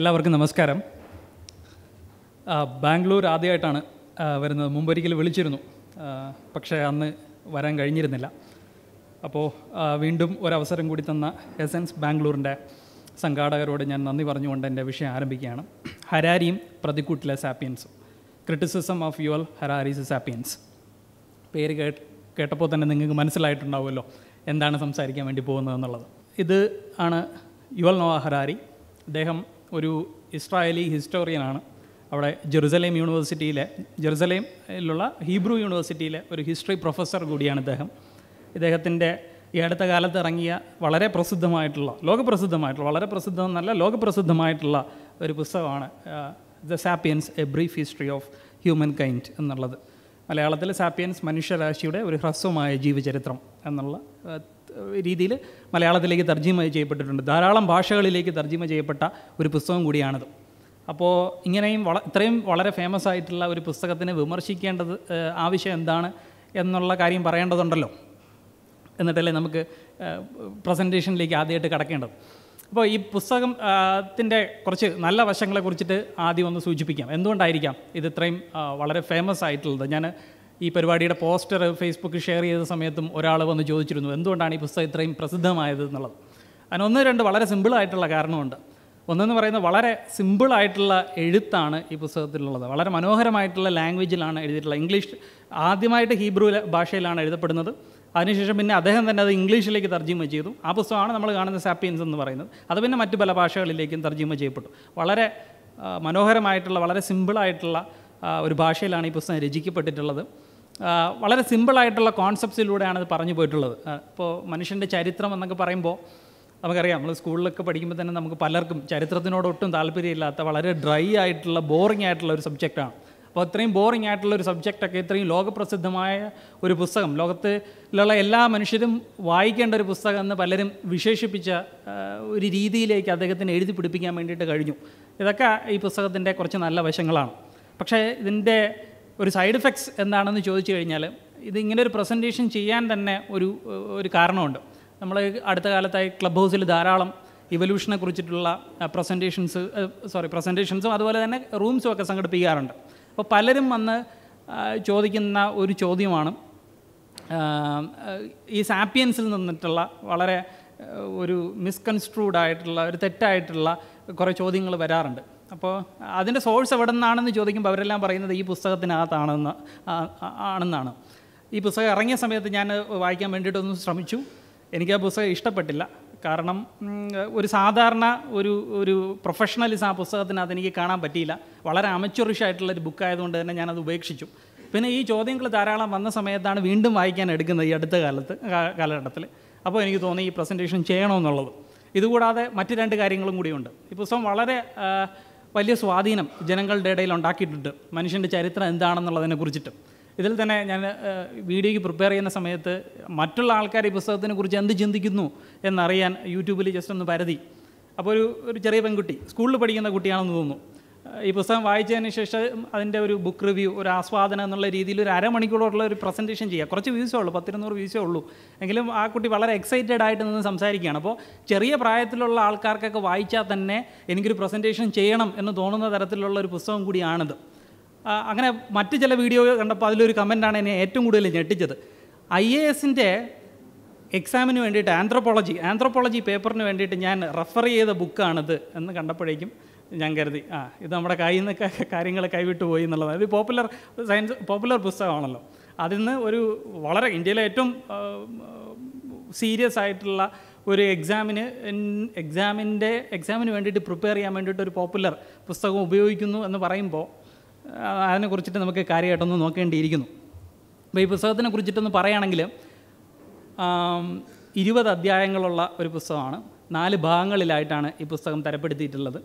എല്ലാവർക്കും നമസ്കാരം ബാംഗ്ലൂർ ആദ്യമായിട്ടാണ് വരുന്നത് മുമ്പൊരിക്കൽ വിളിച്ചിരുന്നു പക്ഷേ അന്ന് വരാൻ കഴിഞ്ഞിരുന്നില്ല അപ്പോൾ വീണ്ടും ഒരവസരം കൂടി തന്ന എസൻസ് ബാംഗ്ലൂരിൻ്റെ സംഘാടകരോട് ഞാൻ നന്ദി പറഞ്ഞുകൊണ്ട് എൻ്റെ വിഷയം ആരംഭിക്കുകയാണ് ഹരാരിയും പ്രതിക്കൂട്ടിലെ സാപ്പിയൻസും criticism of your Harari's Sapiens പേര് കേട്ടപ്പോൾ തന്നെ നിങ്ങൾക്ക് മനസ്സിലായിട്ടുണ്ടാവുമല്ലോ എന്താണ് സംസാരിക്കാൻ വേണ്ടി പോകുന്നതെന്നുള്ളത് ഇത് ആണ് യുവൽ നോവ ഹരാരി അദ്ദേഹം ഒരു ഇസ്രായേലി ഹിസ്റ്റോറിയനാണ് അവിടെ ജെറുസലേം യൂണിവേഴ്സിറ്റിയിലെ ജെറുസലേമിലുള്ള ഹീബ്രു യൂണിവേഴ്സിറ്റിയിലെ ഒരു ഹിസ്റ്ററി പ്രൊഫസർ കൂടിയാണ് ഇദ്ദേഹം ഇദ്ദേഹത്തിൻ്റെ ഈ അടുത്ത കാലത്ത് ഇറങ്ങിയ വളരെ പ്രസിദ്ധമായിട്ടുള്ള ലോകപ്രസിദ്ധമായിട്ടുള്ള വളരെ പ്രസിദ്ധം എന്നല്ല ലോകപ്രസിദ്ധമായിട്ടുള്ള ഒരു പുസ്തകമാണ് the Sapiens a brief history of humankind എന്നുള്ളത് മലയാളത്തിൽ സാപ്പിയൻസ് മനുഷ്യരാശിയുടെ ഒരു ഹ്രസ്വമായ ജീവചരിത്രം എന്നുള്ള രീതിയിൽ മലയാളത്തിലേക്ക് തർജ്ജിമ ചെയ്യപ്പെട്ടിട്ടുണ്ട് ധാരാളം ഭാഷകളിലേക്ക് തർജ്ജിമ ചെയ്യപ്പെട്ട ഒരു പുസ്തകം കൂടിയാണത് അപ്പോൾ ഇങ്ങനെയും വള ഇത്രയും വളരെ ഫേമസ് ആയിട്ടുള്ള ഒരു പുസ്തകത്തിനെ വിമർശിക്കേണ്ടത് ആവശ്യം എന്താണ് എന്നുള്ള കാര്യം പറയേണ്ടതുണ്ടല്ലോ എന്നിട്ടല്ലേ നമുക്ക് പ്രസൻറ്റേഷനിലേക്ക് ആദ്യമായിട്ട് കടക്കേണ്ടത് അപ്പോൾ ഈ പുസ്തകത്തിൻ്റെ കുറച്ച് നല്ല വശങ്ങളെ കുറിച്ചിട്ട് ആദ്യം ഒന്ന് സൂചിപ്പിക്കാം എന്തുകൊണ്ടായിരിക്കാം ഇത് ഇത്രയും വളരെ ഫേമസ് ആയിട്ടുള്ളത് ഞാൻ ഈ പരിപാടിയുടെ പോസ്റ്റർ ഫേസ്ബുക്കിൽ ഷെയർ ചെയ്ത സമയത്തും ഒരാൾ വന്ന് ചോദിച്ചിരുന്നു എന്തുകൊണ്ടാണ് ഈ പുസ്തകം ഇത്രയും പ്രസിദ്ധമായത് എന്നുള്ളത് അതിനൊന്ന് രണ്ട് വളരെ സിമ്പിളായിട്ടുള്ള കാരണമുണ്ട് ഒന്നെന്ന് പറയുന്നത് വളരെ സിമ്പിളായിട്ടുള്ള എഴുത്താണ് ഈ പുസ്തകത്തിലുള്ളത് വളരെ മനോഹരമായിട്ടുള്ള ലാംഗ്വേജിലാണ് എഴുതിയിട്ടുള്ളത് ഇംഗ്ലീഷ് ആദ്യമായിട്ട് ഹീബ്രു ഭാഷയിലാണ് എഴുതപ്പെടുന്നത് അതിനുശേഷം പിന്നെ അദ്ദേഹം തന്നെ അത് ഇംഗ്ലീഷിലേക്ക് തർജ്ജിമ ചെയ്തു ആ പുസ്തകമാണ് നമ്മൾ കാണുന്ന സാപ്പിയൻസ് എന്ന് പറയുന്നത് അത് പിന്നെ മറ്റു പല ഭാഷകളിലേക്കും തർജ്ജിമ ചെയ്യപ്പെട്ടു വളരെ മനോഹരമായിട്ടുള്ള വളരെ സിമ്പിളായിട്ടുള്ള ഒരു ഭാഷയിലാണ് ഈ പുസ്തകം രചിക്കപ്പെട്ടിട്ടുള്ളത് വളരെ സിമ്പിളായിട്ടുള്ള കോൺസെപ്റ്റ്സിലൂടെയാണ് അത് പറഞ്ഞു പോയിട്ടുള്ളത് ഇപ്പോൾ മനുഷ്യൻ്റെ ചരിത്രം എന്നൊക്കെ പറയുമ്പോൾ നമുക്കറിയാം നമ്മൾ സ്കൂളിലൊക്കെ പഠിക്കുമ്പോൾ തന്നെ നമുക്ക് പലർക്കും ചരിത്രത്തിനോട് ഒട്ടും താല്പര്യമില്ലാത്ത വളരെ ഡ്രൈ ആയിട്ടുള്ള ബോറിംഗ് ആയിട്ടുള്ള ഒരു സബ്ജക്റ്റാണ് അപ്പോൾ അത്രയും ബോറിംഗ് ആയിട്ടുള്ള ഒരു സബ്ജക്റ്റൊക്കെ ഇത്രയും ലോകപ്രസിദ്ധമായ ഒരു പുസ്തകം ലോകത്തിലുള്ള എല്ലാ മനുഷ്യരും വായിക്കേണ്ട ഒരു പുസ്തകം എന്ന് പലരും വിശേഷിപ്പിച്ച ഒരു രീതിയിലേക്ക് അദ്ദേഹത്തിന് എഴുതി പിടിപ്പിക്കാൻ വേണ്ടിയിട്ട് കഴിഞ്ഞു ഇതൊക്കെ ഈ പുസ്തകത്തിൻ്റെ കുറച്ച് നല്ല വശങ്ങളാണ് പക്ഷേ ഇതിൻ്റെ ഒരു സൈഡ് എഫക്ട്സ് എന്താണെന്ന് ചോദിച്ചു കഴിഞ്ഞാൽ ഇത് ഇങ്ങനെ ഒരു പ്രസൻറ്റേഷൻ ചെയ്യാൻ തന്നെ ഒരു ഒരു കാരണമുണ്ട് നമ്മൾ അടുത്ത കാലത്തായി ക്ലബ് ഹൗസിൽ ധാരാളം ഇവല്യൂഷനെ കുറിച്ചിട്ടുള്ള പ്രസൻറ്റേഷൻസ് സോറി പ്രസൻറ്റേഷൻസും അതുപോലെ തന്നെ റൂംസും ഒക്കെ സംഘടിപ്പിക്കാറുണ്ട് അപ്പോൾ പലരും വന്ന് ചോദിക്കുന്ന ഒരു ചോദ്യമാണ് ഈ സാപ്പിയൻസിൽ നിന്നിട്ടുള്ള വളരെ ഒരു മിസ്കൺസ്ട്രൂഡ് ആയിട്ടുള്ള ഒരു തെറ്റായിട്ടുള്ള കുറേ ചോദ്യങ്ങൾ വരാറുണ്ട് അപ്പോൾ അതിൻ്റെ സോഴ്സ് എവിടെ നിന്നാണെന്ന് ചോദിക്കുമ്പോൾ അവരെല്ലാം പറയുന്നത് ഈ പുസ്തകത്തിനകത്താണെന്ന് ആണെന്നാണ് ഈ പുസ്തകം ഇറങ്ങിയ സമയത്ത് ഞാൻ വായിക്കാൻ വേണ്ടിയിട്ടൊന്ന് ശ്രമിച്ചു എനിക്ക് ആ പുസ്തകം ഇഷ്ടപ്പെട്ടില്ല കാരണം ഒരു സാധാരണ ഒരു ഒരു പ്രൊഫഷണലിസം ആ പുസ്തകത്തിനകത്ത് എനിക്ക് കാണാൻ പറ്റിയില്ല വളരെ അമച്വറിഷ് ബുക്കായതുകൊണ്ട് തന്നെ ഞാനത് ഉപേക്ഷിച്ചു പിന്നെ ഈ ചോദ്യങ്ങൾ ധാരാളം വന്ന സമയത്താണ് വീണ്ടും വായിക്കാൻ എടുക്കുന്നത് ഈ അടുത്ത കാലത്ത് കാലഘട്ടത്തിൽ അപ്പോൾ എനിക്ക് തോന്നി ഈ പ്രസൻറ്റേഷൻ ചെയ്യണമെന്നുള്ളത് ഇതുകൂടാതെ മറ്റ് രണ്ട് കാര്യങ്ങളും കൂടിയുണ്ട് ഈ പുസ്തകം വളരെ വലിയ സ്വാധീനം ജനങ്ങളുടെ ഇടയിൽ ഉണ്ടാക്കിയിട്ടുണ്ട് മനുഷ്യൻ്റെ ചരിത്രം എന്താണെന്നുള്ളതിനെ കുറിച്ചിട്ട് ഇതിൽ തന്നെ ഞാൻ വീഡിയോയ്ക്ക് പ്രിപ്പയർ ചെയ്യുന്ന സമയത്ത് മറ്റുള്ള ആൾക്കാർ ഈ പുസ്തകത്തിനെ കുറിച്ച് എന്ത് ചിന്തിക്കുന്നു എന്നറിയാൻ യൂട്യൂബിൽ ജസ്റ്റ് ഒന്ന് പരതി അപ്പോൾ ഒരു ഒരു ചെറിയ പെൺകുട്ടി സ്കൂളിൽ പഠിക്കുന്ന കുട്ടിയാണെന്ന് തോന്നുന്നു ഈ പുസ്തകം വായിച്ചതിന് ശേഷം അതിൻ്റെ ഒരു ബുക്ക് റിവ്യൂ ഒരു ആസ്വാദനം എന്നുള്ള രീതിയിൽ ഒരു അരമണിക്കൂറുള്ള ഒരു പ്രസൻറ്റേഷൻ ചെയ്യുക കുറച്ച് വ്യൂസേ ഉള്ളൂ പത്തിരുന്നൂറ് വ്യൂസേ ഉള്ളൂ എങ്കിലും ആ കുട്ടി വളരെ എക്സൈറ്റഡ് ആയിട്ട് നിന്ന് സംസാരിക്കുകയാണ് അപ്പോൾ ചെറിയ പ്രായത്തിലുള്ള ആൾക്കാർക്കൊക്കെ വായിച്ചാൽ തന്നെ എനിക്കൊരു പ്രസൻറ്റേഷൻ ചെയ്യണം എന്ന് തോന്നുന്ന തരത്തിലുള്ള ഒരു പുസ്തകം കൂടിയാണിത് അങ്ങനെ മറ്റ് ചില വീഡിയോ കണ്ടപ്പോൾ അതിലൊരു കമൻറ്റാണ് എന്നെ ഏറ്റവും കൂടുതൽ ഞെട്ടിച്ചത് ഐ എ എസിൻ്റെ എക്സാമിന് വേണ്ടിയിട്ട് ആന്ത്രോപ്പോളജി ആന്ത്രോപ്പോളജി പേപ്പറിന് വേണ്ടിയിട്ട് ഞാൻ റെഫർ ചെയ്ത ബുക്കാണിത് എന്ന് കണ്ടപ്പോഴേക്കും ഞാൻ കരുതി ആ ഇത് നമ്മുടെ കയ്യിൽ നിന്ന് കാര്യങ്ങൾ കൈവിട്ട് പോയി എന്നുള്ളതാണ് ഇത് പോപ്പുലർ സയൻസ് പോപ്പുലർ പുസ്തകമാണല്ലോ അതിൽ നിന്ന് ഒരു വളരെ ഇന്ത്യയിലെ ഏറ്റവും സീരിയസ് ആയിട്ടുള്ള ഒരു എക്സാമിന് എക്സാമിൻ്റെ എക്സാമിന് വേണ്ടിയിട്ട് പ്രിപ്പയർ ചെയ്യാൻ വേണ്ടിയിട്ട് ഒരു പോപ്പുലർ പുസ്തകം ഉപയോഗിക്കുന്നു എന്ന് പറയുമ്പോൾ അതിനെക്കുറിച്ചിട്ട് നമുക്ക് കാര്യമായിട്ടൊന്ന് നോക്കേണ്ടിയിരിക്കുന്നു അപ്പോൾ ഈ പുസ്തകത്തിനെ കുറിച്ചിട്ടൊന്ന് പറയുകയാണെങ്കിൽ ഇരുപത് അധ്യായങ്ങളുള്ള ഒരു പുസ്തകമാണ് നാല് ഭാഗങ്ങളിലായിട്ടാണ് ഈ പുസ്തകം തരപ്പെടുത്തിയിട്ടുള്ളത്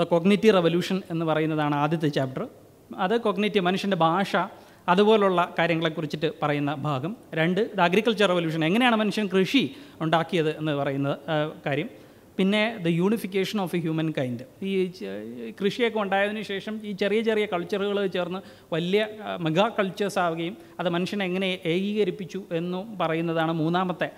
ദ കൊഗ്നേറ്റീവ് റെവല്യൂഷൻ എന്ന് പറയുന്നതാണ് ആദ്യത്തെ ചാപ്റ്റർ അത് കൊഗ്നേറ്റീവ് മനുഷ്യൻ്റെ ഭാഷ അതുപോലുള്ള കാര്യങ്ങളെക്കുറിച്ചിട്ട് പറയുന്ന ഭാഗം രണ്ട് ദ അഗ്രികൾച്ചർ റെവല്യൂഷൻ എങ്ങനെയാണ് മനുഷ്യൻ കൃഷി ഉണ്ടാക്കിയത് എന്ന് പറയുന്ന കാര്യം പിന്നെ the unification of a humankind ഈ കൃഷിയൊക്കെ ഉണ്ടായതിനു ശേഷം ഈ ചെറിയ ചെറിയ കൾച്ചറുകൾ ചേർന്ന് വലിയ മെഗാ കൾച്ചേഴ്സ് ആവുകയും അത് മനുഷ്യനെ എങ്ങനെ ഏകീകരിപ്പിച്ചു എന്നും പറയുന്നതാണ് മൂന്നാമത്തെ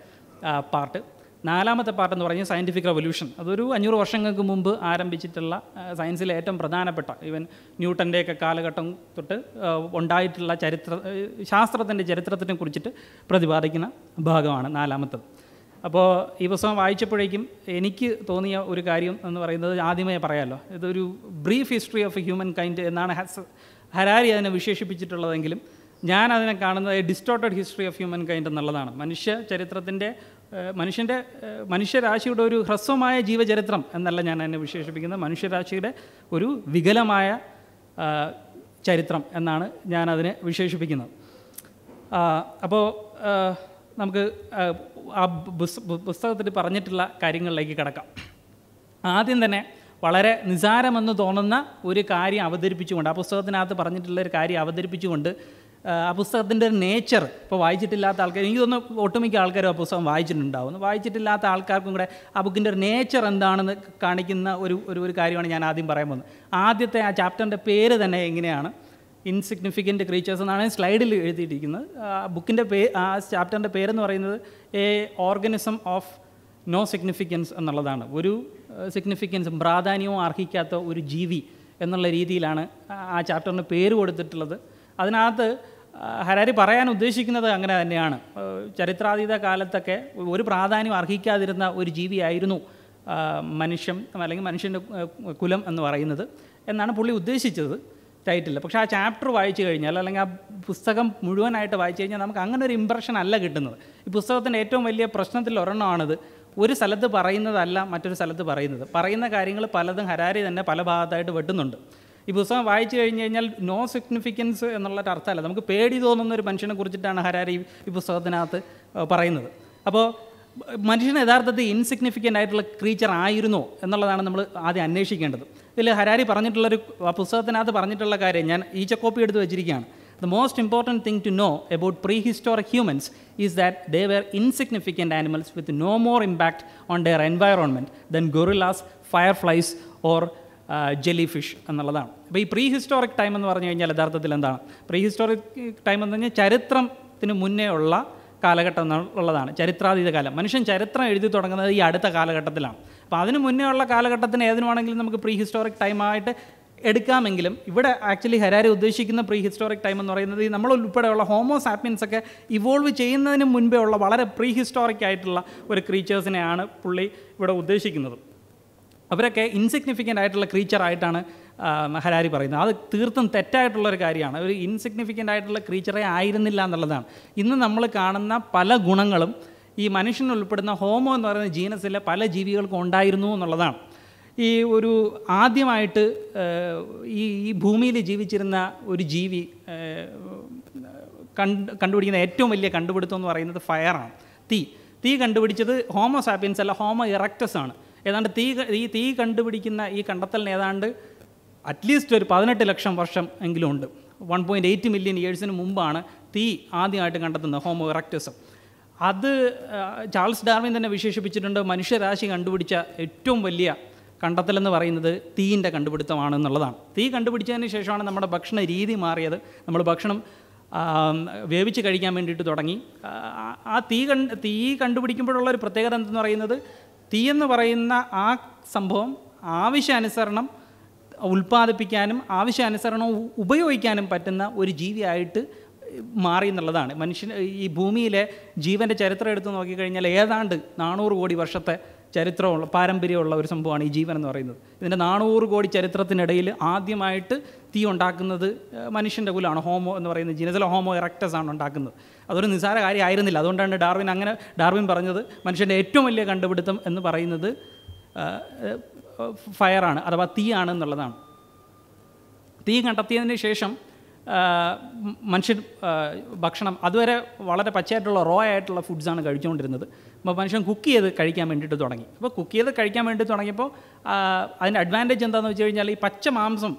പാർട്ട് നാലാമത്തെ പാർട്ട് എന്ന് പറഞ്ഞാൽ സയൻറ്റിഫിക് റവല്യൂഷൻ അതൊരു അഞ്ഞൂറ് വർഷങ്ങൾക്ക് മുമ്പ് ആരംഭിച്ചിട്ടുള്ള സയൻസിലെ ഏറ്റവും പ്രധാനപ്പെട്ട ഈവൻ ന്യൂട്ടൻ്റെയൊക്കെ കാലഘട്ടം തൊട്ട് ഉണ്ടായിട്ടുള്ള ചരിത്ര ശാസ്ത്രത്തിൻ്റെ ചരിത്രത്തിനെ കുറിച്ചിട്ട് പ്രതിപാദിക്കുന്ന ഭാഗമാണ് നാലാമത്തത് അപ്പോൾ ഈ പുസ്തകം വായിച്ചപ്പോഴേക്കും എനിക്ക് തോന്നിയ ഒരു കാര്യം എന്ന് പറയുന്നത് ആദ്യമേ പറയാമല്ലോ ഇതൊരു brief history of humankind എന്നാണ് ഹരാരി അതിനെ വിശേഷിപ്പിച്ചിട്ടുള്ളതെങ്കിലും ഞാൻ അതിനെ കാണുന്നത് distorted history of humankind എന്നുള്ളതാണ് മനുഷ്യ ചരിത്രത്തിൻ്റെ മനുഷ്യൻ്റെ മനുഷ്യരാശിയുടെ ഒരു ഹ്രസ്വമായ ജീവചരിത്രം എന്നല്ല ഞാൻ എന്നെ വിശേഷിപ്പിക്കുന്നത് മനുഷ്യരാശിയുടെ ഒരു വികലമായ ചരിത്രം എന്നാണ് ഞാൻ അതിനെ വിശേഷിപ്പിക്കുന്നത് അപ്പോൾ നമുക്ക് ആ പുസ്തകത്തിൽ പറഞ്ഞിട്ടുള്ള കാര്യങ്ങളിലേക്ക് കിടക്കാം ആദ്യം തന്നെ വളരെ നിസാരമെന്ന് തോന്നുന്ന ഒരു കാര്യം അവതരിപ്പിച്ചുകൊണ്ട് ആ പുസ്തകത്തിനകത്ത് പറഞ്ഞിട്ടുള്ള ഒരു കാര്യം അവതരിപ്പിച്ചുകൊണ്ട് ആ പുസ്തകത്തിൻ്റെ ഒരു നേച്ചർ ഇപ്പോൾ വായിച്ചിട്ടില്ലാത്ത ആൾക്കാർ എനിക്ക് തോന്നുന്നു ഒട്ടുമിക്ക ആൾക്കാരും ആ പുസ്തകം വായിച്ചിട്ടുണ്ടാവുന്നു വായിച്ചിട്ടില്ലാത്ത ആൾക്കാർക്കും കൂടെ ആ ബുക്കിൻ്റെ ഒരു നേച്ചർ എന്താണെന്ന് കാണിക്കുന്ന ഒരു ഒരു ഒരു കാര്യമാണ് ഞാൻ ആദ്യം പറയാൻ പോകുന്നത് ആദ്യത്തെ ആ ചാപ്റ്ററിൻ്റെ പേര് തന്നെ എങ്ങനെയാണ് ഇൻസിഗ്നിഫിക്കൻറ്റ് ക്രീച്ചേഴ്സ് എന്നാണ് സ്ലൈഡിൽ എഴുതിയിരിക്കുന്നത് ബുക്കിൻ്റെ പേ ആ ചാപ്റ്ററിൻ്റെ പേരെന്ന് പറയുന്നത് a organism of no significance എന്നുള്ളതാണ് ഒരു സിഗ്നിഫിക്കൻസും പ്രാധാന്യവും അർഹിക്കാത്ത ഒരു ജീവി എന്നുള്ള രീതിയിലാണ് ആ ചാപ്റ്ററിന് പേര് കൊടുത്തിട്ടുള്ളത് അതിനകത്ത് ഹരാരി പറയാൻ ഉദ്ദേശിക്കുന്നത് അങ്ങനെ തന്നെയാണ് ചരിത്രാതീത കാലത്തൊക്കെ ഒരു പ്രാധാന്യം അർഹിക്കാതിരുന്ന ഒരു ജീവിയായിരുന്നു മനുഷ്യൻ അല്ലെങ്കിൽ മനുഷ്യൻ്റെ കുലം എന്ന് പറയുന്നത് എന്നാണ് പുള്ളി ഉദ്ദേശിച്ചത് ടൈറ്റിൽ പക്ഷേ ആ ചാപ്റ്റർ വായിച്ചു കഴിഞ്ഞാൽ അല്ലെങ്കിൽ ആ പുസ്തകം മുഴുവനായിട്ട് വായിച്ചു കഴിഞ്ഞാൽ നമുക്ക് അങ്ങനെ ഒരു ഇമ്പ്രഷൻ അല്ല കിട്ടുന്നത് ഈ പുസ്തകത്തിൻ്റെ ഏറ്റവും വലിയ പ്രശ്നത്തിൽ ഒരെണ്ണമാണത് ഒരു സ്ഥലത്ത് പറയുന്നതല്ല മറ്റൊരു സ്ഥലത്ത് പറയുന്നത് പറയുന്ന കാര്യങ്ങൾ പലതും ഹരാരി തന്നെ പല ഭാഗത്തായിട്ട് വെട്ടുന്നുണ്ട് ഈ പുസ്തകം വായിച്ചു കഴിഞ്ഞ് കഴിഞ്ഞാൽ നോ സിഗ്നിഫിക്കൻസ് എന്നുള്ള അർത്ഥമല്ല നമുക്ക് പേടി തോന്നുന്ന ഒരു മനുഷ്യനെ കുറിച്ചിട്ടാണ് ഹരാരി ഈ പുസ്തകത്തിനകത്ത് പറയുന്നത് അപ്പോൾ മനുഷ്യൻ യഥാർത്ഥത്തിൽ ഇൻസിഗ്നിഫിക്കൻ്റ് ആയിട്ടുള്ള ക്രീച്ചർ ആയിരുന്നോ എന്നുള്ളതാണ് നമ്മൾ ആദ്യം അന്വേഷിക്കേണ്ടത് ഇതിൽ ഹരാരി പറഞ്ഞിട്ടുള്ളൊരു പുസ്തകത്തിനകത്ത് പറഞ്ഞിട്ടുള്ള കാര്യം ഞാൻ ഈച്ച കോപ്പി എടുത്ത് വെച്ചിരിക്കുകയാണ് the most important thing to know about prehistoric humans is that they were insignificant animals with no more impact on their environment than gorillas fireflies or jellyfish എന്നുള്ളതാണ് അപ്പോൾ ഈ പ്രീ ഹിസ്റ്റോറിക് ടൈം എന്ന് പറഞ്ഞു കഴിഞ്ഞാൽ യഥാർത്ഥത്തിൽ എന്താണ് pre prehistoric time എന്ന് പറഞ്ഞാൽ ചരിത്രത്തിന് മുന്നേ ഉള്ള കാലഘട്ടം ഉള്ളതാണ് ചരിത്രാതീത കാലം മനുഷ്യൻ ചരിത്രം എഴുതി തുടങ്ങുന്നത് ഈ അടുത്ത കാലഘട്ടത്തിലാണ് അപ്പോൾ അതിന് മുന്നേ ഉള്ള കാലഘട്ടത്തിന് ഏതിനുവാണെങ്കിലും നമുക്ക് പ്രീ ഹിസ്റ്റോറിക് ടൈമായിട്ട് എടുക്കാമെങ്കിലും ഇവിടെ ആക്ച്വലി ഹരാരി ഉദ്ദേശിക്കുന്ന പ്രീ ഹിസ്റ്റോറിക് ടൈം എന്ന് പറയുന്നത് ഈ നമ്മൾ ഉൾപ്പെടെയുള്ള ഹോമോ സാപ്പിയൻസ് ഒക്കെ ഇവോൾവ് ചെയ്യുന്നതിന് മുൻപേ ഉള്ള വളരെ പ്രീ ഹിസ്റ്റോറിക് ആയിട്ടുള്ള ഒരു ക്രീച്ചേഴ്സിനെയാണ് പുള്ളി ഇവിടെ ഉദ്ദേശിക്കുന്നത് അവരൊക്കെ ഇൻസിഗ്നിഫിക്കൻ്റ് ആയിട്ടുള്ള ക്രീച്ചർ ആയിട്ടാണ് ഹരാരി പറയുന്നത് അത് തീർത്തും തെറ്റായിട്ടുള്ളൊരു കാര്യമാണ് ഒരു ഇൻസിഗ്നിഫിക്കൻ്റ് ആയിട്ടുള്ള ക്രീച്ചറെ ആയിരുന്നില്ല എന്നുള്ളതാണ് ഇന്ന് നമ്മൾ കാണുന്ന പല ഗുണങ്ങളും ഈ മനുഷ്യനുൾപ്പെടുന്ന ഹോമോ എന്ന് പറയുന്ന ജീനസിലെ പല ജീവികൾക്കും ഉണ്ടായിരുന്നു എന്നുള്ളതാണ് ഈ ഒരു ആദ്യമായിട്ട് ഈ ഈ ഭൂമിയിൽ ജീവിച്ചിരുന്ന ഒരു ജീവി കണ്ട് കണ്ടുപിടിക്കുന്ന ഏറ്റവും വലിയ കണ്ടുപിടുത്തം എന്ന് പറയുന്നത് ഫയറാണ് തീ തീ കണ്ടുപിടിച്ചത് ഹോമോ സാപ്പിയൻസ് അല്ല ഹോമോ ഇറക്റ്റസ് ആണ് ഏതാണ്ട് തീ ഈ തീ കണ്ടുപിടിക്കുന്ന ഈ കണ്ടെത്തലിന് ഏതാണ്ട് അറ്റ്ലീസ്റ്റ് ഒരു പതിനെട്ട് ലക്ഷം വർഷം എങ്കിലും ഉണ്ട് വൺ പോയിൻറ്റ് എയ്റ്റ് മില്യൺ ഇയേഴ്സിന് മുമ്പാണ് തീ ആദ്യമായിട്ട് കണ്ടെത്തുന്നത് ഹോമോ എറക്റ്റസം അത് ചാൾസ് ഡാർവിൻ തന്നെ വിശേഷിപ്പിച്ചിട്ടുണ്ട് മനുഷ്യരാശി കണ്ടുപിടിച്ച ഏറ്റവും വലിയ കണ്ടെത്തലെന്ന് പറയുന്നത് തീയിൻ്റെ കണ്ടുപിടുത്തമാണ് എന്നുള്ളതാണ് തീ കണ്ടുപിടിച്ചതിന് ശേഷമാണ് നമ്മുടെ ഭക്ഷണ രീതി മാറിയത് നമ്മൾ ഭക്ഷണം വേവിച്ച് കഴിക്കാൻ വേണ്ടിയിട്ട് തുടങ്ങി ആ തീ കണ്ട് തീ കണ്ടുപിടിക്കുമ്പോഴുള്ള ഒരു പ്രത്യേകത എന്തെന്ന് പറയുന്നത് തീയെന്ന് പറയുന്ന ആ സംഭവം ആവശ്യാനുസരണം ഉൽപ്പാദിപ്പിക്കാനും ആവശ്യാനുസരണം ഉപയോഗിക്കാനും പറ്റുന്ന ഒരു ജീവിയായിട്ട് മാറി എന്നുള്ളതാണ് മനുഷ്യൻ ഈ ഭൂമിയിലെ ജീവൻ്റെ ചരിത്രം എടുത്ത് നോക്കിക്കഴിഞ്ഞാൽ ഏതാണ്ട് നാനൂറ് കോടി വർഷത്തെ ചരിത്രമുള്ള പാരമ്പര്യമുള്ള ഒരു സംഭവമാണ് ഈ ജീവൻ എന്ന് പറയുന്നത് ഇതിൻ്റെ നാനൂറ് കോടി ചരിത്രത്തിനിടയിൽ ആദ്യമായിട്ട് തീ ഉണ്ടാക്കുന്നത് മനുഷ്യൻ്റെ കുലമാണ് ഹോമോ എന്ന് പറയുന്നത് ജീനസിലെ ഹോമോ എറക്ടസ് ആണ് ഉണ്ടാക്കുന്നത് അതൊരു നിസ്സാര കാര്യമായിരുന്നില്ല അതുകൊണ്ടാണ് ഡാർവിൻ അങ്ങനെ ഡാർവിൻ പറഞ്ഞത് മനുഷ്യൻ്റെ ഏറ്റവും വലിയ കണ്ടുപിടുത്തം എന്ന് പറയുന്നത് ഫയറാണ് അഥവാ തീയാണ് എന്നുള്ളതാണ് തീ കണ്ടെത്തിയതിന് ശേഷം മനുഷ്യൻ ഭക്ഷണം അതുവരെ വളരെ പച്ചയായിട്ടുള്ള റോ ആയിട്ടുള്ള ഫുഡ്സാണ് കഴിച്ചുകൊണ്ടിരുന്നത് അപ്പോൾ മനുഷ്യൻ കുക്ക് ചെയ്ത് കഴിക്കാൻ വേണ്ടിയിട്ട് തുടങ്ങി അപ്പോൾ കുക്ക് ചെയ്ത് കഴിക്കാൻ വേണ്ടി തുടങ്ങിയപ്പോൾ അതിൻ്റെ അഡ്വാൻറ്റേജ് എന്താണെന്ന് വെച്ച് കഴിഞ്ഞാൽ ഈ പച്ച മാംസം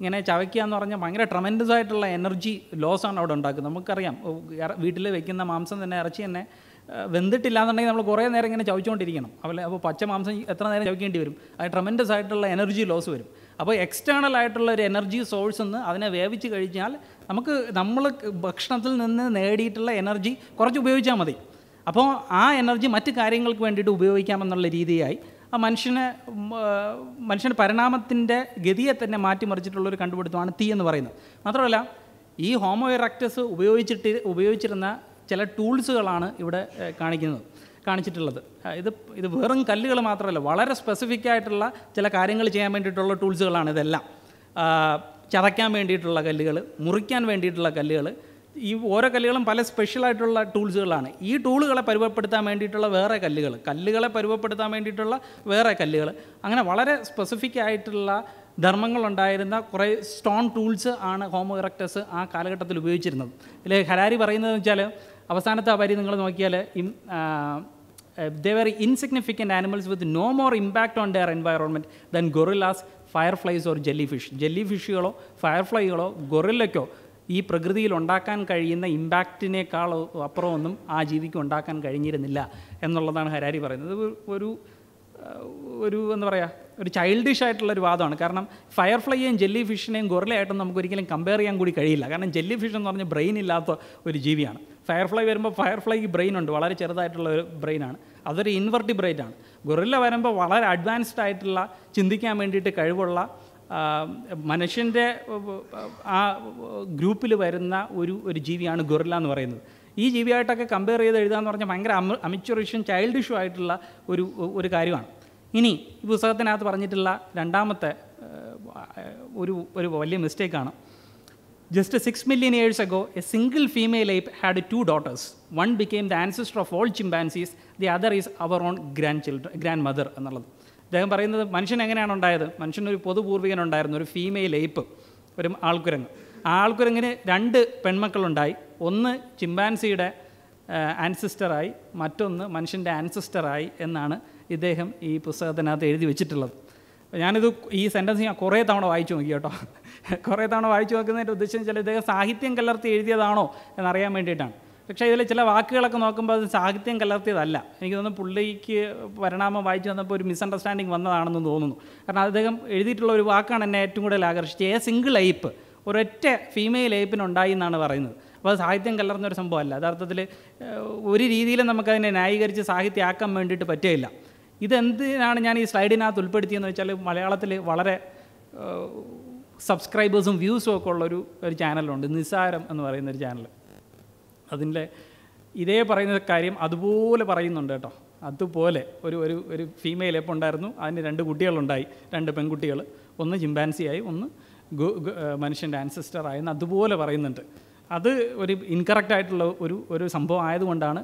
ഇങ്ങനെ ചവയ്ക്കുക എന്ന് പറഞ്ഞാൽ ഭയങ്കര ട്രമൻഡസ് ആയിട്ടുള്ള എനർജി ലോസ് ആണ് അവിടെ ഉണ്ടാക്കുന്നത് നമുക്കറിയാം വീട്ടിൽ വെക്കുന്ന മാംസം തന്നെ ഇറച്ചി തന്നെ വെന്തിട്ടില്ല എന്നുണ്ടെങ്കിൽ നമ്മൾ കുറേ നേരം ഇങ്ങനെ ചവച്ചുകൊണ്ടിരിക്കണം അവലെ അപ്പോൾ പച്ച മാംസം എത്ര നേരം ചവയ്ക്കേണ്ടി വരും അത് ട്രമൻഡസ് ആയിട്ടുള്ള എനർജി ലോസ് വരും അപ്പോൾ എക്സ്റ്റേണൽ ആയിട്ടുള്ള ഒരു എനർജി സോഴ്സ് നിന്ന് അതിനെ വേവിച്ച് കഴിഞ്ഞാൽ നമുക്ക് നമ്മൾ ഭക്ഷണത്തിൽ നിന്ന് നേടിയിട്ടുള്ള എനർജി കുറച്ച് ഉപയോഗിച്ചാൽ മതി അപ്പോൾ ആ എനർജി മറ്റ് കാര്യങ്ങൾക്ക് വേണ്ടിയിട്ട് ഉപയോഗിക്കാമെന്നുള്ള രീതിയായി ആ മനുഷ്യന് മനുഷ്യൻ്റെ പരിണാമത്തിൻ്റെ ഗതിയെ തന്നെ മാറ്റിമറിച്ചിട്ടുള്ളൊരു കണ്ടുപിടുത്തമാണ് തീ എന്ന് പറയുന്നത് മാത്രമല്ല ഈ ഹോമോ ഇറക്റ്റസ് ഉപയോഗിച്ചിട്ട് ഉപയോഗിച്ചിരുന്ന ചില ടൂൾസുകളാണ് ഇവിടെ കാണിക്കുന്നത് കാണിച്ചിട്ടുള്ളത് ഇത് ഇത് വെറും കല്ലുകൾ മാത്രമല്ല വളരെ സ്പെസിഫിക് ആയിട്ടുള്ള ചില കാര്യങ്ങൾ ചെയ്യാൻ വേണ്ടിയിട്ടുള്ള ടൂൾസുകളാണ് ഇതെല്ലാം ചതയ്ക്കാൻ വേണ്ടിയിട്ടുള്ള കല്ലുകൾ മുറിക്കാൻ വേണ്ടിയിട്ടുള്ള കല്ലുകൾ ഈ ഓരോ കല്ലുകളും പല സ്പെഷ്യലായിട്ടുള്ള ടൂൾസുകളാണ് ഈ ടൂളുകളെ പരുവപ്പെടുത്താൻ വേണ്ടിയിട്ടുള്ള വേറെ കല്ലുകൾ കല്ലുകളെ പരുവപ്പെടുത്താൻ വേണ്ടിയിട്ടുള്ള വേറെ കല്ലുകൾ അങ്ങനെ വളരെ സ്പെസിഫിക് ആയിട്ടുള്ള ധർമ്മങ്ങളുണ്ടായിരുന്ന കുറേ സ്റ്റോൺ ടൂൾസ് ആണ് ഹോമോ ഇറക്ടസ് ആ കാലഘട്ടത്തിൽ ഉപയോഗിച്ചിരുന്നത് ഇതിൽ ഹരാരി പറയുന്നത് വെച്ചാൽ അവസാനത്തെ അപരി നിങ്ങൾ നോക്കിയാൽ they were insignificant animals with no more impact on their environment than gorillas fireflies or jellyfish jelly ഫിഷുകളോ ഫയർഫ്ലൈകളോ ഫ്ലൈകളോ ഈ പ്രകൃതിയിൽ ഉണ്ടാക്കാൻ കഴിയുന്ന ഇമ്പാക്റ്റിനേക്കാൾ അപ്പുറമൊന്നും ആ ജീവിക്ക് ഉണ്ടാക്കാൻ കഴിഞ്ഞിരുന്നില്ല എന്നുള്ളതാണ് ഹരാരി പറയുന്നത് ഒരു ഒരു എന്താ പറയുക ഒരു ചൈൽഡിഷ് ആയിട്ടുള്ള ഒരു വാദമാണ് കാരണം ഫയർ ജെല്ലി ഫിഷിനെയും ഗൊറിലയായിട്ടും നമുക്കൊരിക്കലും കമ്പയർ ചെയ്യാൻ കൂടി കഴിയില്ല കാരണം ജെല്ലി ഫിഷ് എന്ന് പറഞ്ഞാൽ ബ്രെയിൻ ഇല്ലാത്ത ഒരു ജീവിയാണ് ഫയർഫ്ലൈ വരുമ്പോൾ ഫയർഫ്ലൈക്ക് ബ്രെയിൻ ഉണ്ട് വളരെ ചെറുതായിട്ടുള്ള ഒരു ബ്രെയിനാണ് അതൊരു ബ്രെയിൻ ആണ് ഗൊറില്ല വരുമ്പോൾ വളരെ അഡ്വാൻസ്ഡ് ആയിട്ടുള്ള ചിന്തിക്കാൻ വേണ്ടിയിട്ട് കഴിവുള്ള മനുഷ്യൻ്റെ ആ ഗ്രൂപ്പിൽ വരുന്ന ഒരു ഒരു ജീവിയാണ് ഗൊറില്ല എന്ന് പറയുന്നത് ഈ ജീവിയായിട്ടൊക്കെ കമ്പയർ ചെയ്ത് എഴുതാന്ന് പറഞ്ഞാൽ ഭയങ്കര അമ അമിച്ചുറിഷും ചൈൽഡ് ഇഷ്യൂ ആയിട്ടുള്ള ഒരു ഒരു കാര്യമാണ് ഇനി ഈ പുസ്തകത്തിനകത്ത് പറഞ്ഞിട്ടുള്ള രണ്ടാമത്തെ ഒരു ഒരു വലിയ മിസ്റ്റേക്കാണ് just six million years ago a single female ape had two daughters one became the ancestor of all chimpanzees the other is our own grandchildren grandmother എന്നുള്ളത് അദ്ദേഹം പറയുന്നത് മനുഷ്യൻ എങ്ങനെയാണ് ഉണ്ടായത് മനുഷ്യനൊരു പൊതുപൂർവികനുണ്ടായിരുന്നു ഒരു ഫീമെയിൽ ഏപ്പ് ഒരു ആൾക്കുരങ്ങ് ആ ആൾക്കുരങ്ങിന് രണ്ട് പെൺമക്കളുണ്ടായി ഒന്ന് ചിമ്പാൻസിയുടെ ആൻസിസ്റ്ററായി മറ്റൊന്ന് മനുഷ്യൻ്റെ ആൻസിസ്റ്ററായി എന്നാണ് ഇദ്ദേഹം ഈ പുസ്തകത്തിനകത്ത് എഴുതി വെച്ചിട്ടുള്ളത് ഞാനിത് ഈ സെൻറ്റൻസ് ഞാൻ കുറേ തവണ വായിച്ചു നോക്കി കേട്ടോ കുറേ തവണ വായിച്ചു നോക്കുന്നതിൻ്റെ ഉദ്ദേശം വെച്ചാൽ ഇദ്ദേഹം സാഹിത്യം കലർത്തി എഴുതിയതാണോ എന്നറിയാൻ വേണ്ടിയിട്ടാണ് പക്ഷേ ഇതിലെ ചില വാക്കുകളൊക്കെ നോക്കുമ്പോൾ അത് സാഹിത്യം കലർത്തിയതല്ല എനിക്ക് തോന്നുന്നു പുള്ളിക്ക് പരിണാമം വായിച്ചു വന്നപ്പോൾ ഒരു മിസ്അണ്ടർസ്റ്റാൻഡിങ് വന്നതാണെന്ന് തോന്നുന്നു കാരണം അദ്ദേഹം എഴുതിയിട്ടുള്ള ഒരു വാക്കാണ് എന്നെ ഏറ്റവും കൂടുതൽ ആകർഷിച്ചത് ഏ സിംഗിൾ ഐപ്പ് ഒരൊറ്റ ഫീമെയിൽ ഐപ്പിനുണ്ടായി എന്നാണ് പറയുന്നത് അപ്പോൾ സാഹിത്യം കലർന്ന ഒരു സംഭവമല്ല യഥാർത്ഥത്തിൽ ഒരു രീതിയിലും നമുക്കതിനെ ന്യായീകരിച്ച് സാഹിത്യമാക്കാൻ വേണ്ടിയിട്ട് പറ്റുകയില്ല ഇതെന്തിനാണ് ഞാൻ ഈ സ്ലൈഡിനകത്ത് ഉൾപ്പെടുത്തിയെന്ന് വെച്ചാൽ മലയാളത്തിൽ വളരെ സബ്സ്ക്രൈബേഴ്സും വ്യൂസും ഒക്കെ ഉള്ളൊരു ഒരു ചാനലുണ്ട് നിസാരം എന്ന് പറയുന്ന ഒരു ചാനൽ അതിൻ്റെ ഇതേ പറയുന്ന കാര്യം അതുപോലെ പറയുന്നുണ്ട് കേട്ടോ അതുപോലെ ഒരു ഒരു ഒരു ഫീമെയിൽ എപ്പോൾ ഉണ്ടായിരുന്നു അതിന് രണ്ട് കുട്ടികളുണ്ടായി രണ്ട് പെൺകുട്ടികൾ ഒന്ന് ചിമ്പാൻസിയായി ഒന്ന് മനുഷ്യൻ്റെ ആയെന്ന് അതുപോലെ പറയുന്നുണ്ട് അത് ഒരു ഇൻകറക്റ്റ് ആയിട്ടുള്ള ഒരു ഒരു സംഭവം ആയതുകൊണ്ടാണ്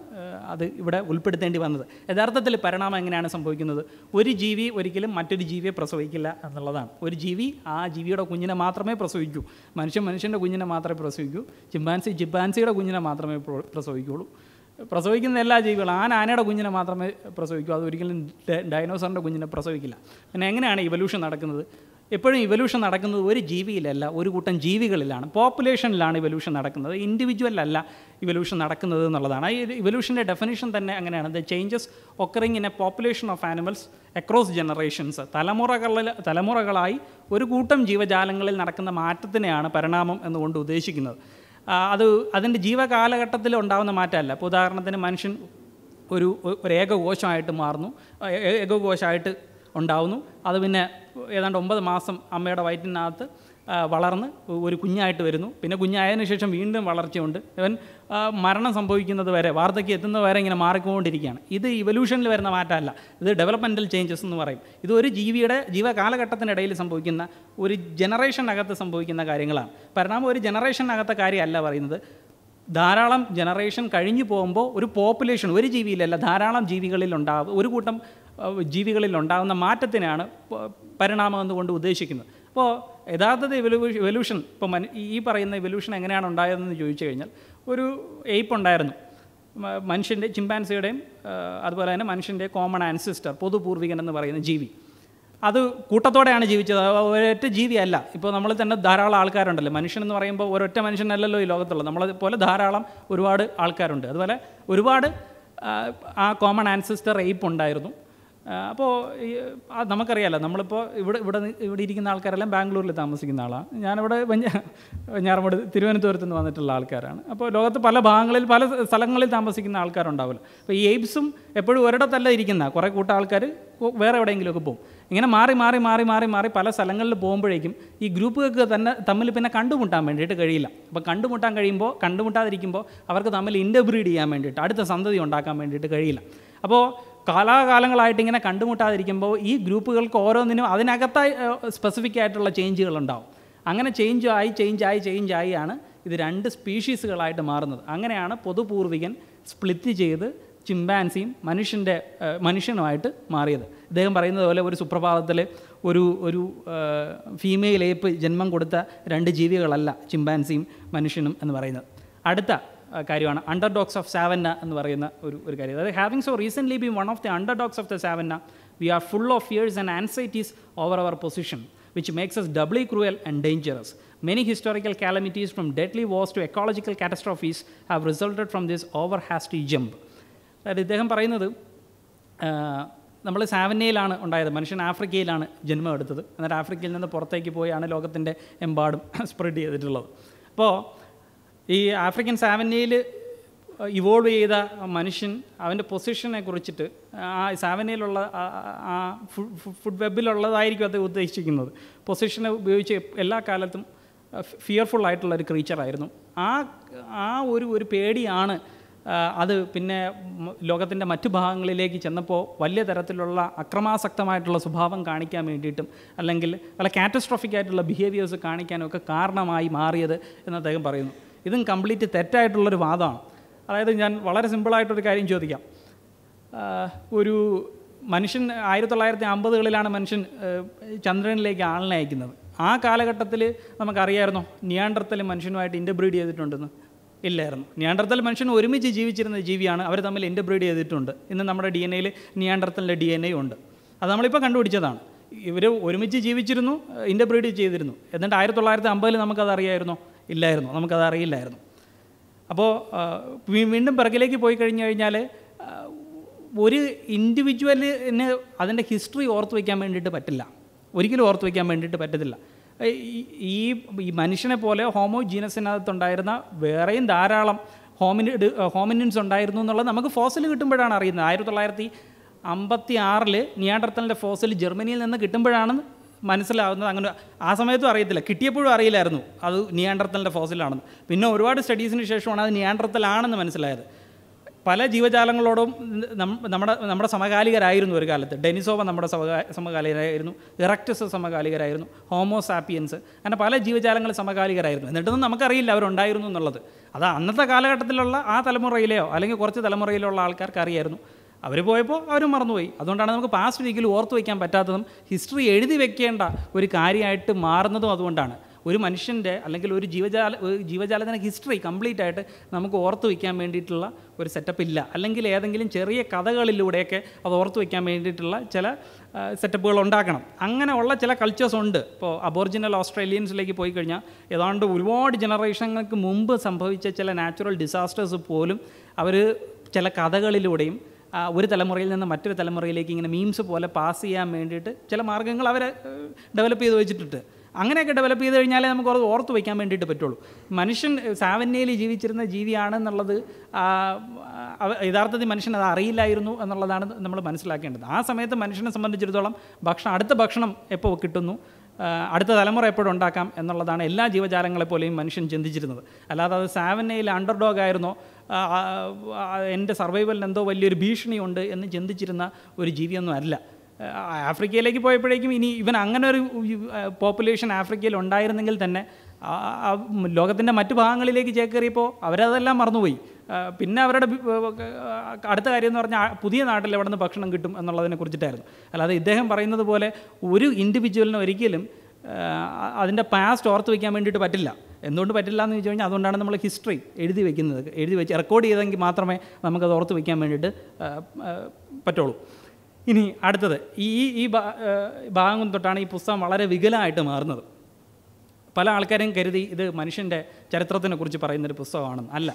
അത് ഇവിടെ ഉൾപ്പെടുത്തേണ്ടി വന്നത് യഥാർത്ഥത്തിൽ പരിണാമം എങ്ങനെയാണ് സംഭവിക്കുന്നത് ഒരു ജീവി ഒരിക്കലും മറ്റൊരു ജീവിയെ പ്രസവിക്കില്ല എന്നുള്ളതാണ് ഒരു ജീവി ആ ജീവിയുടെ കുഞ്ഞിനെ മാത്രമേ പ്രസവിക്കൂ മനുഷ്യൻ മനുഷ്യൻ്റെ കുഞ്ഞിനെ മാത്രമേ പ്രസവിക്കൂ ചിമ്പാൻസി ചിമ്പാൻസിയുടെ കുഞ്ഞിനെ മാത്രമേ പ്രസവിക്കുകയുള്ളൂ പ്രസവിക്കുന്ന എല്ലാ ജീവികളും ആന ആനയുടെ കുഞ്ഞിനെ മാത്രമേ പ്രസവിക്കൂ അതൊരിക്കലും ഒരിക്കലും ഡൈനോസറിൻ്റെ കുഞ്ഞിനെ പ്രസവിക്കില്ല പിന്നെ എങ്ങനെയാണ് ഇവല്യൂഷൻ നടക്കുന്നത് എപ്പോഴും ഇവല്യൂഷൻ നടക്കുന്നത് ഒരു ജീവിയിലല്ല ഒരു കൂട്ടം ജീവികളിലാണ് പോപ്പുലേഷനിലാണ് ഇവല്യൂഷൻ നടക്കുന്നത് ഇൻഡിവിജ്വലല്ല ഇവല്യൂഷൻ നടക്കുന്നത് എന്നുള്ളതാണ് ഇവല്യൂഷൻ്റെ ഡെഫിനിഷൻ തന്നെ അങ്ങനെയാണ് the changes occurring in a population of animals across generations തലമുറകളിൽ തലമുറകളായി ഒരു കൂട്ടം ജീവജാലങ്ങളിൽ നടക്കുന്ന മാറ്റത്തിനെയാണ് പരിണാമം എന്നുകൊണ്ട് ഉദ്ദേശിക്കുന്നത് അത് അതിൻ്റെ ജീവകാലഘട്ടത്തിൽ ഉണ്ടാകുന്ന മാറ്റമല്ല ഇപ്പോൾ ഉദാഹരണത്തിന് മനുഷ്യൻ ഒരു ഒരു ഏകകോശമായിട്ട് മാറുന്നു ഏകകോശമായിട്ട് ഉണ്ടാവുന്നു അത് പിന്നെ ഏതാണ്ട് ഒമ്പത് മാസം അമ്മയുടെ വയറ്റിനകത്ത് വളർന്ന് ഒരു കുഞ്ഞായിട്ട് വരുന്നു പിന്നെ കുഞ്ഞായതിനു ശേഷം വീണ്ടും വളർച്ചയുണ്ട് ഇവൻ മരണം സംഭവിക്കുന്നത് വരെ വാർദ്ധക്യം എത്തുന്നത് വരെ ഇങ്ങനെ മാറിക്കൊണ്ടിരിക്കുകയാണ് ഇത് ഇവല്യൂഷനിൽ വരുന്ന മാറ്റമല്ല ഇത് ഡെവലപ്മെൻറ്റൽ ചേഞ്ചസ് എന്ന് പറയും ഇത് ഒരു ജീവിയുടെ ജീവകാലഘട്ടത്തിനിടയിൽ സംഭവിക്കുന്ന ഒരു ജനറേഷനകത്ത് സംഭവിക്കുന്ന കാര്യങ്ങളാണ് പരിണാമം ഒരു ജനറേഷനകത്തെ കാര്യമല്ല പറയുന്നത് ധാരാളം ജനറേഷൻ കഴിഞ്ഞു പോകുമ്പോൾ ഒരു പോപ്പുലേഷൻ ഒരു ജീവിയിലല്ല ധാരാളം ജീവികളിൽ ഉണ്ടാവും ഒരു കൂട്ടം ജീവികളിൽ ഉണ്ടാകുന്ന മാറ്റത്തിനാണ് പരിണാമം എന്നുകൊണ്ട് ഉദ്ദേശിക്കുന്നത് അപ്പോൾ യഥാർത്ഥത്തിൽ എവല്യൂഷൻ ഇവല്യൂഷൻ ഇപ്പോൾ ഈ പറയുന്ന എവല്യൂഷൻ എങ്ങനെയാണ് ഉണ്ടായതെന്ന് ചോദിച്ചു കഴിഞ്ഞാൽ ഒരു എയ്പ്പ് ഉണ്ടായിരുന്നു മനുഷ്യൻ്റെ ചിമ്പാൻസിയുടെയും അതുപോലെ തന്നെ മനുഷ്യൻ്റെ കോമൺ ആൻസിസ്റ്റർ പൊതുപൂർവികൻ എന്ന് പറയുന്ന ജീവി അത് കൂട്ടത്തോടെയാണ് ജീവിച്ചത് ഒരൊറ്റ ജീവിയല്ല ഇപ്പോൾ നമ്മൾ തന്നെ ധാരാളം ആൾക്കാരുണ്ടല്ലോ മനുഷ്യൻ എന്ന് പറയുമ്പോൾ ഒരൊറ്റ മനുഷ്യനല്ലല്ലോ ഈ ലോകത്തുള്ളത് നമ്മളെ പോലെ ധാരാളം ഒരുപാട് ആൾക്കാരുണ്ട് അതുപോലെ ഒരുപാട് ആ കോമൺ ആൻസിസ്റ്റർ എയ്പ്പ് ഉണ്ടായിരുന്നു അപ്പോൾ നമുക്കറിയാലോ നമ്മളിപ്പോൾ ഇവിടെ ഇവിടെ ഇവിടെ ഇരിക്കുന്ന ആൾക്കാരെല്ലാം ബാംഗ്ലൂരിൽ താമസിക്കുന്ന ആളാണ് ഞാനിവിടെ ഞാറമ്പോട് തിരുവനന്തപുരത്ത് നിന്ന് വന്നിട്ടുള്ള ആൾക്കാരാണ് അപ്പോൾ ലോകത്ത് പല ഭാഗങ്ങളിൽ പല സ്ഥലങ്ങളിൽ താമസിക്കുന്ന ആൾക്കാരുണ്ടാവില്ല അപ്പോൾ ഈ എയ്ബ്സും എപ്പോഴും ഒരിടത്തല്ല ഇരിക്കുന്ന കുറേ കൂട്ട ആൾക്കാർ വേറെ എവിടെയെങ്കിലുമൊക്കെ പോകും ഇങ്ങനെ മാറി മാറി മാറി മാറി മാറി പല സ്ഥലങ്ങളിൽ പോകുമ്പോഴേക്കും ഈ ഗ്രൂപ്പുകൾക്ക് തന്നെ തമ്മിൽ പിന്നെ കണ്ടുമുട്ടാൻ വേണ്ടിയിട്ട് കഴിയില്ല അപ്പോൾ കണ്ടുമുട്ടാൻ കഴിയുമ്പോൾ കണ്ടുമുട്ടാതിരിക്കുമ്പോൾ അവർക്ക് തമ്മിൽ ഇൻ്റർബ്രീഡ് ചെയ്യാൻ വേണ്ടിയിട്ട് അടുത്ത സന്തതി ഉണ്ടാക്കാൻ വേണ്ടിയിട്ട് കഴിയില്ല അപ്പോൾ കാലാകാലങ്ങളായിട്ട് ഇങ്ങനെ കണ്ടുമുട്ടാതിരിക്കുമ്പോൾ ഈ ഗ്രൂപ്പുകൾക്ക് ഓരോന്നിനും അതിനകത്തായി സ്പെസിഫിക് ആയിട്ടുള്ള ചേഞ്ചുകൾ ഉണ്ടാവും അങ്ങനെ ചേഞ്ച് ആയി ചേഞ്ച് ആയി ചേഞ്ച് ആയിയാണ് ഇത് രണ്ട് സ്പീഷീസുകളായിട്ട് മാറുന്നത് അങ്ങനെയാണ് പൊതുപൂർവികൻ സ്പ്ലിറ്റ് ചെയ്ത് ചിമ്പാൻസിയും മനുഷ്യൻ്റെ മനുഷ്യനുമായിട്ട് മാറിയത് ഇദ്ദേഹം പറയുന്നത് പോലെ ഒരു സുപ്രഭാതത്തിൽ ഒരു ഒരു ഫീമെയിൽ ഏപ്പ് ജന്മം കൊടുത്ത രണ്ട് ജീവികളല്ല ചിമ്പാൻസിയും മനുഷ്യനും എന്ന് പറയുന്നത് അടുത്ത കാര്യമാണ് അണ്ടർ ഡോക്സ് ഓഫ് സാവന്ന എന്ന് പറയുന്ന ഒരു ഒരു കാര്യം അതായത് having so recently been one of the underdogs of the savannah we are full of fears and anxieties over our position which makes us doubly cruel and dangerous. Many historical calamities, from deadly wars to ecological catastrophes, have resulted from this over hasty jump. അതായത് ഇദ്ദേഹം പറയുന്നത് നമ്മൾ സാവന്നയിലാണ് ഉണ്ടായത് മനുഷ്യൻ ആഫ്രിക്കയിലാണ് ജന്മം എടുത്തത് എന്നിട്ട് ആഫ്രിക്കയിൽ നിന്ന് പുറത്തേക്ക് പോയാണ് ലോകത്തിൻ്റെ എമ്പാടും സ്പ്രെഡ് ചെയ്തിട്ടുള്ളത് അപ്പോൾ ഈ ആഫ്രിക്കൻ സാവന്നയിൽ ഇവോൾവ് ചെയ്ത മനുഷ്യൻ അവൻ്റെ പൊസിഷനെ കുറിച്ചിട്ട് ആ സാവനയിലുള്ള ആ ഫുഡ് വെബിലുള്ളതായിരിക്കും അത് ഉദ്ദേശിക്കുന്നത് പൊസിഷനെ ഉപയോഗിച്ച് എല്ലാ കാലത്തും ഫിയർഫുൾ ആയിട്ടുള്ള ഒരു ക്രീച്ചറായിരുന്നു ആ ആ ഒരു ഒരു പേടിയാണ് അത് പിന്നെ ലോകത്തിൻ്റെ മറ്റു ഭാഗങ്ങളിലേക്ക് ചെന്നപ്പോൾ വലിയ തരത്തിലുള്ള അക്രമാസക്തമായിട്ടുള്ള സ്വഭാവം കാണിക്കാൻ വേണ്ടിയിട്ടും അല്ലെങ്കിൽ പല കാറ്റസ്ട്രോഫിക് ആയിട്ടുള്ള ബിഹേവിയേഴ്സ് കാണിക്കാനൊക്കെ കാരണമായി മാറിയത് എന്ന് അദ്ദേഹം പറയുന്നു ഇതും കംപ്ലീറ്റ് തെറ്റായിട്ടുള്ളൊരു വാദമാണ് അതായത് ഞാൻ വളരെ സിമ്പിളായിട്ടൊരു കാര്യം ചോദിക്കാം ഒരു മനുഷ്യൻ ആയിരത്തി തൊള്ളായിരത്തി അമ്പതുകളിലാണ് മനുഷ്യൻ ചന്ദ്രനിലേക്ക് ആളിനെ അയക്കുന്നത് ആ കാലഘട്ടത്തിൽ നമുക്കറിയായിരുന്നോ നിയാണ്ടർത്തൽ മനുഷ്യനുമായിട്ട് ഇൻ്റർബ്രീഡ് ചെയ്തിട്ടുണ്ടെന്ന് ഇല്ലായിരുന്നു നിയാണ്ടർത്തൽ മനുഷ്യൻ ഒരുമിച്ച് ജീവിച്ചിരുന്ന ജീവിയാണ് അവർ തമ്മിൽ ഇൻ്റർബ്രീഡ് ചെയ്തിട്ടുണ്ട് ഇന്ന് നമ്മുടെ ഡി എൻ എയിൽ നിയാണ്ടർത്തലിൻ്റെ ഡി എൻ എ ഉണ്ട് അത് നമ്മളിപ്പോൾ കണ്ടുപിടിച്ചതാണ് ഇവർ ഒരുമിച്ച് ജീവിച്ചിരുന്നു ഇൻ്റർബ്രീഡ് ചെയ്തിരുന്നു എന്നിട്ട് ആയിരത്തി തൊള്ളായിരത്തി അമ്പതിൽ നമുക്കത് അറിയായിരുന്നു ഇല്ലായിരുന്നു നമുക്കത് അറിയില്ലായിരുന്നു അപ്പോൾ വീണ്ടും പിറകിലേക്ക് പോയി കഴിഞ്ഞു കഴിഞ്ഞാൽ ഒരു ഇൻഡിവിജ്വലിന് അതിൻ്റെ ഹിസ്റ്ററി ഓർത്ത് വയ്ക്കാൻ വേണ്ടിയിട്ട് പറ്റില്ല ഒരിക്കലും ഓർത്ത് വയ്ക്കാൻ വേണ്ടിയിട്ട് പറ്റത്തില്ല ഈ ഈ മനുഷ്യനെ പോലെ ഹോമോ ജീനസിനകത്തുണ്ടായിരുന്ന വേറെയും ധാരാളം ഹോമിനിഡ് ഹോമിനിൻസ് ഉണ്ടായിരുന്നു എന്നുള്ളത് നമുക്ക് ഫോസിൽ കിട്ടുമ്പോഴാണ് അറിയുന്നത് ആയിരത്തി തൊള്ളായിരത്തി അമ്പത്തി ആറിൽ നിയാണ്ടർത്തലിൻ്റെ ഫോസിൽ ജർമ്മനിയിൽ നിന്ന് കിട്ടുമ്പോഴാണ് മനസ്സിലാവുന്നത് അങ്ങനെ ആ സമയത്തും അറിയത്തില്ല കിട്ടിയപ്പോഴും അറിയില്ലായിരുന്നു അത് നിയാണ്ടർത്തലിൻ്റെ ഫോസിലാണെന്ന് പിന്നെ ഒരുപാട് സ്റ്റഡീസിന് ശേഷമാണ് അത് നിയാണ്ടർത്തലാണെന്ന് മനസ്സിലായത് പല ജീവജാലങ്ങളോടും നമ്മുടെ നമ്മുടെ സമകാലികരായിരുന്നു ഒരു കാലത്ത് ഡെനിസോവ നമ്മുടെ സമകാലികരായിരുന്നു ഇറക്ടസ് സമകാലികരായിരുന്നു ഹോമോസാപ്പിയൻസ് അങ്ങനെ പല ജീവജാലങ്ങൾ സമകാലികരായിരുന്നു എന്നിട്ടൊന്നും നമുക്കറിയില്ല അവരുണ്ടായിരുന്നു എന്നുള്ളത് അത് അന്നത്തെ കാലഘട്ടത്തിലുള്ള ആ തലമുറയിലെയോ അല്ലെങ്കിൽ കുറച്ച് തലമുറയിലുള്ള ആൾക്കാർക്ക് അറിയായിരുന്നു അവർ പോയപ്പോൾ അവരും മറന്നുപോയി അതുകൊണ്ടാണ് നമുക്ക് പാസ്റ്റ് ഒരിക്കലും ഓർത്ത് വയ്ക്കാൻ പറ്റാത്തതും ഹിസ്റ്ററി എഴുതി വെക്കേണ്ട ഒരു കാര്യമായിട്ട് മാറുന്നതും അതുകൊണ്ടാണ് ഒരു മനുഷ്യൻ്റെ അല്ലെങ്കിൽ ഒരു ജീവജാല ജീവജാലത്തിന ഹിസ്റ്ററി കംപ്ലീറ്റ് ആയിട്ട് നമുക്ക് ഓർത്ത് വയ്ക്കാൻ വേണ്ടിയിട്ടുള്ള ഒരു സെറ്റപ്പ് ഇല്ല അല്ലെങ്കിൽ ഏതെങ്കിലും ചെറിയ കഥകളിലൂടെയൊക്കെ അത് ഓർത്ത് വയ്ക്കാൻ വേണ്ടിയിട്ടുള്ള ചില സെറ്റപ്പുകൾ ഉണ്ടാക്കണം അങ്ങനെയുള്ള ചില കൾച്ചേഴ്സ് ഉണ്ട് ഇപ്പോൾ അബോറിജിനൽ ഓസ്ട്രേലിയൻസിലേക്ക് പോയി കഴിഞ്ഞാൽ ഏതാണ്ട് ഒരുപാട് ജനറേഷനുകൾക്ക് മുമ്പ് സംഭവിച്ച ചില നാച്ചുറൽ ഡിസാസ്റ്റേഴ്സ് പോലും അവർ ചില കഥകളിലൂടെയും ഒരു തലമുറയിൽ നിന്ന് മറ്റൊരു തലമുറയിലേക്ക് ഇങ്ങനെ മീംസ് പോലെ പാസ് ചെയ്യാൻ വേണ്ടിയിട്ട് ചില മാർഗ്ഗങ്ങൾ അവർ ഡെവലപ്പ് ചെയ്ത് വെച്ചിട്ടുണ്ട് അങ്ങനെയൊക്കെ ഡെവലപ്പ് ചെയ്ത് കഴിഞ്ഞാലേ നമുക്ക് അത് ഓർത്ത് വയ്ക്കാൻ വേണ്ടിയിട്ട് പറ്റുള്ളൂ മനുഷ്യൻ സാവന്യയിൽ ജീവിച്ചിരുന്ന ജീവിയാണെന്നുള്ളത് യഥാർത്ഥത്തിൽ മനുഷ്യൻ അത് അറിയില്ലായിരുന്നു എന്നുള്ളതാണ് നമ്മൾ മനസ്സിലാക്കേണ്ടത് ആ സമയത്ത് മനുഷ്യനെ സംബന്ധിച്ചിടത്തോളം ഭക്ഷണം അടുത്ത ഭക്ഷണം എപ്പോൾ കിട്ടുന്നു അടുത്ത തലമുറ എപ്പോഴും ഉണ്ടാക്കാം എന്നുള്ളതാണ് എല്ലാ ജീവജാലങ്ങളെപ്പോലെയും മനുഷ്യൻ ചിന്തിച്ചിരുന്നത് അല്ലാതെ അത് സാവന്നയിൽ അണ്ടർഡോഗ് ആയിരുന്നോ എൻ്റെ സർവൈവലിന് എന്തോ വലിയൊരു ഭീഷണിയുണ്ട് എന്ന് ചിന്തിച്ചിരുന്ന ഒരു ജീവിയൊന്നും അല്ല ആഫ്രിക്കയിലേക്ക് പോയപ്പോഴേക്കും ഇനി ഇവൻ അങ്ങനെ ഒരു പോപ്പുലേഷൻ ആഫ്രിക്കയിൽ ഉണ്ടായിരുന്നെങ്കിൽ തന്നെ ലോകത്തിൻ്റെ മറ്റു ഭാഗങ്ങളിലേക്ക് ചേക്കേറിയപ്പോൾ അവരതെല്ലാം മറന്നുപോയി പിന്നെ അവരുടെ അടുത്ത കാര്യം എന്ന് പറഞ്ഞാൽ പുതിയ നാട്ടിൽ എവിടെ നിന്ന് ഭക്ഷണം കിട്ടും എന്നുള്ളതിനെ കുറിച്ചിട്ടായിരുന്നു അല്ലാതെ ഇദ്ദേഹം പറയുന്നത് പോലെ ഒരു ഇൻഡിവിജ്വലിന് ഒരിക്കലും അതിൻ്റെ പാസ്റ്റ് ഓർത്ത് വയ്ക്കാൻ വേണ്ടിയിട്ട് പറ്റില്ല എന്തുകൊണ്ട് പറ്റില്ല എന്ന് ചോദിച്ചു കഴിഞ്ഞാൽ അതുകൊണ്ടാണ് നമ്മൾ ഹിസ്റ്ററി എഴുതി വെക്കുന്നത് എഴുതി വെച്ച് റെക്കോർഡ് ചെയ്തെങ്കിൽ മാത്രമേ നമുക്കത് ഓർത്ത് വയ്ക്കാൻ വേണ്ടിയിട്ട് പറ്റുള്ളൂ ഇനി അടുത്തത് ഈ ഈ ഭാഗം തൊട്ടാണ് ഈ പുസ്തകം വളരെ വികലമായിട്ട് മാറുന്നത് പല ആൾക്കാരും കരുതി ഇത് മനുഷ്യൻ്റെ ചരിത്രത്തിനെ കുറിച്ച് പറയുന്നൊരു പുസ്തകമാണെന്ന് അല്ല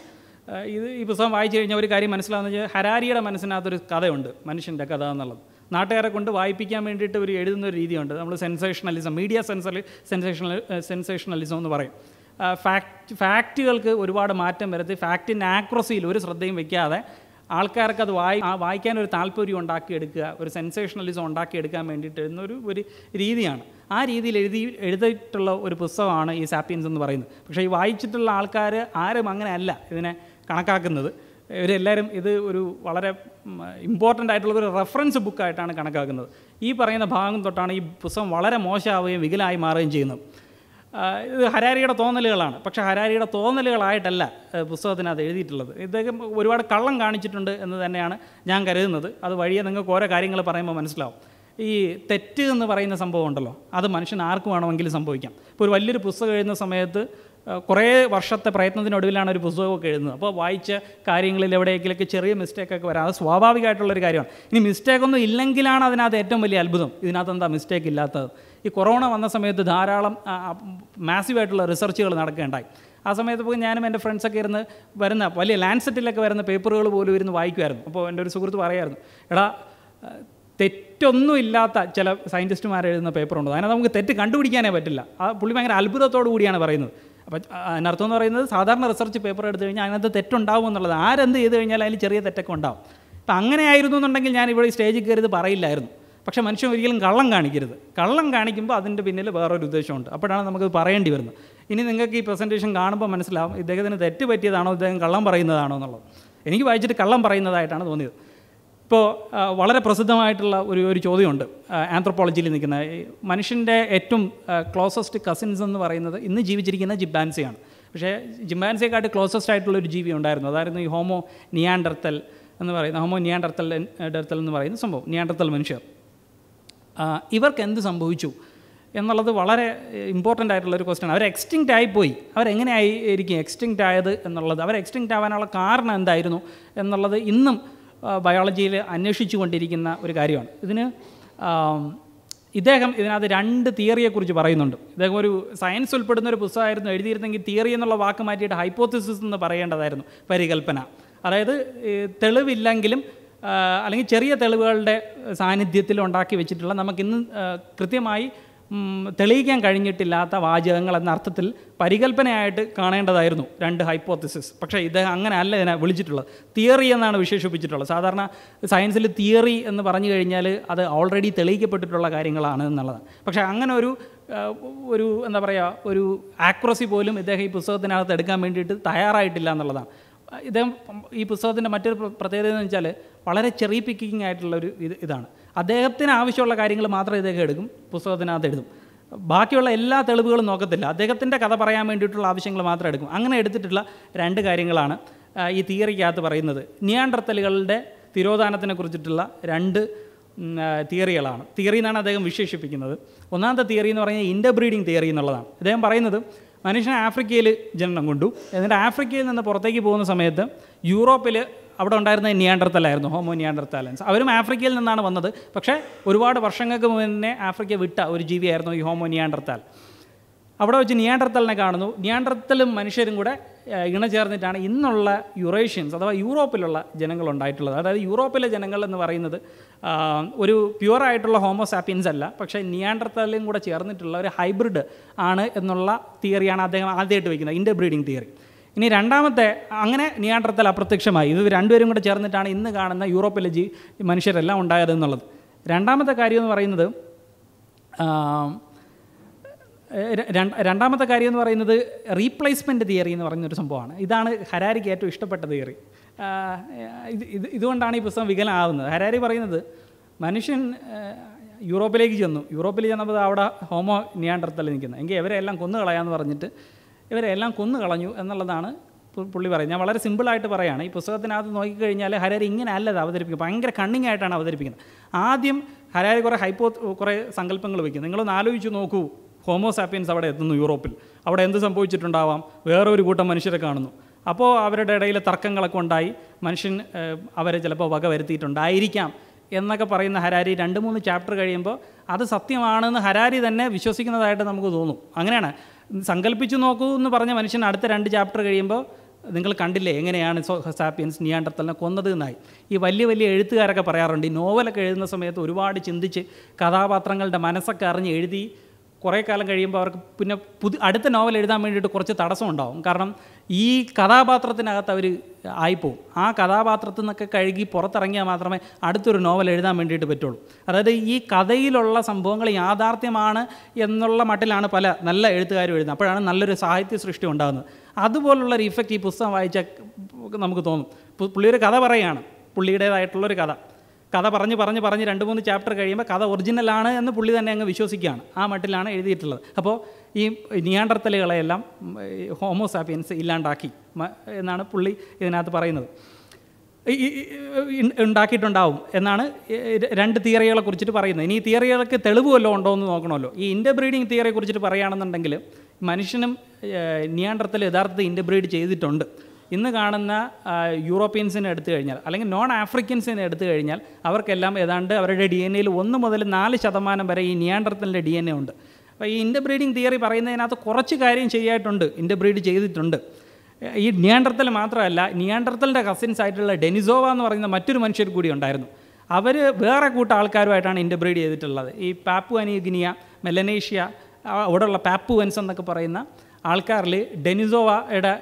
ഇത് ഈ പുസ്തകം വായിച്ചു കഴിഞ്ഞാൽ ഒരു കാര്യം മനസ്സിലാകുന്നത് ഹരാരിയുടെ മനസ്സിനകത്തൊരു കഥയുണ്ട് മനുഷ്യൻ്റെ കഥ എന്നുള്ളത് നാട്ടുകാരെ കൊണ്ട് വായിപ്പിക്കാൻ വേണ്ടിയിട്ട് ഒരു എഴുതുന്ന ഒരു രീതിയുണ്ട് നമ്മൾ sensationalism media sensory sensational sensationalism എന്ന് പറയും ഫാക്ട് ഫാക്റ്റുകൾക്ക് ഒരുപാട് മാറ്റം വരുത്തി ഫാക്റ്റിൻ്റെ ആക്രസിയിൽ ഒരു ശ്രദ്ധയും വയ്ക്കാതെ ആൾക്കാർക്ക് അത് വായി വായിക്കാൻ ഒരു താല്പര്യം ഉണ്ടാക്കിയെടുക്കുക ഒരു സെൻസേഷണലിസം ഉണ്ടാക്കിയെടുക്കാൻ വേണ്ടിയിട്ട് എന്നൊരു ഒരു രീതിയാണ് ആ രീതിയിൽ എഴുതി എഴുതിയിട്ടുള്ള ഒരു പുസ്തകമാണ് ഈ സാപ്പിയൻസ് എന്ന് പറയുന്നത് പക്ഷേ ഈ വായിച്ചിട്ടുള്ള ആൾക്കാർ ആരും അങ്ങനെ അല്ല ഇതിനെ കണക്കാക്കുന്നത് ഇവരെല്ലാവരും ഇത് ഒരു വളരെ ഇമ്പോർട്ടൻ്റ് ആയിട്ടുള്ള ഒരു റെഫറൻസ് ബുക്കായിട്ടാണ് കണക്കാക്കുന്നത് ഈ പറയുന്ന ഭാഗം തൊട്ടാണ് ഈ പുസ്തകം വളരെ മോശമാവുകയും വികലായി മാറുകയും ചെയ്യുന്നത് ഇത് ഹരാരിയുടെ തോന്നലുകളാണ് പക്ഷേ ഹരാരിയുടെ തോന്നലുകളായിട്ടല്ല പുസ്തകത്തിനകത്ത് എഴുതിയിട്ടുള്ളത് ഇദ്ദേഹം ഒരുപാട് കള്ളം കാണിച്ചിട്ടുണ്ട് എന്ന് തന്നെയാണ് ഞാൻ കരുതുന്നത് അത് വഴിയെ നിങ്ങൾക്ക് ഓരോ കാര്യങ്ങൾ പറയുമ്പോൾ മനസ്സിലാവും ഈ തെറ്റ് എന്ന് പറയുന്ന സംഭവം ഉണ്ടല്ലോ അത് മനുഷ്യൻ ആർക്കും വേണമെങ്കിലും സംഭവിക്കാം ഇപ്പോൾ ഒരു വലിയൊരു പുസ്തകം എഴുതുന്ന സമയത്ത് കുറേ വർഷത്തെ പ്രയത്നത്തിനൊടുവിലാണ് ഒരു പുസ്തകമൊക്കെ എഴുതുന്നത് അപ്പോൾ വായിച്ച കാര്യങ്ങളിൽ എവിടെയെങ്കിലൊക്കെ ചെറിയ മിസ്റ്റേക്കൊക്കെ വരാം അത് സ്വാഭാവികമായിട്ടുള്ളൊരു കാര്യമാണ് ഇനി മിസ്റ്റേക്കൊന്നും ഇല്ലെങ്കിലാണ് അതിനകത്ത് ഏറ്റവും വലിയ അത്ഭുതം ഇതിനകത്ത് എന്താ മിസ്റ്റേക്ക് ഇല്ലാത്തത് ഈ കൊറോണ വന്ന സമയത്ത് ധാരാളം മാസീവായിട്ടുള്ള റിസർച്ചുകൾ നടക്കുകയുണ്ടായി ആ സമയത്ത് പോയി ഞാനും എൻ്റെ ഫ്രണ്ട്സൊക്കെ ഇരുന്ന് വരുന്ന വലിയ ലാൻഡ്സെറ്റിലൊക്കെ വരുന്ന പേപ്പറുകൾ പോലും ഇരുന്ന് വായിക്കുമായിരുന്നു അപ്പോൾ എൻ്റെ ഒരു സുഹൃത്ത് പറയായിരുന്നു എടാ തെറ്റൊന്നും ഇല്ലാത്ത ചില സയൻറ്റിസ്റ്റുമാർ എഴുതുന്ന പേപ്പറുണ്ട് അതിനകത്ത് നമുക്ക് തെറ്റ് കണ്ടുപിടിക്കാനേ പറ്റില്ല ആ പുള്ളി ഭയങ്കര അത്ഭുതത്തോടു കൂടിയാണ് പറയുന്നത് അപ്പം അതിനർത്ഥം എന്ന് പറയുന്നത് സാധാരണ റിസർച്ച് പേപ്പർ എടുത്തു കഴിഞ്ഞാൽ അതിനകത്ത് തെറ്റുണ്ടാവും എന്നുള്ളത് ആരെന്ത് ചെയ്ത് കഴിഞ്ഞാൽ അതിൽ ചെറിയ തെറ്റൊക്കെ ഉണ്ടാവും അപ്പം അങ്ങനെ ആയിരുന്നു എന്നുണ്ടെങ്കിൽ ഞാൻ ഇവിടെ സ്റ്റേജിൽ കയറി ഇത് പറയില്ലായിരുന്നു പക്ഷേ മനുഷ്യൻ ഒരിക്കലും കള്ളം കാണിക്കരുത് കള്ളം കാണിക്കുമ്പോൾ അതിൻ്റെ പിന്നിൽ വേറൊരു ഉദ്ദേശമുണ്ട് അപ്പോഴാണ് നമുക്ക് പറയേണ്ടി വരുന്നത് ഇനി നിങ്ങൾക്ക് ഈ പ്രസൻറ്റേഷൻ കാണുമ്പോൾ മനസ്സിലാവും ഇദ്ദേഹത്തിന് തെറ്റ് പറ്റിയതാണോ ഇദ്ദേഹം കള്ളം പറയുന്നതാണോ എന്നുള്ളത് എനിക്ക് വായിച്ചിട്ട് കള്ളം പറയുന്നതായിട്ടാണ് തോന്നിയത് ഇപ്പോൾ വളരെ പ്രസിദ്ധമായിട്ടുള്ള ഒരു ഒരു ചോദ്യമുണ്ട് ആന്ത്രപ്പോളജിയിൽ നിൽക്കുന്ന മനുഷ്യൻ്റെ ഏറ്റവും ക്ലോസസ്റ്റ് കസിൻസ് എന്ന് പറയുന്നത് ഇന്ന് ജീവിച്ചിരിക്കുന്ന ജിബാൻസിയാണ് പക്ഷേ ജിംബാൻസിയെക്കാട്ട് ക്ലോസസ്റ്റ് ആയിട്ടുള്ള ഒരു ജീവി ഉണ്ടായിരുന്നു അതായിരുന്നു ഈ ഹോമോ നിയാണ്ടർത്തൽ എന്ന് പറയുന്ന ഹോമോ നിയാണ്ടർത്തൽ ഡർത്തൽ എന്ന് പറയുന്ന സംഭവം നിയാണ്ടർത്തൽ മനുഷ്യർ ഇവർക്ക് എന്ത് സംഭവിച്ചു എന്നുള്ളത് വളരെ ഇമ്പോർട്ടൻ്റ് ആയിട്ടുള്ളൊരു ക്വസ്റ്റ്യൻ അവർ എക്സ്റ്റിങ്ക്റ്റ് ആയിപ്പോയി അവരെങ്ങനെയായി ഇരിക്കും എക്സ്റ്റിങ്ക്റ്റ് ആയത് എന്നുള്ളത് അവർ എക്സ്റ്റിങ്ക്റ്റ് ആവാനുള്ള കാരണം എന്തായിരുന്നു എന്നുള്ളത് ഇന്നും ബയോളജിയിൽ അന്വേഷിച്ചു കൊണ്ടിരിക്കുന്ന ഒരു കാര്യമാണ് ഇതിന് ഇദ്ദേഹം ഇതിനകത്ത് രണ്ട് തിയറിയെക്കുറിച്ച് പറയുന്നുണ്ട് ഇദ്ദേഹം ഒരു സയൻസ് ഉൾപ്പെടുന്ന ഒരു പുസ്തകമായിരുന്നു എഴുതിയിരുന്നെങ്കിൽ തിയറി എന്നുള്ള വാക്ക് മാറ്റിയിട്ട് ഹൈപ്പോത്തിസിസ് എന്ന് പറയേണ്ടതായിരുന്നു പരികൽപ്പന അതായത് തെളിവില്ലെങ്കിലും അല്ലെങ്കിൽ ചെറിയ തെളിവുകളുടെ സാന്നിധ്യത്തിൽ ഉണ്ടാക്കി വെച്ചിട്ടുള്ള നമുക്കിന്ന് കൃത്യമായി തെളിയിക്കാൻ കഴിഞ്ഞിട്ടില്ലാത്ത വാചകങ്ങൾ എന്ന അർത്ഥത്തിൽ പരികല്പനയായിട്ട് കാണേണ്ടതായിരുന്നു രണ്ട് ഹൈപ്പോത്തിസിസ് പക്ഷേ ഇത് അല്ല ഇതിനെ വിളിച്ചിട്ടുള്ളത് തിയറി എന്നാണ് വിശേഷിപ്പിച്ചിട്ടുള്ളത് സാധാരണ സയൻസിൽ തിയറി എന്ന് പറഞ്ഞു കഴിഞ്ഞാൽ അത് ഓൾറെഡി തെളിയിക്കപ്പെട്ടിട്ടുള്ള കാര്യങ്ങളാണ് എന്നുള്ളതാണ് പക്ഷേ അങ്ങനെ ഒരു ഒരു എന്താ പറയുക ഒരു ആക്യുറസി പോലും ഇദ്ദേഹം ഈ പുസ്തകത്തിനകത്ത് എടുക്കാൻ വേണ്ടിയിട്ട് തയ്യാറായിട്ടില്ല എന്നുള്ളതാണ് ഇദ്ദേഹം ഈ പുസ്തകത്തിൻ്റെ മറ്റൊരു പ്രത്യേകത എന്ന് വെച്ചാൽ വളരെ ചെറിയ പിക്കിങ് ആയിട്ടുള്ള ഒരു ഇത് ഇതാണ് അദ്ദേഹത്തിന് ആവശ്യമുള്ള കാര്യങ്ങൾ മാത്രം ഇദ്ദേഹം എടുക്കും പുസ്തകത്തിനകത്ത് എഴുതും ബാക്കിയുള്ള എല്ലാ തെളിവുകളും നോക്കത്തില്ല അദ്ദേഹത്തിൻ്റെ കഥ പറയാൻ വേണ്ടിയിട്ടുള്ള ആവശ്യങ്ങൾ മാത്രം എടുക്കും അങ്ങനെ എടുത്തിട്ടുള്ള രണ്ട് കാര്യങ്ങളാണ് ഈ തിയറിക്കകത്ത് പറയുന്നത് നിയാണ്ടർത്തലുകളുടെ തിരോധാനത്തിനെ കുറിച്ചിട്ടുള്ള രണ്ട് തിയറികളാണ് തിയറി എന്നാണ് അദ്ദേഹം വിശേഷിപ്പിക്കുന്നത് ഒന്നാമത്തെ തിയറി എന്ന് പറഞ്ഞാൽ ബ്രീഡിങ് തിയറി എന്നുള്ളതാണ് അദ്ദേഹം പറയുന്നത് മനുഷ്യൻ ആഫ്രിക്കയിൽ ജനനം കൊണ്ടു എന്നിട്ട് ആഫ്രിക്കയിൽ നിന്ന് പുറത്തേക്ക് പോകുന്ന സമയത്ത് യൂറോപ്പിൽ അവിടെ ഉണ്ടായിരുന്ന നിയാണ്ടർത്തലായിരുന്നു ഹോമോ നിയാണ്ടർത്താലൻസ് അവരും ആഫ്രിക്കയിൽ നിന്നാണ് വന്നത് പക്ഷേ ഒരുപാട് വർഷങ്ങൾക്ക് മുന്നേ ആഫ്രിക്ക വിട്ട ഒരു ജീവിയായിരുന്നു ഈ ഹോമോ നിയാണ്ടർത്താൽ അവിടെ വെച്ച് നിയാണ്ടർത്തലിനെ കാണുന്നു നിയാണ്ടർത്തലും മനുഷ്യരും കൂടെ ഇണചേർന്നിട്ടാണ് ഇന്നുള്ള യുറേഷ്യൻസ് അഥവാ യൂറോപ്പിലുള്ള ജനങ്ങൾ ഉണ്ടായിട്ടുള്ളത് അതായത് യൂറോപ്പിലെ ജനങ്ങൾ എന്ന് പറയുന്നത് ഒരു പ്യുവറായിട്ടുള്ള ഹോമോസാപ്പിയൻസ് അല്ല പക്ഷേ നിയാണ്ടർത്തലും കൂടെ ചേർന്നിട്ടുള്ള ഒരു ഹൈബ്രിഡ് ആണ് എന്നുള്ള തിയറിയാണ് അദ്ദേഹം ആദ്യമായിട്ട് വയ്ക്കുന്നത് ഇൻ്റർ ബ്രീഡിംഗ് തിയറി ഇനി രണ്ടാമത്തെ അങ്ങനെ നിയാണ്ടർത്തൽ അപ്രത്യക്ഷമായി ഇത് രണ്ടുപേരും കൂടെ ചേർന്നിട്ടാണ് ഇന്ന് കാണുന്ന യൂറോപ്പിലെ ജീ മനുഷ്യരെല്ലാം ഉണ്ടായത് എന്നുള്ളത് രണ്ടാമത്തെ കാര്യം എന്ന് പറയുന്നത് രണ്ടാമത്തെ കാര്യം എന്ന് പറയുന്നത് റീപ്ലേസ്മെൻറ്റ് തിയറി എന്ന് പറയുന്നൊരു സംഭവമാണ് ഇതാണ് ഹരാരിക്ക് ഏറ്റവും ഇഷ്ടപ്പെട്ട തിയറി ഇത് ഇത് ഇതുകൊണ്ടാണ് ഈ പുസ്തകം വികലമാവുന്നത് ഹരാരി പറയുന്നത് മനുഷ്യൻ യൂറോപ്പിലേക്ക് ചെന്നു യൂറോപ്പിൽ ചെന്നപ്പോൾ അവിടെ ഹോമോ നിയാണ്ടർത്തൽ നിൽക്കുന്നത് എങ്കിൽ ഇവരെല്ലാം കൊന്നു കളയാമെന്ന് പറഞ്ഞിട്ട് ഇവരെല്ലാം കൊന്നു കളഞ്ഞു എന്നുള്ളതാണ് പുള്ളി പറയുന്നത് ഞാൻ വളരെ സിമ്പിളായിട്ട് പറയുകയാണ് ഈ പുസ്തകത്തിനകത്ത് നോക്കിക്കഴിഞ്ഞാൽ ഹരാരി ഇങ്ങനെ അല്ല അവതരിപ്പിക്കും ഭയങ്കര കണ്ണിങ് ആയിട്ടാണ് അവതരിപ്പിക്കുന്നത് ആദ്യം ഹരാരി കുറേ ഹൈപ്പോ കുറേ സങ്കല്പങ്ങൾ വയ്ക്കും നിങ്ങളൊന്ന് ആലോചിച്ച് നോക്കൂ ഹോമോസാപ്പിയൻസ് അവിടെ എത്തുന്നു യൂറോപ്പിൽ അവിടെ എന്ത് സംഭവിച്ചിട്ടുണ്ടാവാം വേറെ ഒരു കൂട്ടം മനുഷ്യരെ കാണുന്നു അപ്പോൾ അവരുടെ ഇടയിൽ തർക്കങ്ങളൊക്കെ ഉണ്ടായി മനുഷ്യൻ അവരെ ചിലപ്പോൾ വക വരുത്തിയിട്ടുണ്ടായിരിക്കാം എന്നൊക്കെ പറയുന്ന ഹരാരി രണ്ട് മൂന്ന് ചാപ്റ്റർ കഴിയുമ്പോൾ അത് സത്യമാണെന്ന് ഹരാരി തന്നെ വിശ്വസിക്കുന്നതായിട്ട് നമുക്ക് തോന്നും അങ്ങനെയാണ് സങ്കല്പിച്ചു നോക്കൂ എന്ന് പറഞ്ഞ മനുഷ്യൻ അടുത്ത രണ്ട് ചാപ്റ്റർ കഴിയുമ്പോൾ നിങ്ങൾ കണ്ടില്ലേ എങ്ങനെയാണ് സാപ്പിയൻസ് നിയാണ്ടത്തലിനെ കൊന്നത് എന്നായി ഈ വലിയ വലിയ എഴുത്തുകാരൊക്കെ പറയാറുണ്ട് ഈ നോവലൊക്കെ എഴുതുന്ന സമയത്ത് ഒരുപാട് ചിന്തിച്ച് കഥാപാത്രങ്ങളുടെ മനസ്സൊക്കെ അറിഞ്ഞ് എഴുതി കുറേ കാലം കഴിയുമ്പോൾ അവർക്ക് പിന്നെ പുതിയ അടുത്ത നോവൽ എഴുതാൻ വേണ്ടിയിട്ട് കുറച്ച് തടസ്സം ഉണ്ടാവും കാരണം ഈ കഥാപാത്രത്തിനകത്ത് അവർ ആയിപ്പോവും ആ കഥാപാത്രത്തിൽ നിന്നൊക്കെ കഴുകി പുറത്തിറങ്ങിയാൽ മാത്രമേ അടുത്തൊരു നോവൽ എഴുതാൻ വേണ്ടിയിട്ട് പറ്റുള്ളൂ അതായത് ഈ കഥയിലുള്ള സംഭവങ്ങൾ യാഥാർത്ഥ്യമാണ് എന്നുള്ള മട്ടിലാണ് പല നല്ല എഴുത്തുകാരും എഴുതുന്നത് അപ്പോഴാണ് നല്ലൊരു സാഹിത്യ സൃഷ്ടി ഉണ്ടാകുന്നത് അതുപോലുള്ള ഒരു ഇഫക്റ്റ് ഈ പുസ്തകം വായിച്ച നമുക്ക് തോന്നും പുള്ളിയൊരു കഥ പറയുകയാണ് പുള്ളിയുടേതായിട്ടുള്ളൊരു കഥ കഥ പറഞ്ഞ് പറഞ്ഞ് പറഞ്ഞ് രണ്ട് മൂന്ന് ചാപ്റ്റർ കഴിയുമ്പോൾ കഥ ഒറിജിനലാണ് എന്ന് പുള്ളി തന്നെ അങ്ങ് വിശ്വസിക്കുകയാണ് ആ മട്ടിലാണ് എഴുതിയിട്ടുള്ളത് അപ്പോൾ ഈ നിയാണ്ടർത്തലുകളെയെല്ലാം ഹോമോസാപ്പിയൻസ് ഇല്ലാണ്ടാക്കി എന്നാണ് പുള്ളി ഇതിനകത്ത് പറയുന്നത് ഉണ്ടാക്കിയിട്ടുണ്ടാവും എന്നാണ് രണ്ട് തിയറികളെ കുറിച്ചിട്ട് പറയുന്നത് ഇനി ഈ തിയറികൾക്ക് തെളിവ് വല്ലതും ഉണ്ടോ എന്ന് നോക്കണമല്ലോ ഈ ബ്രീഡിങ് തിയറിയെ കുറിച്ചിട്ട് പറയുകയാണെന്നുണ്ടെങ്കിൽ മനുഷ്യനും നിയാണ്ടർത്തൽ യഥാർത്ഥത്തിൽ ബ്രീഡ് ചെയ്തിട്ടുണ്ട് ഇന്ന് കാണുന്ന യൂറോപ്യൻസിനെ എടുത്തു കഴിഞ്ഞാൽ അല്ലെങ്കിൽ നോൺ ആഫ്രിക്കൻസിനെ എടുത്തു കഴിഞ്ഞാൽ അവർക്കെല്ലാം ഏതാണ്ട് അവരുടെ ഡി എൻ എയിൽ ഒന്ന് മുതൽ നാല് ശതമാനം വരെ ഈ നിയാണ്ടർത്തലിൻ്റെ ഡി എൻ എ ഉണ്ട് അപ്പോൾ ഈ ഇൻ്റർബ്രീഡിംഗ് തിയറി പറയുന്നതിനകത്ത് കുറച്ച് കാര്യം ചെയ്യായിട്ടുണ്ട് ഇൻ്റർബ്രീഡ് ചെയ്തിട്ടുണ്ട് ഈ നിയാണ്ടർത്തൽ മാത്രമല്ല നിയാണ്ടർത്തലിൻ്റെ കസിൻസ് ആയിട്ടുള്ള ഡെനിസോവ എന്ന് പറയുന്ന മറ്റൊരു മനുഷ്യർ കൂടി ഉണ്ടായിരുന്നു അവർ വേറെ കൂട്ട ആൾക്കാരുമായിട്ടാണ് ഇൻ്റർബ്രീഡ് ചെയ്തിട്ടുള്ളത് ഈ പാപ്പു അനിഗിനിയ മെലനേഷ്യ അവിടെയുള്ള പാപ്പുവൻസ് എന്നൊക്കെ പറയുന്ന ആൾക്കാരിൽ ഡെനിസോവയുടെ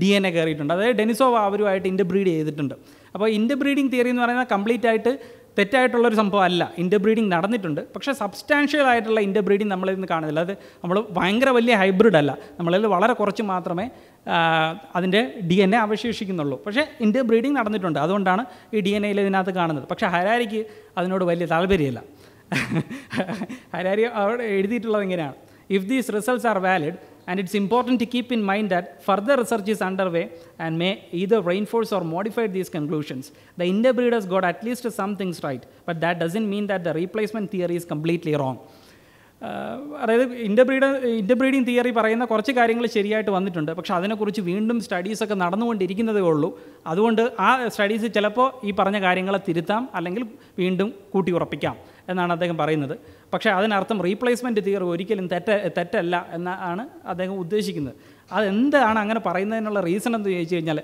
ഡി എൻ എ കയറിയിട്ടുണ്ട് അതായത് ഡെനിസോവ അവരുമായിട്ട് ബ്രീഡ് ചെയ്തിട്ടുണ്ട് അപ്പോൾ ഇൻ്റർബ്രീഡിംഗ് തിയറി എന്ന് പറയുന്നത് കംപ്ലീറ്റ് ആയിട്ട് തെറ്റായിട്ടുള്ളൊരു സംഭവമല്ല ഇൻ്റർബ്രീഡിംഗ് നടന്നിട്ടുണ്ട് പക്ഷേ സബ്സ്റ്റാൻഷ്യൽ ആയിട്ടുള്ള ഇൻ്റർബ്രീഡിംഗ് നമ്മളിൽ നിന്ന് കാണുന്നില്ല അത് നമ്മൾ ഭയങ്കര വലിയ ഹൈബ്രിഡ് അല്ല നമ്മളിൽ വളരെ കുറച്ച് മാത്രമേ അതിൻ്റെ ഡി എൻ എ അവശേഷിക്കുന്നുള്ളൂ പക്ഷേ ഇൻ്റർബ്രീഡിംഗ് നടന്നിട്ടുണ്ട് അതുകൊണ്ടാണ് ഈ ഡി എൻ എയിൽ ഇതിനകത്ത് കാണുന്നത് പക്ഷേ ഹരാരിക്ക് അതിനോട് വലിയ താല്പര്യമില്ല ഹരാരി അവിടെ എഴുതിയിട്ടുള്ളത് എങ്ങനെയാണ് if these results are valid and it's important to keep in mind that further research is underway and may either reinforce or modify these conclusions. The interbreeders got at least some things right, but that doesn't mean that the replacement theory is completely wrong. അതായത് interbreed interbreeding theory പറയുന്ന കുറച്ച് കാര്യങ്ങൾ ശരിയായിട്ട് വന്നിട്ടുണ്ട് പക്ഷേ അതിനെക്കുറിച്ച് വീണ്ടും സ്റ്റഡീസൊക്കെ നടന്നുകൊണ്ടിരിക്കുന്നതേ ഉള്ളൂ അതുകൊണ്ട് ആ സ്റ്റഡീസ് ചിലപ്പോൾ ഈ പറഞ്ഞ കാര്യങ്ങളെ തിരുത്താം അല്ലെങ്കിൽ വീണ്ടും കൂട്ടി ഉറപ്പിക്കാം എന്നാണ് അദ്ദേഹം പറയുന്നത് പക്ഷേ അതിനർത്ഥം റീപ്ലേസ്മെൻറ്റ് തിയറി ഒരിക്കലും തെറ്റ തെറ്റല്ല എന്നാണ് അദ്ദേഹം ഉദ്ദേശിക്കുന്നത് അതെന്താണ് അങ്ങനെ പറയുന്നതിനുള്ള റീസൺ എന്ന് ചോദിച്ചു കഴിഞ്ഞാൽ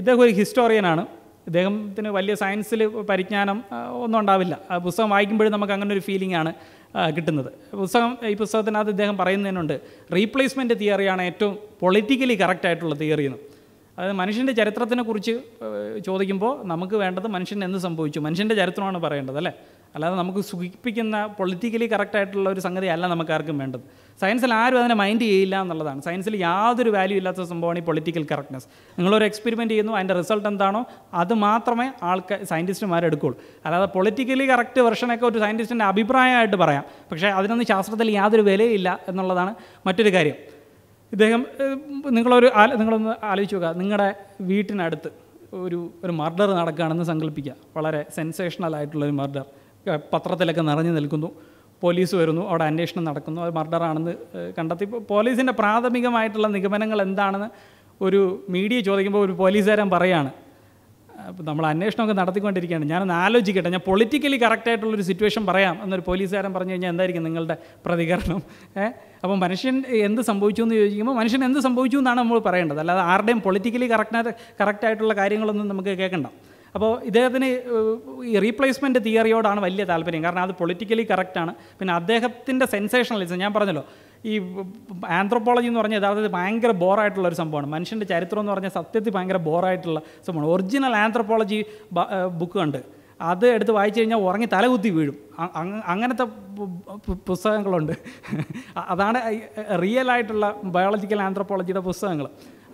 ഇദ്ദേഹം ഒരു ഹിസ്റ്റോറിയനാണ് ഇദ്ദേഹത്തിന് വലിയ സയൻസിൽ പരിജ്ഞാനം ഒന്നും ഉണ്ടാവില്ല പുസ്തകം വായിക്കുമ്പോഴും നമുക്ക് അങ്ങനെ ഒരു ഫീലിംഗ് ആണ് കിട്ടുന്നത് പുസ്തകം ഈ പുസ്തകത്തിനകത്ത് ഇദ്ദേഹം പറയുന്നതിനുണ്ട് റീപ്ലേസ്മെൻറ്റ് തിയറിയാണ് ഏറ്റവും പൊളിറ്റിക്കലി കറക്റ്റായിട്ടുള്ള തിയറി എന്ന് അതായത് മനുഷ്യൻ്റെ ചരിത്രത്തിനെക്കുറിച്ച് ചോദിക്കുമ്പോൾ നമുക്ക് വേണ്ടത് മനുഷ്യൻ എന്ത് സംഭവിച്ചു മനുഷ്യൻ്റെ ചരിത്രമാണ് പറയേണ്ടത് അല്ലേ അല്ലാതെ നമുക്ക് സുഖിപ്പിക്കുന്ന പൊളിറ്റിക്കലി കറക്റ്റായിട്ടുള്ള ഒരു സംഗതി അല്ല നമുക്ക് ആർക്കും വേണ്ടത് സയൻസിൽ ആരും അതിനെ മൈൻഡ് ചെയ്യില്ല എന്നുള്ളതാണ് സയൻസിൽ യാതൊരു വാല്യൂ ഇല്ലാത്ത സംഭവമാണ് ഈ പൊളിറ്റിക്കൽ കറക്റ്റ്നസ് നിങ്ങളൊരു എക്സ്പെരിമെൻറ്റ് ചെയ്യുന്നു അതിൻ്റെ റിസൾട്ട് എന്താണോ അത് മാത്രമേ ആൾക്കാർ സയൻറ്റിസ്റ്റുമാർ എടുക്കുകയുള്ളൂ അല്ലാതെ പൊളിറ്റിക്കലി കറക്റ്റ് വെർഷനൊക്കെ ഒരു സയൻറ്റിസ്റ്റിൻ്റെ അഭിപ്രായമായിട്ട് പറയാം പക്ഷേ അതിനൊന്നും ശാസ്ത്രത്തിൽ യാതൊരു വിലയില്ല എന്നുള്ളതാണ് മറ്റൊരു കാര്യം ഇദ്ദേഹം നിങ്ങളൊരു നിങ്ങളൊന്ന് ആലോചിച്ച് നോക്കുക നിങ്ങളുടെ വീട്ടിനടുത്ത് ഒരു ഒരു മർഡർ നടക്കുകയാണെന്ന് സങ്കല്പിക്കുക വളരെ സെൻസേഷണൽ ആയിട്ടുള്ളൊരു മർഡർ പത്രത്തിലൊക്കെ നിറഞ്ഞു നിൽക്കുന്നു പോലീസ് വരുന്നു അവിടെ അന്വേഷണം നടക്കുന്നു അത് മർഡറാണെന്ന് കണ്ടെത്തി പോലീസിൻ്റെ പ്രാഥമികമായിട്ടുള്ള നിഗമനങ്ങൾ എന്താണെന്ന് ഒരു മീഡിയ ചോദിക്കുമ്പോൾ ഒരു പോലീസുകാരൻ പറയാണ് അപ്പോൾ നമ്മൾ അന്വേഷണമൊക്കെ നടത്തിക്കൊണ്ടിരിക്കുകയാണ് ഞാനൊന്ന് ആലോചിക്കട്ടെ ഞാൻ പൊളിറ്റിക്കലി കറക്റ്റായിട്ടുള്ളൊരു സിറ്റുവേഷൻ പറയാം എന്നൊരു പോലീസുകാരൻ പറഞ്ഞു കഴിഞ്ഞാൽ എന്തായിരിക്കും നിങ്ങളുടെ പ്രതികരണം ഏഹ് അപ്പോൾ മനുഷ്യൻ എന്ത് സംഭവിച്ചു എന്ന് ചോദിക്കുമ്പോൾ മനുഷ്യൻ എന്ത് സംഭവിച്ചു എന്നാണ് നമ്മൾ പറയേണ്ടത് അല്ലാതെ ആരുടെയും പൊളിറ്റിക്കലി കറക്റ്റ് കറക്റ്റായിട്ടുള്ള കാര്യങ്ങളൊന്നും നമുക്ക് കേൾക്കണ്ട അപ്പോൾ ഇദ്ദേഹത്തിന് ഈ റീപ്ലേസ്മെൻറ്റ് തിയറിയോടാണ് വലിയ താല്പര്യം കാരണം അത് പൊളിറ്റിക്കലി കറക്റ്റാണ് പിന്നെ അദ്ദേഹത്തിൻ്റെ സെൻസേഷണലിസം ഞാൻ പറഞ്ഞല്ലോ ഈ ആന്ത്രോപോളജി എന്ന് പറഞ്ഞാൽ യഥാർത്ഥത്തിൽ ഭയങ്കര ബോറായിട്ടുള്ള ഒരു സംഭവമാണ് മനുഷ്യൻ്റെ ചരിത്രം എന്ന് പറഞ്ഞാൽ സത്യത്തിൽ ഭയങ്കര ബോറായിട്ടുള്ള സംഭവമാണ് ഒറിജിനൽ ആന്ത്രോപോളജി ബുക്ക് ഉണ്ട് അത് എടുത്ത് വായിച്ചു കഴിഞ്ഞാൽ ഉറങ്ങി തലകുത്തി വീഴും അങ്ങനത്തെ പുസ്തകങ്ങളുണ്ട് അതാണ് റിയൽ ആയിട്ടുള്ള ബയോളജിക്കൽ ആന്ത്രോപോളജിയുടെ പുസ്തകങ്ങൾ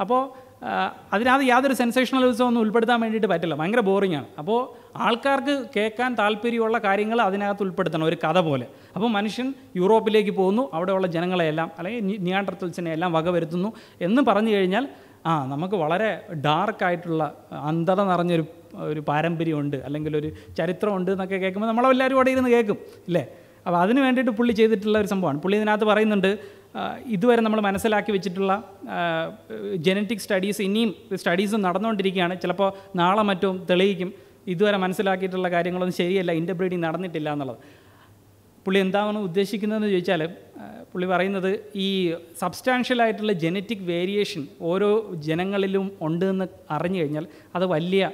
അപ്പോൾ അതിനകത്ത് യാതൊരു സെൻസേഷണലിസം ഒന്നും ഉൾപ്പെടുത്താൻ വേണ്ടിയിട്ട് പറ്റില്ല ഭയങ്കര ബോറിംഗ് ആണ് അപ്പോൾ ആൾക്കാർക്ക് കേൾക്കാൻ താല്പര്യമുള്ള കാര്യങ്ങൾ അതിനകത്ത് ഉൾപ്പെടുത്തണം ഒരു കഥ പോലെ അപ്പോൾ മനുഷ്യൻ യൂറോപ്പിലേക്ക് പോകുന്നു അവിടെയുള്ള ജനങ്ങളെയെല്ലാം അല്ലെങ്കിൽ നിയാണ്ടർത്തൽസിനെ എല്ലാം വരുത്തുന്നു എന്ന് പറഞ്ഞു കഴിഞ്ഞാൽ ആ നമുക്ക് വളരെ ഡാർക്കായിട്ടുള്ള അന്ധത നിറഞ്ഞൊരു ഒരു പാരമ്പര്യമുണ്ട് അല്ലെങ്കിൽ ഒരു ചരിത്രമുണ്ട് എന്നൊക്കെ കേൾക്കുമ്പോൾ നമ്മളെല്ലാവരും അവിടെ ഇരുന്ന് കേൾക്കും ഇല്ലേ അപ്പോൾ അതിന് വേണ്ടിയിട്ട് പുള്ളി ചെയ്തിട്ടുള്ള ഒരു സംഭവമാണ് പുള്ളി ഇതിനകത്ത് പറയുന്നുണ്ട് ഇതുവരെ നമ്മൾ മനസ്സിലാക്കി വെച്ചിട്ടുള്ള ജനറ്റിക് സ്റ്റഡീസ് ഇനിയും സ്റ്റഡീസ് നടന്നുകൊണ്ടിരിക്കുകയാണ് ചിലപ്പോൾ നാളെ മറ്റും തെളിയിക്കും ഇതുവരെ മനസ്സിലാക്കിയിട്ടുള്ള കാര്യങ്ങളൊന്നും ശരിയല്ല ഇൻ്റർബ്രീഡിങ് നടന്നിട്ടില്ല എന്നുള്ളത് പുള്ളി എന്താണ് ഉദ്ദേശിക്കുന്നതെന്ന് ചോദിച്ചാൽ പുള്ളി പറയുന്നത് ഈ സബ്സ്റ്റാൻഷ്യലായിട്ടുള്ള ജനറ്റിക് വേരിയേഷൻ ഓരോ ജനങ്ങളിലും ഉണ്ട് എന്ന് അറിഞ്ഞു കഴിഞ്ഞാൽ അത് വലിയ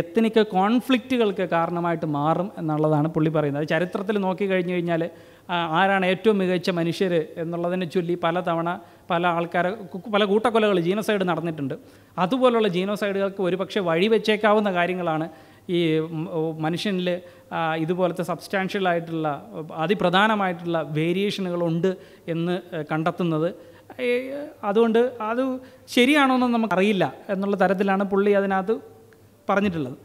എത്തനിക്ക് കോൺഫ്ലിക്റ്റുകൾക്ക് കാരണമായിട്ട് മാറും എന്നുള്ളതാണ് പുള്ളി പറയുന്നത് ചരിത്രത്തിൽ നോക്കി കഴിഞ്ഞു കഴിഞ്ഞാൽ ആരാണ് ഏറ്റവും മികച്ച മനുഷ്യർ എന്നുള്ളതിനെ ചൊല്ലി പലതവണ പല ആൾക്കാരെ പല കൂട്ടക്കൊലകൾ ജീനോസൈഡ് നടന്നിട്ടുണ്ട് അതുപോലുള്ള ജീനോസൈഡുകൾക്ക് ഒരുപക്ഷെ വഴിവെച്ചേക്കാവുന്ന കാര്യങ്ങളാണ് ഈ മനുഷ്യനിൽ ഇതുപോലത്തെ സബ്സ്റ്റാൻഷ്യൽ ആയിട്ടുള്ള അതിപ്രധാനമായിട്ടുള്ള വേരിയേഷനുകളുണ്ട് എന്ന് കണ്ടെത്തുന്നത് അതുകൊണ്ട് അത് ശരിയാണോന്നും നമുക്കറിയില്ല എന്നുള്ള തരത്തിലാണ് പുള്ളി അതിനകത്ത് പറഞ്ഞിട്ടുള്ളത്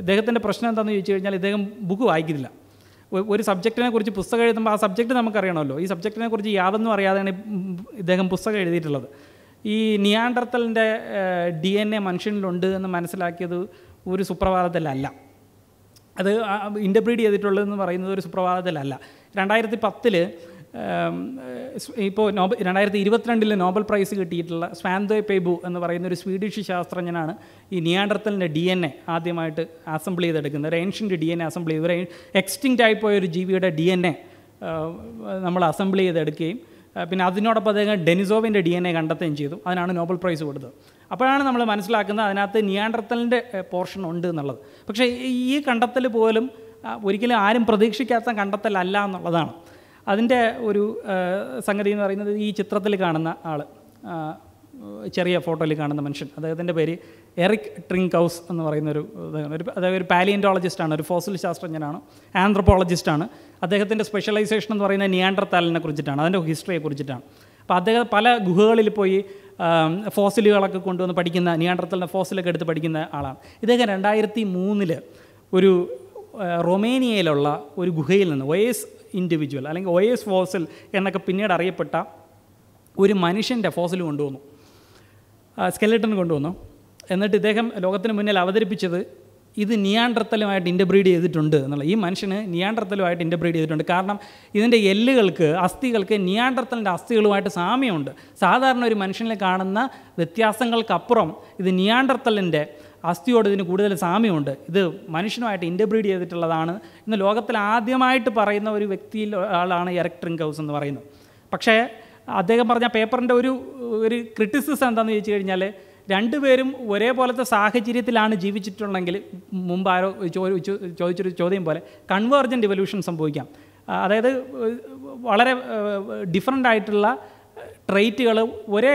ഇദ്ദേഹത്തിൻ്റെ പ്രശ്നം എന്താണെന്ന് ചോദിച്ചു കഴിഞ്ഞാൽ ഇദ്ദേഹം ബുക്ക് വായിക്കുന്നില്ല ഒരു സബ്ജക്റ്റിനെ കുറിച്ച് പുസ്തകം എഴുതുമ്പോൾ ആ സബ്ജക്റ്റ് നമുക്കറിയണമല്ലോ ഈ സബ്ജക്റ്റിനെ കുറിച്ച് യാതൊന്നും അറിയാതെയാണ് ഇദ്ദേഹം പുസ്തകം എഴുതിയിട്ടുള്ളത് ഈ നിയാണ്ടർത്തലിൻ്റെ ഡി എൻ എ മനുഷ്യനിലുണ്ട് എന്ന് മനസ്സിലാക്കിയത് ഒരു സുപ്രഭാതത്തിലല്ല അത് ഇൻ്റർപ്രീഡ് ചെയ്തിട്ടുള്ളതെന്ന് പറയുന്നത് ഒരു സുപ്രഭാതത്തിലല്ല രണ്ടായിരത്തി പത്തിൽ ഇപ്പോൾ നോബൽ രണ്ടായിരത്തി ഇരുപത്തിരണ്ടിൽ നോബൽ പ്രൈസ് കിട്ടിയിട്ടുള്ള സ്വാന്തോയ് പേബു എന്ന് പറയുന്ന ഒരു സ്വീഡിഷ് ശാസ്ത്രജ്ഞനാണ് ഈ നിയാണ്ടർത്തലിൻ്റെ ഡി എൻ എ ആദ്യമായിട്ട് അസംബിൾ ചെയ്തെടുക്കുന്നത് ഒരു ancient D N A assemble ചെയ്ത് ഒരു എക്സ്റ്റിങ്റ്റ് ആയിപ്പോയ ഒരു ജീവിയുടെ ഡി എൻ എ നമ്മൾ അസംബിൾ ചെയ്തെടുക്കുകയും പിന്നെ അതിനോടൊപ്പം അദ്ദേഹം ഡെനിസോവിൻ്റെ ഡി എൻ എ കണ്ടെത്തുകയും ചെയ്തു അതിനാണ് നോബൽ പ്രൈസ് കൊടുത്തത് അപ്പോഴാണ് നമ്മൾ മനസ്സിലാക്കുന്നത് അതിനകത്ത് നിയാണ്ടർത്തലിൻ്റെ പോർഷൻ ഉണ്ട് എന്നുള്ളത് പക്ഷേ ഈ കണ്ടെത്തൽ പോലും ഒരിക്കലും ആരും പ്രതീക്ഷിക്കാത്ത കണ്ടെത്തലല്ല എന്നുള്ളതാണ് അതിൻ്റെ ഒരു സംഗതി എന്ന് പറയുന്നത് ഈ ചിത്രത്തിൽ കാണുന്ന ആൾ ചെറിയ ഫോട്ടോയിൽ കാണുന്ന മനുഷ്യൻ അദ്ദേഹത്തിൻ്റെ പേര് എറിക് ട്രിങ്ക് ഹൗസ് എന്ന് പറയുന്നൊരു ഒരു അതായത് ഒരു പാലിയൻറ്റോളജിസ്റ്റാണ് ഒരു ഫോസിൽ ശാസ്ത്രജ്ഞനാണ് ആന്ത്രപ്പോളജിസ്റ്റാണ് അദ്ദേഹത്തിൻ്റെ സ്പെഷ്യലൈസേഷൻ എന്ന് പറയുന്നത് നിയാൻഡർത്താലിനെ കുറിച്ചിട്ടാണ് അതിൻ്റെ ഹിസ്റ്ററിയെ കുറിച്ചിട്ടാണ് അപ്പോൾ അദ്ദേഹം പല ഗുഹകളിൽ പോയി ഫോസിലുകളൊക്കെ കൊണ്ടുവന്ന് പഠിക്കുന്ന നിയാണ്ടർത്തലിൻ്റെ ഫോസിലൊക്കെ എടുത്ത് പഠിക്കുന്ന ആളാണ് ഇദ്ദേഹം രണ്ടായിരത്തി മൂന്നിൽ ഒരു റൊമേനിയയിലുള്ള ഒരു ഗുഹയിൽ നിന്ന് ഒയേസ് ഇൻഡിവിജ്വൽ അല്ലെങ്കിൽ ഒ എസ് ഫോസിൽ എന്നൊക്കെ പിന്നീട് അറിയപ്പെട്ട ഒരു മനുഷ്യൻ്റെ ഫോസിൽ കൊണ്ടുവന്നു സ്കെലറ്റൺ കൊണ്ടുവന്നു എന്നിട്ട് ഇദ്ദേഹം ലോകത്തിന് മുന്നിൽ അവതരിപ്പിച്ചത് ഇത് നിയാണ്ടർത്തലുമായിട്ട് ഇൻ്റർബ്രീഡ് ചെയ്തിട്ടുണ്ട് എന്നുള്ള ഈ മനുഷ്യന് നിയാണ്ടർത്തലുമായിട്ട് ഇൻ്റർബ്രീഡ് ചെയ്തിട്ടുണ്ട് കാരണം ഇതിൻ്റെ എല്ലുകൾക്ക് അസ്ഥികൾക്ക് നിയാണ്ടർത്തലിൻ്റെ അസ്ഥികളുമായിട്ട് സാമ്യമുണ്ട് സാധാരണ ഒരു മനുഷ്യനിൽ കാണുന്ന വ്യത്യാസങ്ങൾക്കപ്പുറം ഇത് നിയാണ്ടർത്തലിൻ്റെ അസ്ഥിയോട് ഇതിന് കൂടുതൽ സാമ്യമുണ്ട് ഇത് മനുഷ്യനുമായിട്ട് ഇൻ്റർബ്രീഡ് ചെയ്തിട്ടുള്ളതാണ് ഇന്ന് ലോകത്തിൽ ആദ്യമായിട്ട് പറയുന്ന ഒരു വ്യക്തിയിൽ ആളാണ് എറക് ഹൗസ് എന്ന് പറയുന്നത് പക്ഷേ അദ്ദേഹം പറഞ്ഞ പേപ്പറിൻ്റെ ഒരു ഒരു ക്രിറ്റിസിസം എന്താണെന്ന് ചോദിച്ചു കഴിഞ്ഞാൽ രണ്ടുപേരും ഒരേപോലത്തെ സാഹചര്യത്തിലാണ് ജീവിച്ചിട്ടുണ്ടെങ്കിൽ മുമ്പ് ആരോ ചോദിച്ചൊരു ചോദ്യം പോലെ കൺവേർജൻ്റ് ഇവല്യൂഷൻ സംഭവിക്കാം അതായത് വളരെ ഡിഫറൻ്റ് ആയിട്ടുള്ള ട്രെയ്റ്റുകൾ ഒരേ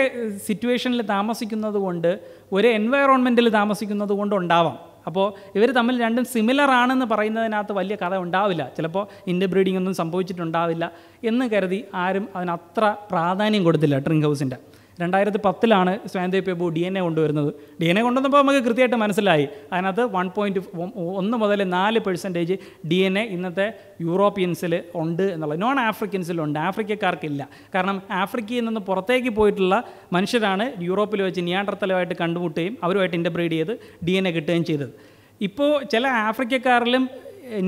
സിറ്റുവേഷനിൽ താമസിക്കുന്നത് കൊണ്ട് ഒരു എൻവയറോൺമെൻറ്റിൽ താമസിക്കുന്നത് ഉണ്ടാവാം അപ്പോൾ ഇവർ തമ്മിൽ രണ്ടും സിമിലർ ആണെന്ന് പറയുന്നതിനകത്ത് വലിയ കഥ ഉണ്ടാവില്ല ചിലപ്പോൾ ഇൻ്റെ ബ്രീഡിംഗ് ഒന്നും സംഭവിച്ചിട്ടുണ്ടാവില്ല എന്ന് കരുതി ആരും അതിനത്ര പ്രാധാന്യം കൊടുത്തില്ല ഡ്രിങ്ക് ഹൗസിൻ്റെ രണ്ടായിരത്തി പത്തിലാണ് Svante Paabo D N A കൊണ്ടുവരുന്നത് ഡി എൻ എ കൊണ്ടുവന്നപ്പോൾ നമുക്ക് കൃത്യമായിട്ട് മനസ്സിലായി അതിനകത്ത് വൺ പോയിൻറ്റ് ഒന്ന് മുതൽ നാല് പെർസെൻറ്റേജ് ഡി എൻ എ ഇന്നത്തെ യൂറോപ്യൻസിൽ ഉണ്ട് എന്നുള്ളത് നോൺ ആഫ്രിക്കൻസിലുണ്ട് ആഫ്രിക്കക്കാർക്കില്ല കാരണം ആഫ്രിക്കയിൽ നിന്ന് പുറത്തേക്ക് പോയിട്ടുള്ള മനുഷ്യരാണ് യൂറോപ്പിൽ വെച്ച് നിയാണ്ടർത്തലമായിട്ട് കണ്ടുമുട്ടുകയും അവരുമായിട്ട് ഇൻ്റർബ്രീഡ് ചെയ്ത് ഡി എൻ എ കിട്ടുകയും ചെയ്തത് ഇപ്പോൾ ചില ആഫ്രിക്കക്കാരിലും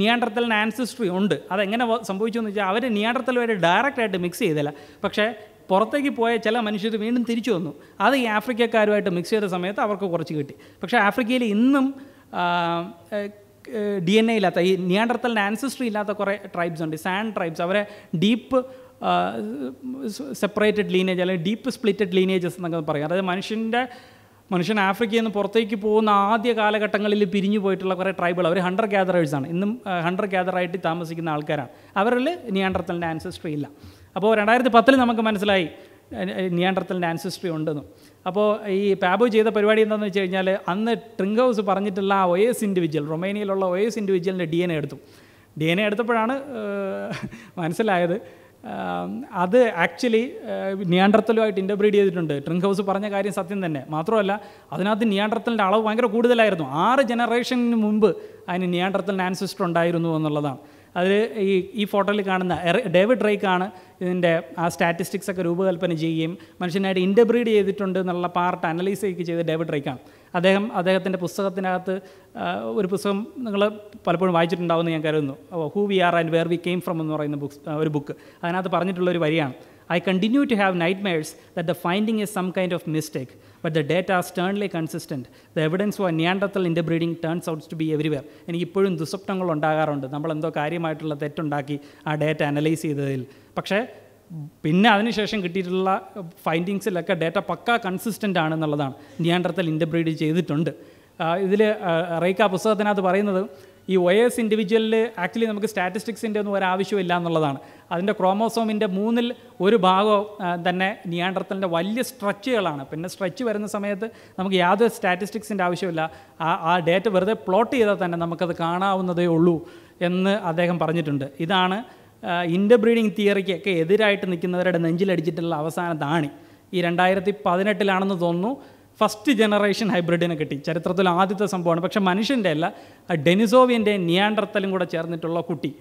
നിയാണ്ടർത്തലിന് ആൻസിസ്ട്രി ഉണ്ട് അതെങ്ങനെ സംഭവിച്ചു എന്ന് വെച്ചാൽ അവർ നിയാണ്ടർത്തലുമായിട്ട് ഡയറക്റ്റായിട്ട് മിക്സ് ചെയ്തില്ല പക്ഷേ പുറത്തേക്ക് പോയ ചില മനുഷ്യർ വീണ്ടും തിരിച്ചു വന്നു അത് ഈ ആഫ്രിക്കക്കാരുമായിട്ട് മിക്സ് ചെയ്ത സമയത്ത് അവർക്ക് കുറച്ച് കിട്ടി പക്ഷേ ആഫ്രിക്കയിൽ ഇന്നും ഡി എൻ എ ഇല്ലാത്ത ഈ നിയാണ്ടർത്തലിൻ്റെ ആൻസസ്ട്രി ഇല്ലാത്ത കുറേ ട്രൈബ്സ് ഉണ്ട് സാൻഡ് ട്രൈബ്സ് അവരെ ഡീപ്പ് സെപ്പറേറ്റഡ് ലീനേജ് അല്ലെങ്കിൽ ഡീപ്പ് സ്പ്ലിറ്റഡ് ലീനേജസ് എന്നൊക്കെ പറയാം അതായത് മനുഷ്യൻ്റെ മനുഷ്യൻ ആഫ്രിക്കയിൽ നിന്ന് പുറത്തേക്ക് പോകുന്ന ആദ്യ കാലഘട്ടങ്ങളിൽ പിരിഞ്ഞു പോയിട്ടുള്ള കുറേ ട്രൈബുകൾ അവർ ഹണ്ടർ ഗ്യാദറേഴ്സാണ് ഇന്നും ഹണ്ടർ ഗ്യാദറായിട്ട് താമസിക്കുന്ന ആൾക്കാരാണ് അവരിൽ നിയാണ്ടർത്തലിൻ്റെ ആൻസസ്ട്രി ഇല്ല അപ്പോൾ രണ്ടായിരത്തി പത്തിൽ നമുക്ക് മനസ്സിലായി നിയാണ്ടർത്തലിൻ്റെ ആൻസിസ്ട്രി ഉണ്ടെന്നും അപ്പോൾ ഈ പാബോ ചെയ്ത പരിപാടി എന്താണെന്ന് വെച്ച് കഴിഞ്ഞാൽ അന്ന് ട്രിങ്കൗസ് പറഞ്ഞിട്ടുള്ള ആ ഒയേസ് ഇൻഡിവിജ്വൽ റൊമേനിയയിലുള്ള ഒയേസ് ഇൻഡിവിജ്വലിൻ്റെ ഡി എൻ എ എടുത്തു ഡി എൻ എ എടുത്തപ്പോഴാണ് മനസ്സിലായത് അത് ആക്ച്വലി നിയാണ്ടർത്തലുമായിട്ട് ഇൻ്റർബ്രീഡ് ചെയ്തിട്ടുണ്ട് ട്രിങ്ക് ഹൗസ് പറഞ്ഞ കാര്യം സത്യം തന്നെ മാത്രമല്ല അതിനകത്ത് നിയാണ്ടർത്തലിൻ്റെ അളവ് ഭയങ്കര കൂടുതലായിരുന്നു ആറ് ജനറേഷന് മുമ്പ് അതിന് നിയാണ്ടർത്തലിൻ്റെ ആൻസിസ്റ്റർ ഉണ്ടായിരുന്നു എന്നുള്ളതാണ് അതിൽ ഈ ഈ ഫോട്ടോയിൽ കാണുന്ന ഡേവിഡ് റൈക്കാണ് ഇതിൻ്റെ ആ സ്റ്റാറ്റിസ്റ്റിക്സ് ഒക്കെ രൂപകൽപ്പന ചെയ്യുകയും മനുഷ്യനായിട്ട് ഇൻ്റർബ്രീഡ് ചെയ്തിട്ടുണ്ട് എന്നുള്ള പാർട്ട് അനലൈസ് ചെയ്യുക ചെയ്ത ഡേവിഡ് റൈക്കാണ് അദ്ദേഹം അദ്ദേഹത്തിൻ്റെ പുസ്തകത്തിനകത്ത് ഒരു പുസ്തകം നിങ്ങൾ പലപ്പോഴും വായിച്ചിട്ടുണ്ടാവുമെന്ന് ഞാൻ കരുതുന്നു who we are and where we came from എന്ന് പറയുന്ന ബുക്ക് ഒരു ബുക്ക് അതിനകത്ത് പറഞ്ഞിട്ടുള്ള ഒരു വരിയാണ് I continue to have nightmares that the finding is some kind of mistake but the data are sternly consistent. The evidence for Neanderthal interbreeding turns out to be everywhere. ഇപ്പോഴും ദുസ്വപ്നങ്ങൾ ഉണ്ടാകാറുണ്ട് നമ്മൾ എന്തോ കാര്യമായിട്ടുള്ള തെറ്റുണ്ടാക്കി ആ ഡേറ്റ അനലൈസ് ചെയ്തതിൽ പക്ഷേ പിന്നെ അതിനുശേഷം കിട്ടിയിട്ടുള്ള ഫൈൻഡിങ്സിലൊക്കെ ഡേറ്റ പക്ക കൺസിസ്റ്റൻ്റ് ആണെന്നുള്ളതാണ് നിയാണ്ടർത്തൽ ഇൻ്റർബ്രീഡ് ചെയ്തിട്ടുണ്ട് ഇതിൽ റൈക്ക പുസ്തകത്തിനകത്ത് പറയുന്നത് ഈ ഒ എസ് ഇൻഡിവിജ്വലിൽ ആക്ച്വലി നമുക്ക് സ്റ്റാറ്റിസ്റ്റിക്സിൻ്റെ ഒന്നും ഒരാവശ്യമില്ല എന്നുള്ളതാണ് അതിൻ്റെ ക്രോമോസോമിൻ്റെ മൂന്നിൽ ഒരു ഭാഗം തന്നെ നിയാണ്ടർത്തലിൻ്റെ വലിയ സ്ട്രെച്ചുകളാണ് പിന്നെ സ്ട്രെച്ച് വരുന്ന സമയത്ത് നമുക്ക് യാതൊരു സ്റ്റാറ്റിസ്റ്റിക്സിൻ്റെ ആവശ്യമില്ല ആ ആ ഡേറ്റ വെറുതെ പ്ലോട്ട് ചെയ്താൽ തന്നെ നമുക്കത് കാണാവുന്നതേ ഉള്ളൂ എന്ന് അദ്ദേഹം പറഞ്ഞിട്ടുണ്ട് ഇതാണ് ബ്രീഡിങ് തിയറിക്കൊക്കെ എതിരായിട്ട് നിൽക്കുന്നവരുടെ നെഞ്ചിലടിച്ചിട്ടുള്ള അവസാന താണി ഈ രണ്ടായിരത്തി പതിനെട്ടിലാണെന്ന് തോന്നുന്നു ഫസ്റ്റ് ജനറേഷൻ ഹൈബ്രിഡിനെ കിട്ടി ചരിത്രത്തിൽ ആദ്യത്തെ സംഭവമാണ് പക്ഷേ മനുഷ്യൻ്റെ അല്ല ഡെനിസോവിൻ്റെ നിയാണ്ടർത്തലും കൂടെ ചേർന്നിട്ടുള്ള കുട്ടി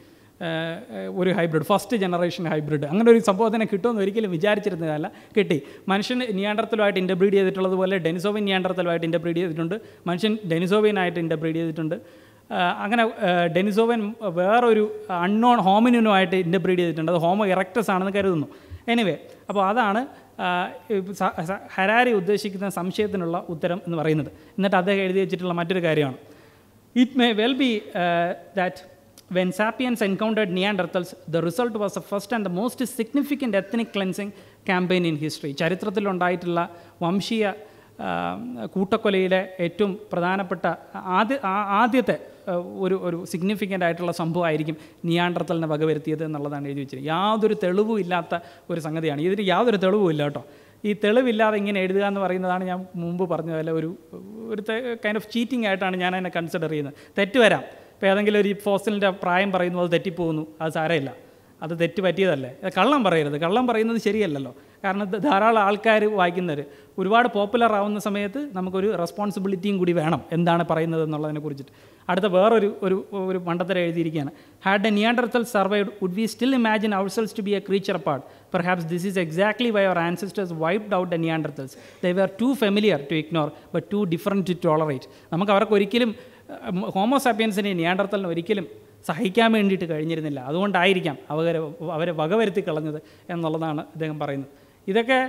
ഒരു ഹൈബ്രിഡ് ഫസ്റ്റ് ജനറേഷൻ ഹൈബ്രിഡ് അങ്ങനെ ഒരു സംഭവത്തിനെ കിട്ടുമെന്ന് ഒരിക്കലും വിചാരിച്ചിരുന്നതല്ല കിട്ടി മനുഷ്യൻ നിയാണ്ടർത്തലുമായിട്ട് ഇൻ്റർബ്രീഡ് ചെയ്തിട്ടുള്ളത് പോലെ ഡെനിസോവിൻ നിയാണ്ടർത്തലുമായിട്ട് ഇൻ്റർബ്രീഡ് ചെയ്തിട്ടുണ്ട് മനുഷ്യൻ ഡെനിസോവിനായിട്ട് ഇൻ്റർബ്രീഡ് ചെയ്തിട്ടുണ്ട് അങ്ങനെ ഡെനിസോവൻ വേറൊരു അൺനോൺ ഹോമിനുമായിട്ട് ഇൻ്റർബ്രീഡ് ചെയ്തിട്ടുണ്ട് അത് ഹോമോ ഇറക്റ്റസ് ആണെന്ന് കരുതുന്നു എനിവേ അപ്പോൾ അതാണ് ഹരാരി ഉദ്ദേശിക്കുന്ന സംശയത്തിനുള്ള ഉത്തരം എന്ന് പറയുന്നത് എന്നിട്ട് അദ്ദേഹം എഴുതി വെച്ചിട്ടുള്ള മറ്റൊരു കാര്യമാണ് it may well be that when sapiens encountered Neanderthals, the result was the first and the most significant ethnic cleansing campaign in history. ചരിത്രത്തിലുണ്ടായിട്ടുള്ള വംശീയ കൂട്ടക്കൊലയിലെ ഏറ്റവും പ്രധാനപ്പെട്ട ആദ്യ ആദ്യത്തെ ഒരു ഒരു സിഗ്നിഫിക്കൻ്റ് ആയിട്ടുള്ള സംഭവമായിരിക്കും നിയാണ്ടർത്തലിനെ വകവരുത്തിയത് എന്നുള്ളതാണ് എഴുതി വെച്ചിരിക്കുന്നത് യാതൊരു തെളിവും ഇല്ലാത്ത ഒരു സംഗതിയാണ് ഇതിന് യാതൊരു തെളിവും ഇല്ല കേട്ടോ ഈ തെളിവില്ലാതെ ഇങ്ങനെ എഴുതുക എന്ന് പറയുന്നതാണ് ഞാൻ മുമ്പ് പറഞ്ഞതല്ല ഒരു ഒരു കൈൻഡ് ഓഫ് ചീറ്റിംഗ് ആയിട്ടാണ് ഞാൻ അതിനെ കൺസിഡർ ചെയ്യുന്നത് തെറ്റ് വരാം ഇപ്പോൾ ഏതെങ്കിലും ഒരു ഫോസിലിൻ്റെ പ്രായം പറയുന്നു അത് തെറ്റിപ്പോകുന്നു അത് സാരമില്ല അത് തെറ്റ് പറ്റിയതല്ലേ കള്ളം പറയരുത് കള്ളം പറയുന്നത് ശരിയല്ലല്ലോ കാരണം ധാരാളം ആൾക്കാർ വായിക്കുന്നവർ ഒരുപാട് പോപ്പുലർ ആവുന്ന സമയത്ത് നമുക്കൊരു റെസ്പോൺസിബിലിറ്റിയും കൂടി വേണം എന്താണ് പറയുന്നത് എന്നുള്ളതിനെ കുറിച്ചിട്ട് അടുത്ത വേറൊരു ഒരു ഒരു മണ്ടത്തരം എഴുതിയിരിക്കുകയാണ് had a Neanderthal survived would we still imagine ourselves to be a creature perhaps this is exactly why our ancestors wiped out a Neanderthals they were too familiar to ignore but too different to tolerate നമുക്ക് അവർക്ക് ഒരിക്കലും ഹോമോസാപ്പിയൻസിനെ നിയാണ്ടർത്തലിന് ഒരിക്കലും സഹിക്കാൻ വേണ്ടിയിട്ട് കഴിഞ്ഞിരുന്നില്ല അതുകൊണ്ടായിരിക്കാം അവർ അവരെ വകവരുത്തി കളഞ്ഞത് എന്നുള്ളതാണ് അദ്ദേഹം പറയുന്നത് ഇതൊക്കെ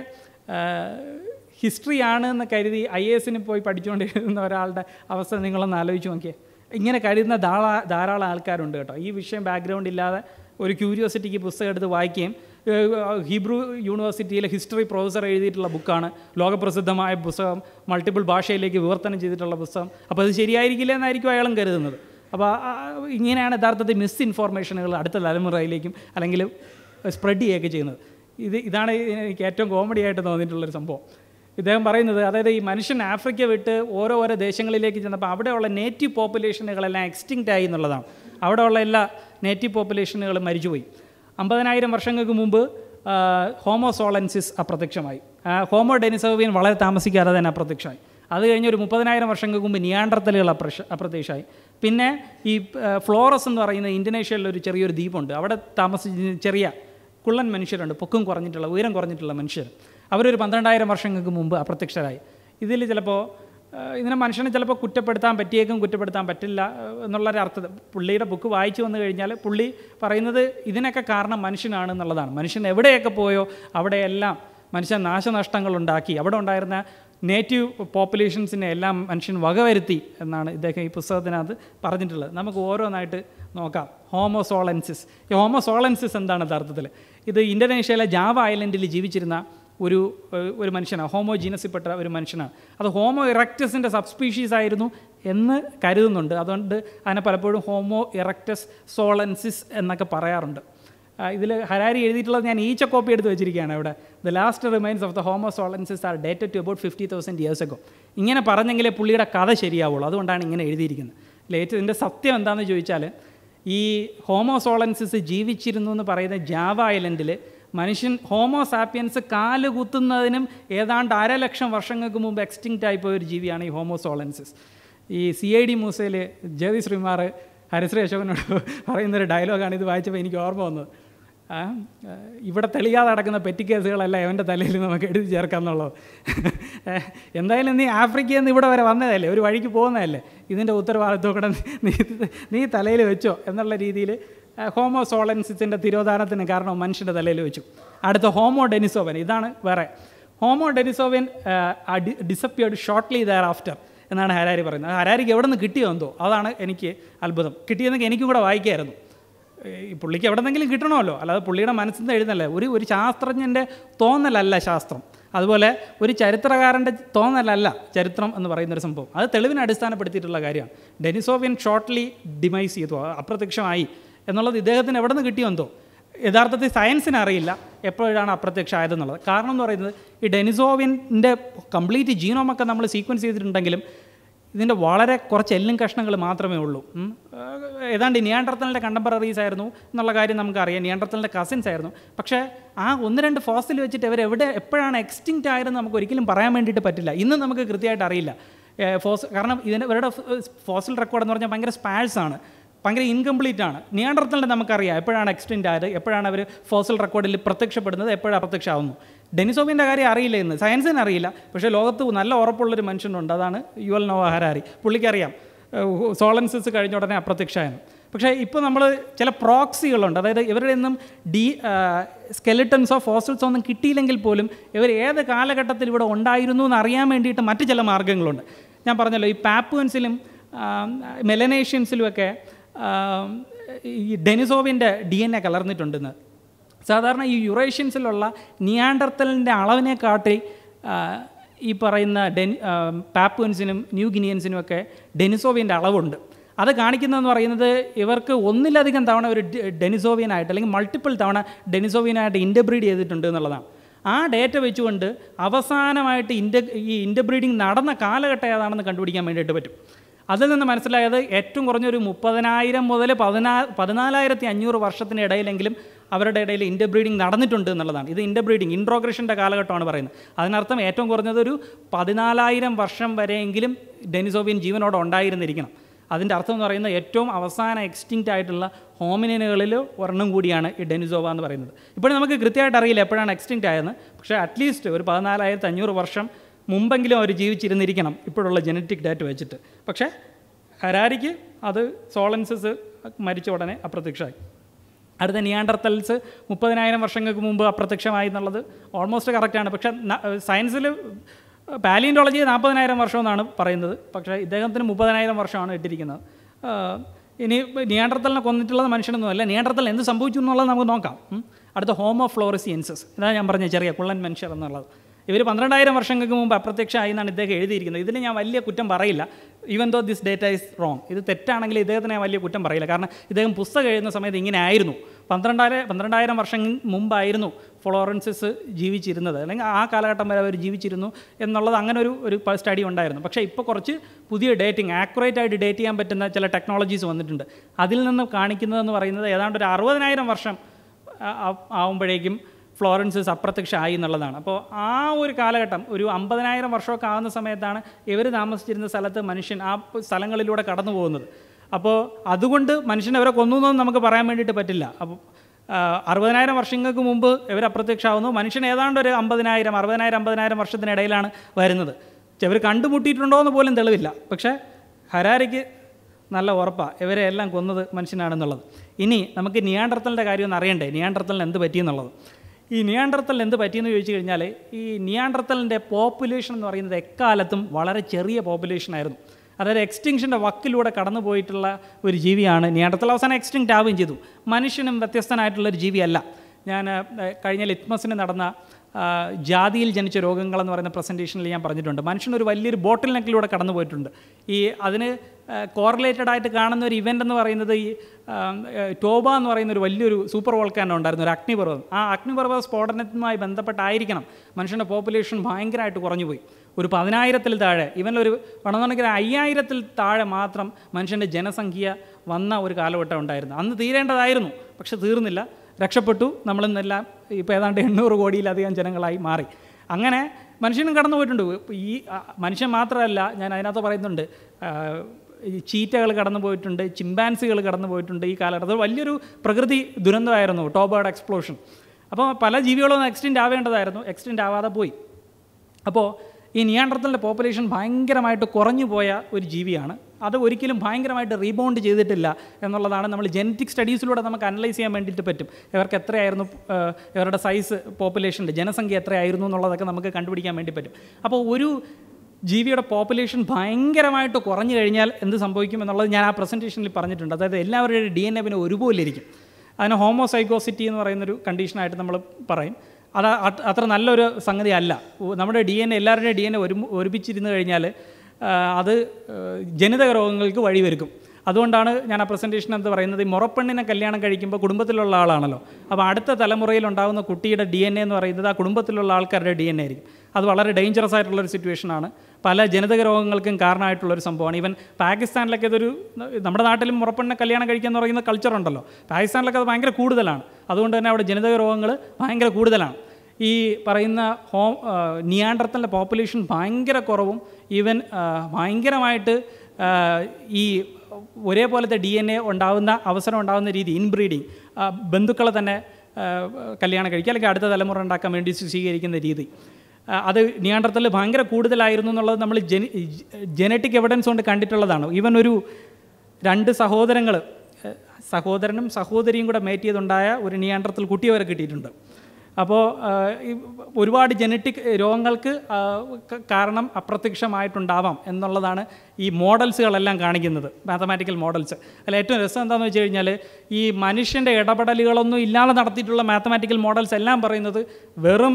ഹിസ്റ്ററിയാണ് എന്ന് കരുതി ഐ എ എസിന് പോയി പഠിച്ചുകൊണ്ടിരുന്ന ഒരാളുടെ അവസ്ഥ നിങ്ങളൊന്ന് ആലോചിച്ച് നോക്കിയേ ഇങ്ങനെ കരുതുന്ന ധാരാ ധാരാളം ആൾക്കാരുണ്ട് കേട്ടോ ഈ വിഷയം ബാക്ക്ഗ്രൗണ്ട് ഇല്ലാതെ ഒരു ക്യൂരിയോസിറ്റിക്ക് പുസ്തകം എടുത്ത് വായിക്കുകയും ഹീബ്രു യൂണിവേഴ്സിറ്റിയിലെ ഹിസ്റ്ററി പ്രൊഫസർ എഴുതിയിട്ടുള്ള ബുക്കാണ് ലോകപ്രസിദ്ധമായ പുസ്തകം മൾട്ടിപ്പിൾ ഭാഷയിലേക്ക് വിവർത്തനം ചെയ്തിട്ടുള്ള പുസ്തകം അപ്പോൾ അത് ശരിയായിരിക്കില്ല എന്നായിരിക്കും അയാളും കരുതുന്നത് അപ്പോൾ ഇങ്ങനെയാണ് യഥാർത്ഥത്തിൽ മിസ്ഇൻഫോർമേഷനുകൾ അടുത്ത തലമുറയിലേക്കും അല്ലെങ്കിൽ സ്പ്രെഡ് ചെയ്യുകയൊക്കെ ചെയ്യുന്നത് ഇത് ഇതാണ് എനിക്ക് ഏറ്റവും കോമഡി ആയിട്ട് തോന്നിയിട്ടുള്ളൊരു സംഭവം ഇദ്ദേഹം പറയുന്നത് അതായത് ഈ മനുഷ്യൻ ആഫ്രിക്ക വിട്ട് ഓരോ ഓരോ ദേശങ്ങളിലേക്ക് ചെന്നപ്പോൾ അവിടെയുള്ള നേറ്റീവ് പോപ്പുലേഷനുകളെല്ലാം എക്സ്റ്റിങ്റ്റ് ആയി എന്നുള്ളതാണ് അവിടെയുള്ള എല്ലാ നേറ്റീവ് പോപ്പുലേഷനുകളും മരിച്ചുപോയി അമ്പതിനായിരം വർഷങ്ങൾക്ക് മുമ്പ് ഹോമോസോളൻസിസ് അപ്രത്യക്ഷമായി ഹോമോ ഡെനിസോവിയൻ വളരെ താമസിക്കാതെ തന്നെ അപ്രത്യക്ഷമായി അത് കഴിഞ്ഞ് ഒരു മുപ്പതിനായിരം വർഷങ്ങൾക്ക് മുമ്പ് നിയാണ്ടർത്തലുകൾ അപ്രശ അപ്രത്യക്ഷമായി പിന്നെ ഈ ഫ്ലോറസ് എന്ന് പറയുന്ന ഇന്തോനേഷ്യയിലൊരു ചെറിയൊരു ദ്വീപുണ്ട് അവിടെ താമസിച്ച് ചെറിയ കുള്ളൻ മനുഷ്യരുണ്ട് പൊക്കും കുറഞ്ഞിട്ടുള്ള ഉയരം കുറഞ്ഞിട്ടുള്ള മനുഷ്യർ അവരൊരു പന്ത്രണ്ടായിരം വർഷങ്ങൾക്ക് മുമ്പ് അപ്രത്യക്ഷരായി ഇതിൽ ചിലപ്പോൾ ഇതിനെ മനുഷ്യനെ ചിലപ്പോൾ കുറ്റപ്പെടുത്താൻ പറ്റിയേക്കും കുറ്റപ്പെടുത്താൻ പറ്റില്ല എന്നുള്ളൊരു അർത്ഥം പുള്ളിയുടെ ബുക്ക് വായിച്ചു വന്നു കഴിഞ്ഞാൽ പുള്ളി പറയുന്നത് ഇതിനൊക്കെ കാരണം മനുഷ്യനാണ് എന്നുള്ളതാണ് മനുഷ്യൻ എവിടെയൊക്കെ പോയോ അവിടെയെല്ലാം മനുഷ്യൻ ഉണ്ടാക്കി അവിടെ ഉണ്ടായിരുന്ന നേറ്റീവ് പോപ്പുലേഷൻസിനെ എല്ലാം മനുഷ്യൻ വകവരുത്തി എന്നാണ് ഇദ്ദേഹം ഈ പുസ്തകത്തിനകത്ത് പറഞ്ഞിട്ടുള്ളത് നമുക്ക് ഓരോന്നായിട്ട് നോക്കാം ഹോമോസോളൻസിസ് ഈ ഹോമോസോളൻസിസ് എന്താണ് യഥാർത്ഥത്തിൽ ഇത് ഇൻഡോനേഷ്യയിലെ ജാവ ഐലൻഡിൽ ജീവിച്ചിരുന്ന ഒരു ഒരു മനുഷ്യനാണ് ഹോമോ ജീനസിൽപ്പെട്ട ഒരു മനുഷ്യനാണ് അത് ഹോമോ ഇറക്റ്റസിൻ്റെ സബ്സ്പീഷീസ് ആയിരുന്നു എന്ന് കരുതുന്നുണ്ട് അതുകൊണ്ട് അതിനെ പലപ്പോഴും ഹോമോ ഇറക്റ്റസ് സോളൻസിസ് എന്നൊക്കെ പറയാറുണ്ട് ഇതിൽ ഹരാരി എഴുതിയിട്ടുള്ളത് ഞാൻ ഈച്ച കോപ്പി എടുത്ത് വെച്ചിരിക്കുകയാണ് ഇവിടെ the last remains of the Homo soloensis are dated to about fifty thousand years ago ഇങ്ങനെ പറഞ്ഞെങ്കിലേ പുള്ളിയുടെ കഥ ശരിയാവുള്ളൂ അതുകൊണ്ടാണ് ഇങ്ങനെ എഴുതിയിരിക്കുന്നത് ലേറ്റ് ഇതിൻ്റെ സത്യം എന്താണെന്ന് ചോദിച്ചാൽ ഈ ഹോമോസോളൻസിസ് ജീവിച്ചിരുന്നു എന്ന് പറയുന്ന ജാവ ഐലൻഡിൽ മനുഷ്യൻ ഹോമോസാപ്പിയൻസ് കാല് കുത്തുന്നതിനും ഏതാണ്ട് അരലക്ഷം വർഷങ്ങൾക്ക് മുമ്പ് എക്സ്റ്റിങ്റ്റ് ആയിപ്പോയ ഒരു ജീവിയാണ് ഈ ഹോമോസോളൻസിസ് ഈ സി ഐ ഡി മ്യൂസിയയിൽ ജ്യോതി ശ്രീമാർ ഹരിശ്രീ അശോകനോട് പറയുന്നൊരു ഡയലോഗാണ് ഇത് വായിച്ചപ്പോൾ എനിക്ക് ഓർമ്മ വന്നത് ഇവിടെ തെളിയാതെ നടക്കുന്ന പെറ്റി കേസുകളല്ല അവൻ്റെ തലയിൽ നമുക്ക് എഴുതി ചേർക്കാമെന്നുള്ളത് എന്തായാലും നീ ആഫ്രിക്കയിൽ നിന്ന് ഇവിടെ വരെ വന്നതല്ലേ ഒരു വഴിക്ക് പോകുന്നതല്ലേ ഇതിൻ്റെ ഉത്തരവാദിത്വം കൂടെ നീ നീ തലയിൽ വെച്ചോ എന്നുള്ള രീതിയിൽ ഹോമോസോളൻസിൻ്റെ തിരോധാനത്തിന് കാരണം മനുഷ്യൻ്റെ തലയിൽ വെച്ചു അടുത്ത ഹോമോ ഡെനിസോവൻ ഇതാണ് വേറെ Homo Denisovan disappeared shortly thereafter എന്നാണ് ഹരാരി പറയുന്നത് ഹരാരിക്ക് എവിടെ നിന്ന് കിട്ടിയോ എന്തോ അതാണ് എനിക്ക് അത്ഭുതം കിട്ടിയെന്നൊക്കെ എനിക്കും കൂടെ വായിക്കായിരുന്നു ഈ പുള്ളിക്ക് എവിടെന്നെങ്കിലും കിട്ടണമല്ലോ അല്ലാതെ പുള്ളിയുടെ മനസ്സിൽ നിന്ന് എഴുതുന്നല്ല ഒരു ഒരു ശാസ്ത്രജ്ഞൻ്റെ തോന്നലല്ല ശാസ്ത്രം അതുപോലെ ഒരു ചരിത്രകാരൻ്റെ തോന്നലല്ല ചരിത്രം എന്ന് പറയുന്ന ഒരു സംഭവം അത് തെളിവിനെ അടിസ്ഥാനപ്പെടുത്തിയിട്ടുള്ള കാര്യമാണ് ഡെനിസോവിയൻ ഷോർട്ട്ലി ഡിമൈസ് ചെയ്തു അപ്രത്യക്ഷമായി എന്നുള്ളത് ഇദ്ദേഹത്തിന് എവിടെ നിന്ന് കിട്ടിയെന്തോ യഥാർത്ഥത്തിൽ സയൻസിന് അറിയില്ല എപ്പോഴാണ് അപ്രത്യക്ഷമായതെന്നുള്ളത് കാരണം എന്ന് പറയുന്നത് ഈ ഡെനിസോവിൻ്റെ കംപ്ലീറ്റ് ജീനോമൊക്കെ നമ്മൾ സീക്വൻസ് ചെയ്തിട്ടുണ്ടെങ്കിലും ഇതിൻ്റെ വളരെ കുറച്ച് എല്ലും കഷ്ണങ്ങൾ മാത്രമേ ഉള്ളൂ ഏതാണ്ട് നിയാണ്ടർത്തലിൻ്റെ കണ്ടംപററീസ് ആയിരുന്നു എന്നുള്ള കാര്യം നമുക്കറിയാം നിയാണ്ടർത്തലിൻ്റെ കസിൻസ് ആയിരുന്നു പക്ഷേ ആ ഒന്ന് രണ്ട് ഫോസിൽ വെച്ചിട്ട് അവരെവിടെ എപ്പോഴാണ് എക്സ്റ്റിങ്റ്റ് ആയതെന്ന് നമുക്ക് ഒരിക്കലും പറയാൻ വേണ്ടിയിട്ട് പറ്റില്ല ഇന്ന് നമുക്ക് കൃത്യമായിട്ട് അറിയില്ല ഫോസ് കാരണം ഇതിൻ്റെ ഇവരുടെ ഫോസിൽ റെക്കോർഡ് എന്ന് പറഞ്ഞാൽ ഭയങ്കര സ്പാഴ്സ് ആണ് ഭയങ്കര ഇൻകംപ്ലീറ്റ് ആണ് നിയാണ്ടർത്തലിൻ്റെ നമുക്കറിയാം എപ്പോഴാണ് എക്സ്റ്റിൻ്റ് ആയത് എപ്പോഴാണ് അവർ ഫോസിൽ റെക്കോർഡിൽ പ്രത്യക്ഷപ്പെടുന്നത് എപ്പോഴാണ് അപ്രത്യക്ഷമാവുന്നു ഡെനിസോബിൻ്റെ കാര്യം അറിയില്ല ഇന്ന് സയൻസിന് അറിയില്ല പക്ഷേ ലോകത്ത് നല്ല ഉറപ്പുള്ളൊരു മനുഷ്യനുണ്ട് അതാണ് യുവൽ നോവ ഹരാരി പുള്ളിക്കറിയാം സോളൻസിസ് കഴിഞ്ഞ ഉടനെ അപ്രത്യക്ഷമായ പക്ഷേ ഇപ്പോൾ നമ്മൾ ചില പ്രോക്സികളുണ്ട് അതായത് ഇവരുടെ ഒന്നും ഡി സ്കെലിറ്റൻസോ ഫോസിൽസോ ഒന്നും കിട്ടിയില്ലെങ്കിൽ പോലും ഇവർ ഏത് കാലഘട്ടത്തിൽ ഇവിടെ ഉണ്ടായിരുന്നു എന്ന് അറിയാൻ വേണ്ടിയിട്ട് മറ്റ് ചില മാർഗ്ഗങ്ങളുണ്ട് ഞാൻ പറഞ്ഞല്ലോ ഈ പാപ്പുവൻസിലും മെലനേഷ്യൻസിലുമൊക്കെ ഈ ഡെനിസോവിൻ്റെ ഡി എൻ എ കലർന്നിട്ടുണ്ടെന്ന് സാധാരണ ഈ യുറേഷ്യൻസിലുള്ള നിയാണ്ടർത്തലിൻ്റെ അളവിനെ കാട്ടി ഈ പറയുന്ന ഡെൻ പാപ്പുവൻസിനും ന്യൂ ഗിനിയൻസിനും ഒക്കെ ഡെനിസോവിയൻ്റെ അളവുണ്ട് അത് കാണിക്കുന്നതെന്ന് പറയുന്നത് ഇവർക്ക് ഒന്നിലധികം തവണ ഒരു ഡെനിസോവിയനായിട്ട് അല്ലെങ്കിൽ മൾട്ടിപ്പിൾ തവണ ഡെനിസോവിയനായിട്ട് ഇൻ്റർബ്രീഡ് ചെയ്തിട്ടുണ്ട് എന്നുള്ളതാണ് ആ ഡേറ്റ വെച്ചുകൊണ്ട് അവസാനമായിട്ട് ഇൻ്റ ഈ ഇൻ്റർബ്രീഡിങ് നടന്ന കാലഘട്ടം ഏതാണെന്ന് കണ്ടുപിടിക്കാൻ വേണ്ടിയിട്ട് പറ്റും അതിൽ നിന്ന് മനസ്സിലായത് ഏറ്റവും കുറഞ്ഞൊരു മുപ്പതിനായിരം മുതൽ പതിനാ പതിനാലായിരത്തി അഞ്ഞൂറ് വർഷത്തിനിടയിലെങ്കിലും ഇടയിലെങ്കിലും അവരുടെ ഇടയിൽ ഇൻ്റർബ്രീഡിംഗ് നടന്നിട്ടുണ്ട് എന്നുള്ളതാണ് ഇത് ഇൻ്റർബ്രീഡിംഗ് ഇൻട്രോഗ്രേഷൻ്റെ കാലഘട്ടമാണ് പറയുന്നത് അതിനർത്ഥം ഏറ്റവും കുറഞ്ഞത് ഒരു പതിനാലായിരം വർഷം വരെയെങ്കിലും ഡെനിസോവിയൻ ജീവനോടെ ഉണ്ടായിരുന്നിരിക്കണം അതിൻ്റെ അർത്ഥം എന്ന് പറയുന്നത് ഏറ്റവും അവസാന എക്സ്റ്റിങ് ആയിട്ടുള്ള ഹോമിനിനുകളിൽ ഒരെണ്ണം കൂടിയാണ് ഈ ഡെനിസോവ എന്ന് പറയുന്നത് ഇപ്പോഴും നമുക്ക് കൃത്യമായിട്ട് അറിയില്ല എപ്പോഴാണ് എക്സ്റ്റിങ്റ്റ് ആയെന്ന് പക്ഷേ അറ്റ്ലീസ്റ്റ് ഒരു പതിനാലായിരത്തി അഞ്ഞൂറ് വർഷം മുമ്പെങ്കിലും അവർ ജീവിച്ചിരുന്നിരിക്കണം ഇപ്പോഴുള്ള ജനറ്റിക് ഡാറ്റ വെച്ചിട്ട് പക്ഷേ ഹരാരിക്ക് അത് സോളൻസസ് മരിച്ച ഉടനെ അപ്രത്യക്ഷമായി അടുത്ത നിയാണ്ടർത്തൽസ് മുപ്പതിനായിരം വർഷങ്ങൾക്ക് മുമ്പ് അപ്രത്യക്ഷമായി എന്നുള്ളത് ഓൾമോസ്റ്റ് കറക്റ്റാണ് പക്ഷേ സയൻസിൽ പാലിയൻറ്റോളജി നാൽപ്പതിനായിരം വർഷമെന്നാണ് പറയുന്നത് പക്ഷേ ഇദ്ദേഹത്തിന് മുപ്പതിനായിരം വർഷമാണ് ഇട്ടിരിക്കുന്നത് ഇനി നിയാണ്ടർത്തലിനെ കൊന്നിട്ടുള്ളത് മനുഷ്യനൊന്നും അല്ല നിയാണ്ടർത്തൽ എന്ത് സംഭവിച്ചു എന്നുള്ളത് നമുക്ക് നോക്കാം അടുത്ത ഹോമോ ഫ്ലോറിസിയൻസസ് ഇതാണ് ഞാൻ പറഞ്ഞ ചെറിയ കുള്ളൻ മനുഷ്യർ എന്നുള്ളത് ഇവർ പന്ത്രണ്ടായിരം വർഷങ്ങൾക്ക് മുമ്പ് അപ്രത്യക്ഷമായി എന്നാണ് ഇദ്ദേഹം എഴുതിയിരിക്കുന്നത് ഇതിന് ഞാൻ വലിയ കുറ്റം പറയില്ല even though this data is wrong ഇത് തെറ്റാണെങ്കിൽ ഇദ്ദേഹത്തിന് ഞാൻ വലിയ കുറ്റം പറയില്ല കാരണം ഇദ്ദേഹം പുസ്തകം എഴുതുന്ന സമയത്ത് ഇങ്ങനെ ആയിരുന്നു പന്ത്രണ്ടായിരം പന്ത്രണ്ടായിരം വർഷം മുമ്പായിരുന്നു ഫ്ലോറൻസിസ് ജീവിച്ചിരുന്നത് അല്ലെങ്കിൽ ആ കാലഘട്ടം വരെ അവർ ജീവിച്ചിരുന്നു എന്നുള്ളത് അങ്ങനെ ഒരു ഒരു സ്റ്റഡി ഉണ്ടായിരുന്നു പക്ഷേ ഇപ്പോൾ കുറച്ച് പുതിയ ഡേറ്റിംഗ് ആക്യുറേറ്റ് ആയിട്ട് ഡേറ്റ് ചെയ്യാൻ പറ്റുന്ന ചില ടെക്നോളജീസ് വന്നിട്ടുണ്ട് അതിൽ നിന്ന് കാണിക്കുന്നതെന്ന് പറയുന്നത് ഏതാണ്ട് ഒരു അറുപതിനായിരം വർഷം ആവുമ്പോഴേക്കും ഫ്ലോറൻസസ് അപ്രത്യക്ഷമായി എന്നുള്ളതാണ് അപ്പോൾ ആ ഒരു കാലഘട്ടം ഒരു അമ്പതിനായിരം വർഷമൊക്കെ ആകുന്ന സമയത്താണ് ഇവർ താമസിച്ചിരുന്ന സ്ഥലത്ത് മനുഷ്യൻ ആ സ്ഥലങ്ങളിലൂടെ കടന്നു പോകുന്നത് അപ്പോൾ അതുകൊണ്ട് മനുഷ്യൻ അവരെ കൊന്നൊന്നും നമുക്ക് പറയാൻ വേണ്ടിയിട്ട് പറ്റില്ല അപ്പോൾ അറുപതിനായിരം വർഷങ്ങൾക്ക് മുമ്പ് ഇവർ അപ്രത്യക്ഷമാകുന്നു മനുഷ്യൻ ഏതാണ്ട് ഒരു അമ്പതിനായിരം അറുപതിനായിരം അമ്പതിനായിരം വർഷത്തിനിടയിലാണ് വരുന്നത് ഇവർ കണ്ടുമുട്ടിയിട്ടുണ്ടോ എന്ന് പോലും തെളിവില്ല പക്ഷേ ഹരാരിക്ക് നല്ല ഉറപ്പാണ് ഇവരെ എല്ലാം കൊന്നത് മനുഷ്യനാണെന്നുള്ളത് ഇനി നമുക്ക് നിയാണ്ടർത്തലിൻ്റെ കാര്യമൊന്നും അറിയണ്ടേ നിയാണ്ടർത്തലിന് എന്ത് പറ്റിയെന്നുള്ളത് ഈ നിയാണ്ടർത്തൽ എന്ത് പറ്റിയെന്ന് ചോദിച്ചു കഴിഞ്ഞാൽ ഈ നിയാണ്ടർത്തലിൻ്റെ പോപ്പുലേഷൻ എന്ന് പറയുന്നത് എക്കാലത്തും വളരെ ചെറിയ പോപ്പുലേഷനായിരുന്നു അതായത് എക്സ്റ്റിങ്ഷൻ്റെ വക്കിലൂടെ കടന്നു പോയിട്ടുള്ള ഒരു ജീവിയാണ് നിയാണ്ടർത്തൽ അവസാനം എക്സ്റ്റിങ്റ്റ് ആവുകയും ചെയ്തു മനുഷ്യനും വ്യത്യസ്തനായിട്ടുള്ളൊരു ജീവിയല്ല ഞാൻ കഴിഞ്ഞ ലിറ്റ്മസിന് നടന്ന ജാതിയിൽ ജനിച്ച രോഗങ്ങളെന്ന് പറയുന്ന പ്രസൻറ്റേഷനിൽ ഞാൻ പറഞ്ഞിട്ടുണ്ട് മനുഷ്യനൊരു വലിയൊരു ബോട്ടിൽ നെക്കിലൂടെ കടന്നു പോയിട്ടുണ്ട് ഈ അതിന് കോറിലേറ്റഡ് ആയിട്ട് കാണുന്ന ഒരു ഇവൻ്റ് എന്ന് പറയുന്നത് ഈ ടോബ എന്ന് പറയുന്ന ഒരു വലിയൊരു സൂപ്പർ വോൾക്കാനോ ഉണ്ടായിരുന്നു ഒരു അഗ്നിപർവ്വതം ആ അഗ്നിപർവ്വത സ്ഫോടനത്തിനുമായി ബന്ധപ്പെട്ടായിരിക്കണം മനുഷ്യൻ്റെ പോപ്പുലേഷൻ ഭയങ്കരമായിട്ട് കുറഞ്ഞുപോയി ഒരു പതിനായിരത്തിൽ താഴെ ഇവനിലൊരു വേണമെന്നുണ്ടെങ്കിൽ അയ്യായിരത്തിൽ താഴെ മാത്രം മനുഷ്യൻ്റെ ജനസംഖ്യ വന്ന ഒരു കാലഘട്ടം ഉണ്ടായിരുന്നു അന്ന് തീരേണ്ടതായിരുന്നു പക്ഷെ തീർന്നില്ല രക്ഷപ്പെട്ടു നമ്മളിന്നെല്ലാം ഇപ്പോൾ ഏതാണ്ട് എണ്ണൂറ് കോടിയിലധികം ജനങ്ങളായി മാറി അങ്ങനെ മനുഷ്യനും കടന്നു പോയിട്ടുണ്ട് ഈ മനുഷ്യൻ മാത്രമല്ല ഞാൻ അതിനകത്ത് പറയുന്നുണ്ട് ചീറ്റകൾ കടന്നു പോയിട്ടുണ്ട് ചിമ്പാൻസികൾ കടന്നു പോയിട്ടുണ്ട് ഈ കാലഘട്ടത്തിൽ വലിയൊരു പ്രകൃതി ദുരന്തമായിരുന്നു ടോബേർഡ് എക്സ്പ്ലോഷൻ അപ്പോൾ പല ജീവികളും എക്സ്റ്റെൻഡ് ആവേണ്ടതായിരുന്നു എക്സ്റ്റെൻഡ് ആവാതെ പോയി അപ്പോൾ ഈ നിയാണ്ടർത്തലിൻ്റെ പോപ്പുലേഷൻ ഭയങ്കരമായിട്ട് കുറഞ്ഞു പോയ ഒരു ജീവിയാണ് അത് ഒരിക്കലും ഭയങ്കരമായിട്ട് റീബൗണ്ട് ചെയ്തിട്ടില്ല എന്നുള്ളതാണ് നമ്മൾ ജനറ്റിക് സ്റ്റഡീസിലൂടെ നമുക്ക് അനലൈസ് ചെയ്യാൻ വേണ്ടിയിട്ട് പറ്റും ഇവർക്ക് എത്രയായിരുന്നു ഇവരുടെ സൈസ് പോപ്പുലേഷൻ്റെ ജനസംഖ്യ എത്രയായിരുന്നു എന്നുള്ളതൊക്കെ നമുക്ക് കണ്ടുപിടിക്കാൻ വേണ്ടി പറ്റും അപ്പോൾ ഒരു ജീവിയുടെ പോപ്പുലേഷൻ ഭയങ്കരമായിട്ട് കുറഞ്ഞു കഴിഞ്ഞാൽ എന്ത് സംഭവിക്കും എന്നുള്ളത് ഞാൻ ആ പ്രസൻറ്റേഷനിൽ പറഞ്ഞിട്ടുണ്ട് അതായത് എല്ലാവരുടെയും ഡി എൻ എ പിന്നെ ഒരുപോലെ ഇരിക്കും അതിന് ഹോമോസൈക്കോസിറ്റി എന്ന് പറയുന്നൊരു കണ്ടീഷനായിട്ട് നമ്മൾ പറയും അത് അത്ര നല്ലൊരു സംഗതി അല്ല നമ്മുടെ ഡി എൻ എ എല്ലാവരുടെയും ഡി എൻ എ ഒരു ഒരുമിച്ചിരുന്ന് കഴിഞ്ഞാൽ അത് ജനിതക രോഗങ്ങൾക്ക് വഴിവെരുക്കും അതുകൊണ്ടാണ് ഞാൻ ആ പ്രസൻറ്റേഷൻ എന്ന് പറയുന്നത് ഈ മുറപ്പെണ്ണിനെ കല്യാണം കഴിക്കുമ്പോൾ കുടുംബത്തിലുള്ള ആളാണല്ലോ അപ്പോൾ അടുത്ത തലമുറയിൽ ഉണ്ടാകുന്ന കുട്ടിയുടെ ഡി എന്ന് പറയുന്നത് ആ കുടുംബത്തിലുള്ള ആൾക്കാരുടെ ഡി ആയിരിക്കും അത് വളരെ ഡേഞ്ചറസ് ആയിട്ടുള്ളൊരു സിറ്റുവേഷനാണ് പല ജനിതക രോഗങ്ങൾക്കും കാരണമായിട്ടുള്ളൊരു സംഭവമാണ് ഈവൻ പാകിസ്ഥാനിലൊക്കെ ഇതൊരു നമ്മുടെ നാട്ടിലും മുറപ്പെണ്ണെ കല്യാണം കഴിക്കുക എന്ന് പറയുന്ന കൾച്ചർ ഉണ്ടല്ലോ പാകിസ്ഥാനിലൊക്കെ അത് ഭയങ്കര കൂടുതലാണ് അതുകൊണ്ട് തന്നെ അവിടെ ജനിതക രോഗങ്ങൾ ഭയങ്കര കൂടുതലാണ് ഈ പറയുന്ന ഹോം നിയാണ്ടർത്തലിൻ്റെ പോപ്പുലേഷൻ ഭയങ്കര കുറവും ഈവൻ ഭയങ്കരമായിട്ട് ഈ ഒരേപോലത്തെ ഡി എൻ എ ഉണ്ടാകുന്ന അവസരം ഉണ്ടാകുന്ന രീതി ഇൻബ്രീഡിങ് ബന്ധുക്കളെ തന്നെ കല്യാണം കഴിക്കുക അല്ലെങ്കിൽ അടുത്ത തലമുറ ഉണ്ടാക്കാൻ വേണ്ടി സ്വീകരിക്കുന്ന രീതി അത് നിയാണ്ടർത്തൽ ഭയങ്കര കൂടുതലായിരുന്നു എന്നുള്ളത് നമ്മൾ ജെനി ജനറ്റിക് എവിഡൻസ് കൊണ്ട് കണ്ടിട്ടുള്ളതാണ് ഈവൻ ഒരു രണ്ട് സഹോദരങ്ങൾ സഹോദരനും സഹോദരിയും കൂടെ മേറ്റ് ചെയ്തുണ്ടായ ഒരു നിയാണ്ടർത്തൽ കുട്ടിയെ വരെ കിട്ടിയിട്ടുണ്ട് അപ്പോൾ ഒരുപാട് ജനറ്റിക് രോഗങ്ങൾക്ക് കാരണം അപ്രത്യക്ഷമായിട്ടുണ്ടാവാം എന്നുള്ളതാണ് ഈ മോഡൽസുകളെല്ലാം കാണിക്കുന്നത് മാത്തമാറ്റിക്കൽ മോഡൽസ് അല്ല ഏറ്റവും രസം എന്താണെന്ന് വെച്ച് കഴിഞ്ഞാൽ ഈ മനുഷ്യൻ്റെ ഇടപെടലുകളൊന്നും ഇല്ലാതെ നടത്തിയിട്ടുള്ള മാത്തമാറ്റിക്കൽ മോഡൽസ് എല്ലാം പറയുന്നത് വെറും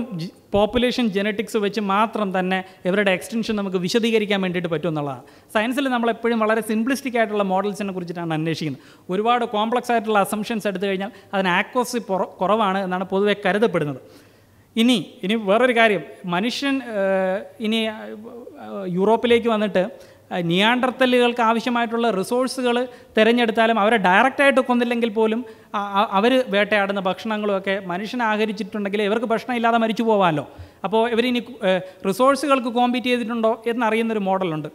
പോപ്പുലേഷൻ ജനറ്റിക്സ് വെച്ച് മാത്രം തന്നെ ഇവരുടെ എക്സ്റ്റൻഷൻ നമുക്ക് വിശദീകരിക്കാൻ വേണ്ടിയിട്ട് പറ്റുമെന്നുള്ളതാണ് സയൻസിൽ നമ്മളെപ്പോഴും വളരെ സിംപ്ലിസ്റ്റിക് ആയിട്ടുള്ള മോഡൽസിനെ കുറിച്ചിട്ടാണ് അന്വേഷിക്കുന്നത് ഒരുപാട് കോംപ്ലക്സ് ആയിട്ടുള്ള അസംഷൻസ് എടുത്തു കഴിഞ്ഞാൽ അതിന് ആക്വസി കുറവാണ് എന്നാണ് പൊതുവെ കരുതപ്പെടുന്നത് ഇനി ഇനി വേറൊരു കാര്യം മനുഷ്യൻ ഇനി യൂറോപ്പിലേക്ക് വന്നിട്ട് നിയാണ്ടർത്തലുകൾക്ക് ആവശ്യമായിട്ടുള്ള റിസോഴ്സുകൾ തിരഞ്ഞെടുത്താലും അവരെ ഡയറക്റ്റായിട്ട് കൊന്നില്ലെങ്കിൽ പോലും അവർ വേട്ടയാടുന്ന ഭക്ഷണങ്ങളുമൊക്കെ മനുഷ്യനാഹരിച്ചിട്ടുണ്ടെങ്കിൽ ആഹരിച്ചിട്ടുണ്ടെങ്കിൽ ഇവർക്ക് ഇല്ലാതെ മരിച്ചു പോകാമല്ലോ അപ്പോൾ ഇവരിനി റിസോഴ്സുകൾക്ക് കോമ്പീറ്റ് ചെയ്തിട്ടുണ്ടോ എന്നറിയുന്നൊരു മോഡലുണ്ട്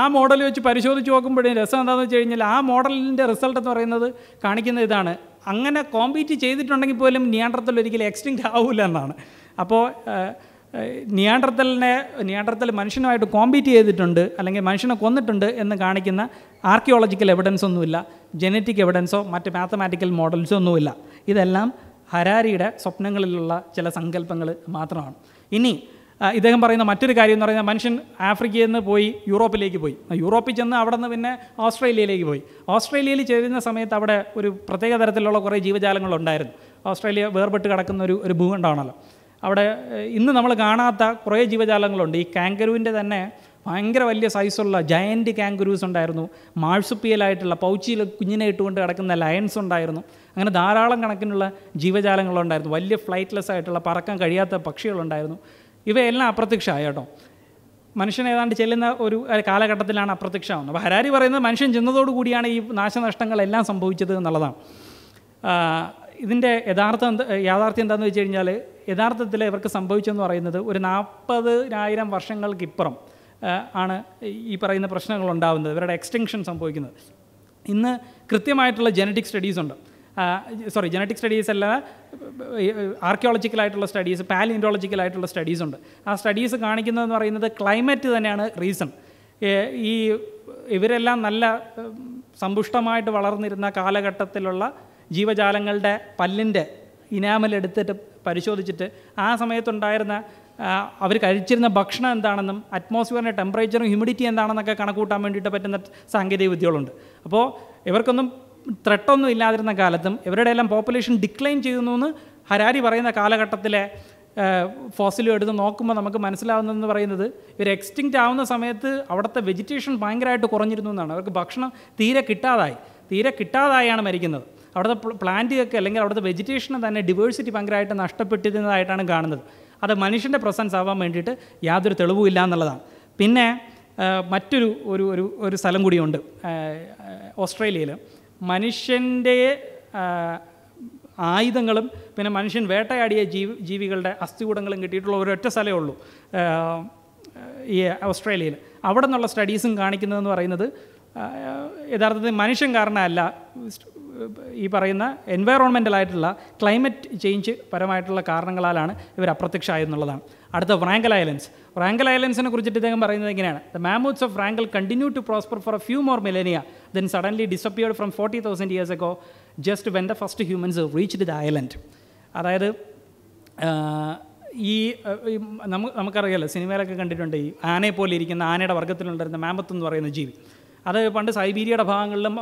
ആ മോഡൽ വെച്ച് പരിശോധിച്ച് നോക്കുമ്പോഴേ രസം എന്താണെന്ന് വെച്ച് കഴിഞ്ഞാൽ ആ മോഡലിൻ്റെ റിസൾട്ട് എന്ന് പറയുന്നത് കാണിക്കുന്ന ഇതാണ് അങ്ങനെ കോമ്പീറ്റ് ചെയ്തിട്ടുണ്ടെങ്കിൽ പോലും നിയന്ത്രത്തിൽ ഒരിക്കലും എക്സ്റ്റിങ്ക് ആവില്ല എന്നാണ് അപ്പോൾ നിയാണ്ടർത്തലിനെ നിയാണ്ടർത്തൽ മനുഷ്യനുമായിട്ട് കോമ്പീറ്റ് ചെയ്തിട്ടുണ്ട് അല്ലെങ്കിൽ മനുഷ്യനെ കൊന്നിട്ടുണ്ട് എന്ന് കാണിക്കുന്ന ആർക്കിയോളജിക്കൽ എവിഡൻസ് ഒന്നുമില്ല ജനറ്റിക് എവിഡൻസോ മറ്റ് മാത്തമാറ്റിക്കൽ മോഡൽസോ ഒന്നുമില്ല ഇതെല്ലാം ഹരാരിയുടെ സ്വപ്നങ്ങളിലുള്ള ചില സങ്കല്പങ്ങൾ മാത്രമാണ് ഇനി ഇദ്ദേഹം പറയുന്ന മറ്റൊരു കാര്യം എന്ന് പറയുന്നത് മനുഷ്യൻ ആഫ്രിക്കയിൽ നിന്ന് പോയി യൂറോപ്പിലേക്ക് പോയി യൂറോപ്പിൽ ചെന്ന് അവിടെ നിന്ന് പിന്നെ ഓസ്ട്രേലിയയിലേക്ക് പോയി ഓസ്ട്രേലിയയിൽ ചേരുന്ന സമയത്ത് അവിടെ ഒരു പ്രത്യേക തരത്തിലുള്ള കുറേ ജീവജാലങ്ങളുണ്ടായിരുന്നു ഓസ്ട്രേലിയ വേർപെട്ട് കിടക്കുന്ന ഒരു ഒരു ഭൂഖണ്ഡമാണല്ലോ അവിടെ ഇന്ന് നമ്മൾ കാണാത്ത കുറേ ജീവജാലങ്ങളുണ്ട് ഈ കാങ്കരുവിൻ്റെ തന്നെ ഭയങ്കര വലിയ സൈസുള്ള ജയൻറ്റ് കാങ്കരൂസ് ഉണ്ടായിരുന്നു മാഴ്സുപ്പിയലായിട്ടുള്ള പൗച്ചിയിൽ കുഞ്ഞിനെ ഇട്ടുകൊണ്ട് കിടക്കുന്ന ലയൻസ് ഉണ്ടായിരുന്നു അങ്ങനെ ധാരാളം കണക്കിനുള്ള ജീവജാലങ്ങളുണ്ടായിരുന്നു വലിയ ഫ്ലൈറ്റ്ലെസ് ആയിട്ടുള്ള പറക്കാൻ കഴിയാത്ത പക്ഷികളുണ്ടായിരുന്നു ഇവയെല്ലാം അപ്രത്യക്ഷമായ കേട്ടോ മനുഷ്യൻ ഏതാണ്ട് ചെല്ലുന്ന ഒരു കാലഘട്ടത്തിലാണ് അപ്രത്യക്ഷമാവുന്നത് അപ്പോൾ ഹരാരി പറയുന്നത് മനുഷ്യൻ ചെന്നതോടുകൂടിയാണ് ഈ നാശനഷ്ടങ്ങളെല്ലാം സംഭവിച്ചത് എന്നുള്ളതാണ് ഇതിൻ്റെ യഥാർത്ഥ യാഥാർത്ഥ്യം എന്താണെന്ന് വെച്ച് കഴിഞ്ഞാൽ യഥാർത്ഥത്തിൽ ഇവർക്ക് സംഭവിച്ചെന്ന് പറയുന്നത് ഒരു നാൽപ്പതിനായിരം വർഷങ്ങൾക്കിപ്പുറം ആണ് ഈ പറയുന്ന പ്രശ്നങ്ങൾ ഉണ്ടാകുന്നത് ഇവരുടെ എക്സ്റ്റെൻഷൻ സംഭവിക്കുന്നത് ഇന്ന് കൃത്യമായിട്ടുള്ള ജനറ്റിക് സ്റ്റഡീസ് ഉണ്ട് സോറി ജനറ്റിക് സ്റ്റഡീസ് അല്ല ആർക്കിയോളജിക്കലായിട്ടുള്ള സ്റ്റഡീസ് പാലിൻഡോളജിക്കലായിട്ടുള്ള സ്റ്റഡീസ് ഉണ്ട് ആ സ്റ്റഡീസ് കാണിക്കുന്നതെന്ന് പറയുന്നത് ക്ലൈമറ്റ് തന്നെയാണ് റീസൺ ഈ ഇവരെല്ലാം നല്ല സമ്പുഷ്ടമായിട്ട് വളർന്നിരുന്ന കാലഘട്ടത്തിലുള്ള ജീവജാലങ്ങളുടെ പല്ലിൻ്റെ ഇനാമൽ എടുത്തിട്ട് പരിശോധിച്ചിട്ട് ആ സമയത്തുണ്ടായിരുന്ന അവർ കഴിച്ചിരുന്ന ഭക്ഷണം എന്താണെന്നും അറ്റ്മോസ്ഫിയറിൻ്റെ ടെമ്പറേച്ചറും ഹ്യൂമിഡിറ്റി എന്താണെന്നൊക്കെ കണക്കൂട്ടാൻ വേണ്ടിയിട്ട് പറ്റുന്ന സാങ്കേതിക വിദ്യകളുണ്ട് അപ്പോൾ ഇവർക്കൊന്നും ത്രട്ടൊന്നും ഇല്ലാതിരുന്ന കാലത്തും ഇവരുടെ എല്ലാം പോപ്പുലേഷൻ ഡിക്ലൈൻ ചെയ്യുന്നു എന്ന് ഹരാരി പറയുന്ന കാലഘട്ടത്തിലെ ഫോസിലും എടുത്ത് നോക്കുമ്പോൾ നമുക്ക് മനസ്സിലാവുന്നതെന്ന് പറയുന്നത് ഇവർ എക്സ്റ്റിങ്റ്റ് ആവുന്ന സമയത്ത് അവിടുത്തെ വെജിറ്റേഷൻ ഭയങ്കരമായിട്ട് കുറഞ്ഞിരുന്നു എന്നാണ് അവർക്ക് ഭക്ഷണം തീരെ കിട്ടാതായി തീരെ കിട്ടാതായാണ് മരിക്കുന്നത് അവിടുത്തെ പ്ലാന്റുകൾക്ക് അല്ലെങ്കിൽ അവിടുത്തെ വെജിറ്റേഷന് തന്നെ ഡിവേഴ്സിറ്റി ഭയങ്കരമായിട്ട് നഷ്ടപ്പെട്ടിരുന്നതായിട്ടാണ് കാണുന്നത് അത് മനുഷ്യൻ്റെ പ്രസൻസ് ആവാൻ വേണ്ടിയിട്ട് യാതൊരു തെളിവുമില്ല എന്നുള്ളതാണ് പിന്നെ മറ്റൊരു ഒരു ഒരു ഒരു സ്ഥലം കൂടിയുണ്ട് ഓസ്ട്രേലിയയിൽ മനുഷ്യൻ്റെ ആയുധങ്ങളും പിന്നെ മനുഷ്യൻ വേട്ടയാടിയ ജീവി ജീവികളുടെ അസ്ഥികൂടങ്ങളും കിട്ടിയിട്ടുള്ള ഒരൊറ്റ സ്ഥലമേ ഉള്ളൂ ഈ ഓസ്ട്രേലിയയിൽ അവിടെ നിന്നുള്ള സ്റ്റഡീസും കാണിക്കുന്നതെന്ന് പറയുന്നത് യഥാർത്ഥത്തിൽ മനുഷ്യൻ കാരണമല്ല ഈ പറയുന്ന എൻവയറോൺമെൻ്റലായിട്ടുള്ള ക്ലൈമറ്റ് ചേഞ്ച് പരമായിട്ടുള്ള കാരണങ്ങളാലാണ് ഇവർ അപ്രത്യക്ഷമായെന്നുള്ളതാണ് അടുത്ത ഫ്രാങ്കൽ ഐലൻഡ്സ് ഫ്രാങ്കൽ ഐലൻഡ്സിനെ കുറിച്ചിട്ട് ഇദ്ദേഹം പറയുന്നത് എങ്ങനെയാണ് the mammoths of Wrangel continue to prosper for a few more millennia then suddenly disappeared from forty thousand years ago just when the first humans reached the island അതായത് ഈ നമുക്കറിയാമല്ലോ സിനിമയിലൊക്കെ കണ്ടിട്ടുണ്ട് ഈ ആനയെ പോലെ ഇരിക്കുന്ന ആനയുടെ വർഗ്ഗത്തിലുണ്ടായിരുന്ന മാമത്ത് എന്ന് പറയുന്ന ജീവി അത് പണ്ട് സൈബീരിയയുടെ ഭാഗങ്ങളിലും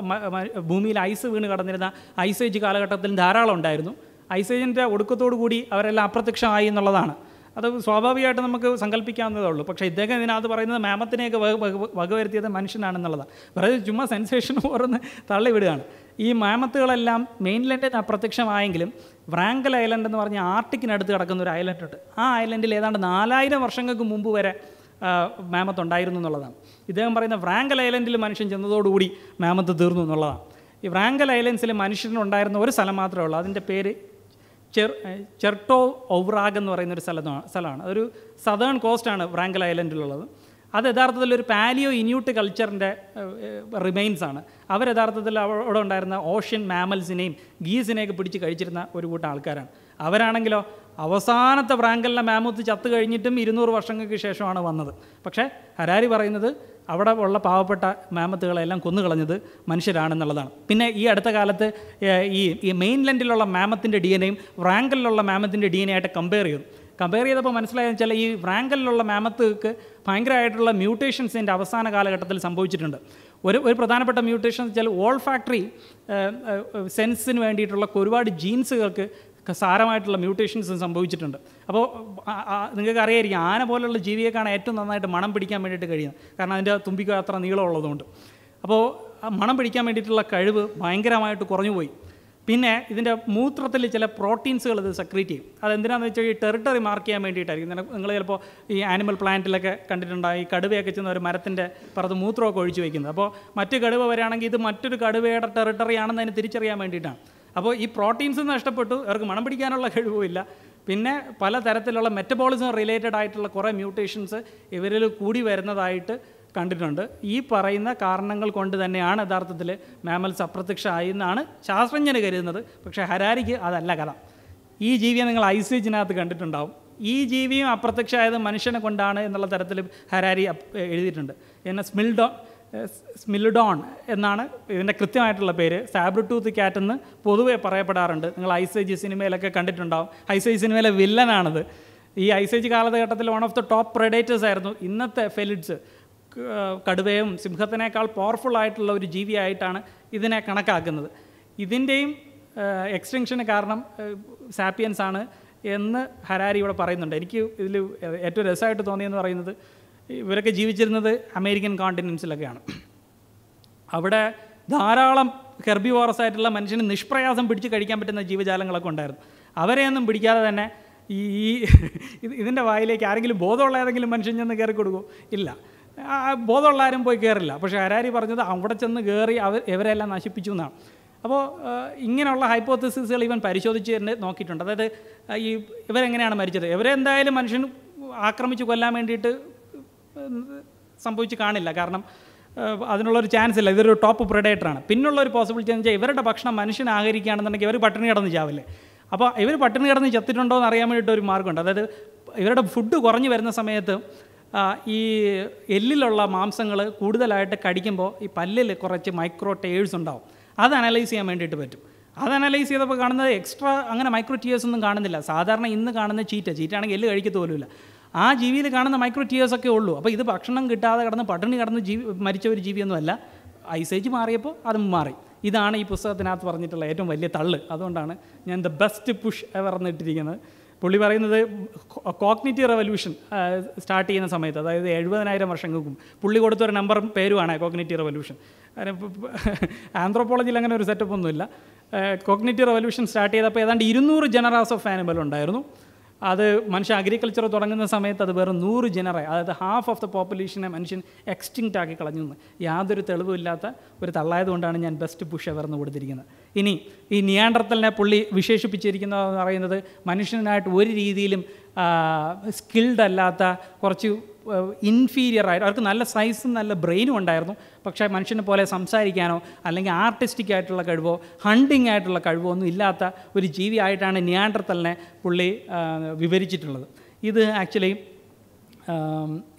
ഭൂമിയിൽ ഐസ് വീണ് കടന്നിരുന്ന ഐസ് ഏജ് കാലഘട്ടത്തിൽ ധാരാളം ഉണ്ടായിരുന്നു ഐസേജിൻ്റെ ഒടുക്കത്തോടു കൂടി അവരെല്ലാം അപ്രത്യക്ഷമായി എന്നുള്ളതാണ് അത് സ്വാഭാവികമായിട്ട് നമുക്ക് സങ്കല്പിക്കാവുന്നതേ ഉള്ളൂ പക്ഷേ ഇദ്ദേഹം ഇതിനകത്ത് പറയുന്നത് മാമത്തിനെയൊക്കെ വകവരുത്തിയത് മനുഷ്യനാണെന്നുള്ളതാണ് വെറുതെ ചുമ്മാ സെൻസേഷൻ ഓർന്ന് തള്ളിവിടുകയാണ് ഈ മാമത്തുകളെല്ലാം മെയിൻലൻഡിന് അപ്രത്യക്ഷമായെങ്കിലും വ്രാങ്കൽ ഐലൻഡ് എന്ന് പറഞ്ഞ ആർട്ടിക്കിനടുത്ത് കിടക്കുന്ന ഒരു ഐലൻഡുണ്ട് ആ ഐലൻഡിൽ ഏതാണ്ട് നാലായിരം വർഷങ്ങൾക്ക് മുമ്പ് വരെ മാമത്ത് ഉണ്ടായിരുന്നു എന്നുള്ളതാണ് ഇദ്ദേഹം പറയുന്ന വ്രാങ്കൽ ഐലൻഡിൽ മനുഷ്യൻ ചെന്നതോടുകൂടി മാമത്ത് തീർന്നു എന്നുള്ളതാണ് ഈ വ്രാങ്കൽ ഐലൻഡ്സിൽ മനുഷ്യനുണ്ടായിരുന്ന ഒരു സ്ഥലം മാത്രമേ ഉള്ളൂ അതിൻ്റെ പേര് ചെർ ചെർട്ടോ ഔവ്രാഗ് എന്ന് പറയുന്ന ഒരു സ്ഥലമാണ് സ്ഥലമാണ് അതൊരു സതേൺ കോസ്റ്റാണ് വ്രാങ്കൽ ഐലൻഡിലുള്ളത് അത് യഥാർത്ഥത്തിൽ ഒരു പാലിയോ ഇന്യൂട്ട് കൾച്ചറിൻ്റെ റിമൈൻസ് ആണ് അവർ യഥാർത്ഥത്തിൽ അവിടെ ഉണ്ടായിരുന്ന ഓഷ്യൻ മാമൽസിനെയും ഗീസിനെയൊക്കെ പിടിച്ച് കഴിച്ചിരുന്ന ഒരു കൂട്ടം ആൾക്കാരാണ് അവരാണെങ്കിലോ അവസാനത്തെ ഫ്രാങ്കലിലെ മാമൂത്ത് ചത്ത് കഴിഞ്ഞിട്ടും ഇരുന്നൂറ് വർഷങ്ങൾക്ക് ശേഷമാണ് വന്നത് പക്ഷേ ഹരാരി പറയുന്നത് അവിടെ ഉള്ള പാവപ്പെട്ട മാമത്തുകളെല്ലാം കൊന്നുകളഞ്ഞത് മനുഷ്യരാണെന്നുള്ളതാണ് പിന്നെ ഈ അടുത്ത കാലത്ത് ഈ ഈ മെയിൻലൻഡിലുള്ള മാമത്തിൻ്റെ ഡി എൻ എയും ഫ്രാങ്കലിലുള്ള മാമത്തിൻ്റെ ഡി എൻ എ ആയിട്ട് കമ്പയർ ചെയ്തു കമ്പയർ ചെയ്തപ്പോൾ മനസ്സിലായെന്ന് വെച്ചാൽ ഈ ഫ്രാങ്കലിലുള്ള മാമത്തുകൾക്ക് ഭയങ്കരമായിട്ടുള്ള മ്യൂട്ടേഷൻസിൻ്റെ അവസാന കാലഘട്ടത്തിൽ സംഭവിച്ചിട്ടുണ്ട് ഒരു ഒരു പ്രധാനപ്പെട്ട മ്യൂട്ടേഷൻ എന്ന് വെച്ചാൽ ഓൾ ഫാക്ടറി സെൻസിന് വേണ്ടിയിട്ടുള്ള ഒരുപാട് ജീൻസുകൾക്ക് സാരമായിട്ടുള്ള മ്യൂട്ടേഷൻസ് സംഭവിച്ചിട്ടുണ്ട് അപ്പോൾ നിങ്ങൾക്ക് അറിയായിരിക്കും ആന പോലുള്ള ജീവിയേക്കാണ് ഏറ്റവും നന്നായിട്ട് മണം പിടിക്കാൻ വേണ്ടിയിട്ട് കഴിയുന്നത് കാരണം അതിൻ്റെ തുമ്പിക്കോ അത്ര നീളമുള്ളതുകൊണ്ട് അപ്പോൾ മണം പിടിക്കാൻ വേണ്ടിയിട്ടുള്ള കഴിവ് ഭയങ്കരമായിട്ട് കുറഞ്ഞു പോയി പിന്നെ ഇതിൻ്റെ മൂത്രത്തിൽ ചില പ്രോട്ടീൻസുകൾ ഇത് സെക്രീറ്റ് ചെയ്യും അതെന്തിനാന്ന് വെച്ചാൽ ഈ ടെറിട്ടറി മാർക്ക് ചെയ്യാൻ വേണ്ടിയിട്ടായിരിക്കും നിങ്ങൾ ചിലപ്പോൾ ഈ ആനിമൽ പ്ലാന്റിലൊക്കെ കണ്ടിട്ടുണ്ടാകും ഈ കടുവയൊക്കെ ചെന്ന് ഒരു മരത്തിൻ്റെ പുറത്ത് മൂത്രമൊക്കെ ഒഴിച്ചു വയ്ക്കുന്നത് അപ്പോൾ മറ്റ് കടുവ വരാണെങ്കിൽ ഇത് മറ്റൊരു കടുവയുടെ ടെറിട്ടറി ആണെന്ന് അതിന് തിരിച്ചറിയാൻ വേണ്ടിയിട്ടാണ് അപ്പോൾ ഈ പ്രോട്ടീൻസ് നഷ്ടപ്പെട്ടു അവർക്ക് മണം പിടിക്കാനുള്ള കഴിവുമില്ല പിന്നെ പലതരത്തിലുള്ള മെറ്റബോളിസം റിലേറ്റഡ് ആയിട്ടുള്ള കുറേ മ്യൂട്ടേഷൻസ് ഇവരിൽ കൂടി വരുന്നതായിട്ട് കണ്ടിട്ടുണ്ട് ഈ പറയുന്ന കാരണങ്ങൾ കൊണ്ട് തന്നെയാണ് യഥാർത്ഥത്തിൽ മാമൽസ് ആയി എന്നാണ് ശാസ്ത്രജ്ഞർ കരുതുന്നത് പക്ഷേ ഹരാരിക്ക് അതല്ല കഥ ഈ ജീവിയെ നിങ്ങൾ ഐസേജിനകത്ത് കണ്ടിട്ടുണ്ടാവും ഈ ജീവിയും അപ്രത്യക്ഷമായത് മനുഷ്യനെ കൊണ്ടാണ് എന്നുള്ള തരത്തിൽ ഹരാരി എഴുതിയിട്ടുണ്ട് എന്നെ സ്മിൽഡോ സ്മിലിഡോൺ എന്നാണ് ഇതിൻ്റെ കൃത്യമായിട്ടുള്ള പേര് സാബ്രു ടൂത്ത് ക്യാറ്റ് എന്ന് പൊതുവെ പറയപ്പെടാറുണ്ട് നിങ്ങൾ ഐസേജ് സിനിമയിലൊക്കെ കണ്ടിട്ടുണ്ടാവും ഐസേജ് സിനിമയിലെ വില്ലനാണത് ഈ ഐസേജ് കാലഘട്ടത്തിൽ one of the top predators ആയിരുന്നു ഇന്നത്തെ ഫെലിഡ്സ് കടുവയും സിംഹത്തിനേക്കാൾ പവർഫുൾ ആയിട്ടുള്ള ഒരു ജീവിയായിട്ടാണ് ഇതിനെ കണക്കാക്കുന്നത് ഇതിൻ്റെയും എക്സ്റ്റെൻഷന് കാരണം സാപ്പിയൻസ് ആണ് എന്ന് ഹരാരി ഇവിടെ പറയുന്നുണ്ട് എനിക്ക് ഇതിൽ ഏറ്റവും രസമായിട്ട് തോന്നിയെന്ന് പറയുന്നത് ഇവരൊക്കെ ജീവിച്ചിരുന്നത് അമേരിക്കൻ കോണ്ടിനൻസിലൊക്കെയാണ് അവിടെ ധാരാളം ഹെർബിവോറസ് ആയിട്ടുള്ള മനുഷ്യന് നിഷ്പ്രയാസം പിടിച്ച് കഴിക്കാൻ പറ്റുന്ന ജീവജാലങ്ങളൊക്കെ ഉണ്ടായിരുന്നു അവരെയൊന്നും പിടിക്കാതെ തന്നെ ഈ ഇതിൻ്റെ വായിലേക്ക് ആരെങ്കിലും ബോധമുള്ള ഏതെങ്കിലും മനുഷ്യൻ ചെന്ന് കയറി കൊടുക്കുമോ ഇല്ല ബോധമുള്ള ആരും പോയി കയറില്ല പക്ഷേ ഹരാരി പറഞ്ഞത് അവിടെ ചെന്ന് കയറി അവർ ഇവരെല്ലാം നശിപ്പിച്ചു എന്നാണ് അപ്പോൾ ഇങ്ങനെയുള്ള ഹൈപ്പോത്തിസിസുകൾ ഇവൻ പരിശോധിച്ച് തന്നെ നോക്കിയിട്ടുണ്ട് അതായത് ഈ ഇവരെങ്ങനെയാണ് മരിച്ചത് ഇവരെന്തായാലും മനുഷ്യൻ ആക്രമിച്ച് കൊല്ലാൻ വേണ്ടിയിട്ട് സംഭവിച്ച് കാണില്ല കാരണം അതിനുള്ളൊരു ചാൻസ് ഇല്ല ഇതൊരു ടോപ്പ് പ്രൊഡേറ്ററാണ് പിന്നുള്ള ഒരു പോസിബിലിറ്റി എന്ന് വെച്ചാൽ ഇവരുടെ ഭക്ഷണം മനുഷ്യൻ ആഹരിക്കുകയാണെന്നുണ്ടെങ്കിൽ ഇവർ പട്ടിണി കിടന്ന് ചാവില്ലേ അപ്പോൾ ഇവർ പട്ടിണി കിടന്ന് ചത്തിട്ടുണ്ടോ എന്ന് അറിയാൻ വേണ്ടിയിട്ട് ഒരു മാർഗ്ഗമുണ്ട് അതായത് ഇവരുടെ ഫുഡ് കുറഞ്ഞു വരുന്ന സമയത്ത് ഈ എല്ലിലുള്ള മാംസങ്ങൾ കൂടുതലായിട്ട് കടിക്കുമ്പോൾ ഈ പല്ലിൽ കുറച്ച് മൈക്രോ ടേഴ്സ് ഉണ്ടാവും അത് അനലൈസ് ചെയ്യാൻ വേണ്ടിയിട്ട് പറ്റും അത് അനലൈസ് ചെയ്തപ്പോൾ കാണുന്നത് എക്സ്ട്രാ അങ്ങനെ മൈക്രോ ടീയേഴ്സ് ഒന്നും കാണുന്നില്ല സാധാരണ ഇന്ന് കാണുന്ന ചീറ്റ ചീറ്റാണെങ്കിൽ എല്ല് കഴിക്കത്ത് പോലുമില്ല ആ ജീവിയിൽ കാണുന്ന മൈക്രോ ഒക്കെ ഉള്ളൂ അപ്പോൾ ഇത് ഭക്ഷണം കിട്ടാതെ കിടന്ന് പട്ടിണി കിടന്ന് ജീവി മരിച്ച ഒരു ജീവിയൊന്നുമല്ല ഐസേജ് മാറിയപ്പോൾ അതും മാറി ഇതാണ് ഈ പുസ്തകത്തിനകത്ത് പറഞ്ഞിട്ടുള്ള ഏറ്റവും വലിയ തള്ള് അതുകൊണ്ടാണ് ഞാൻ ദ ബെസ്റ്റ് പുഷ് എവർ എന്നിട്ടിരിക്കുന്നത് പുള്ളി പറയുന്നത് കോഗ്നിറ്റീവ് റെവല്യൂഷൻ സ്റ്റാർട്ട് ചെയ്യുന്ന സമയത്ത് അതായത് എഴുപതിനായിരം വർഷങ്ങൾക്കും പുള്ളി കൊടുത്തൊരു നമ്പറും പേരുമാണ് കോഗ്നിറ്റീവ് റെവല്യൂഷൻ ആന്ത്രോപോളജിയിൽ അങ്ങനെ ഒരു സെറ്റപ്പ് ഒന്നുമില്ല കോഗ്നിറ്റീവ് റെവല്യൂഷൻ സ്റ്റാർട്ട് ചെയ്തപ്പോൾ ഏതാണ്ട് ഇരുന്നൂറ് ജനറാസ് ഓഫ് ആനിമൽ ഉണ്ടായിരുന്നു അത് മനുഷ്യ അഗ്രികൾച്ചർ തുടങ്ങുന്ന സമയത്ത് അത് വെറും നൂറ് ജനറെ അതായത് ഹാഫ് ഓഫ് ദ പോപ്പുലേഷനെ മനുഷ്യൻ എക്സ്റ്റിങ്റ്റ് ആക്കി കളഞ്ഞു എന്ന് യാതൊരു തെളിവുമില്ലാത്ത ഒരു തള്ളായതുകൊണ്ടാണ് ഞാൻ ബെസ്റ്റ് പുഷ് എവർന്ന് കൊടുത്തിരിക്കുന്നത് ഇനി ഈ നിയാണ്ടർത്തലിനെ പുള്ളി വിശേഷിപ്പിച്ചിരിക്കുന്നതെന്ന് പറയുന്നത് മനുഷ്യനായിട്ട് ഒരു രീതിയിലും സ്കിൽഡ് അല്ലാത്ത കുറച്ച് ഇൻഫീരിയർ ആയിട്ട് അവർക്ക് നല്ല സൈസും നല്ല ബ്രെയിനും ഉണ്ടായിരുന്നു പക്ഷേ മനുഷ്യനെ പോലെ സംസാരിക്കാനോ അല്ലെങ്കിൽ ആർട്ടിസ്റ്റിക് ആയിട്ടുള്ള കഴിവോ ഹണ്ടിങ് ആയിട്ടുള്ള കഴിവോ ഒന്നും ഇല്ലാത്ത ഒരു ജീവിയായിട്ടാണ് നിയാണ്ടർത്തലിനെ പുള്ളി വിവരിച്ചിട്ടുള്ളത് ഇത് ആക്ച്വലി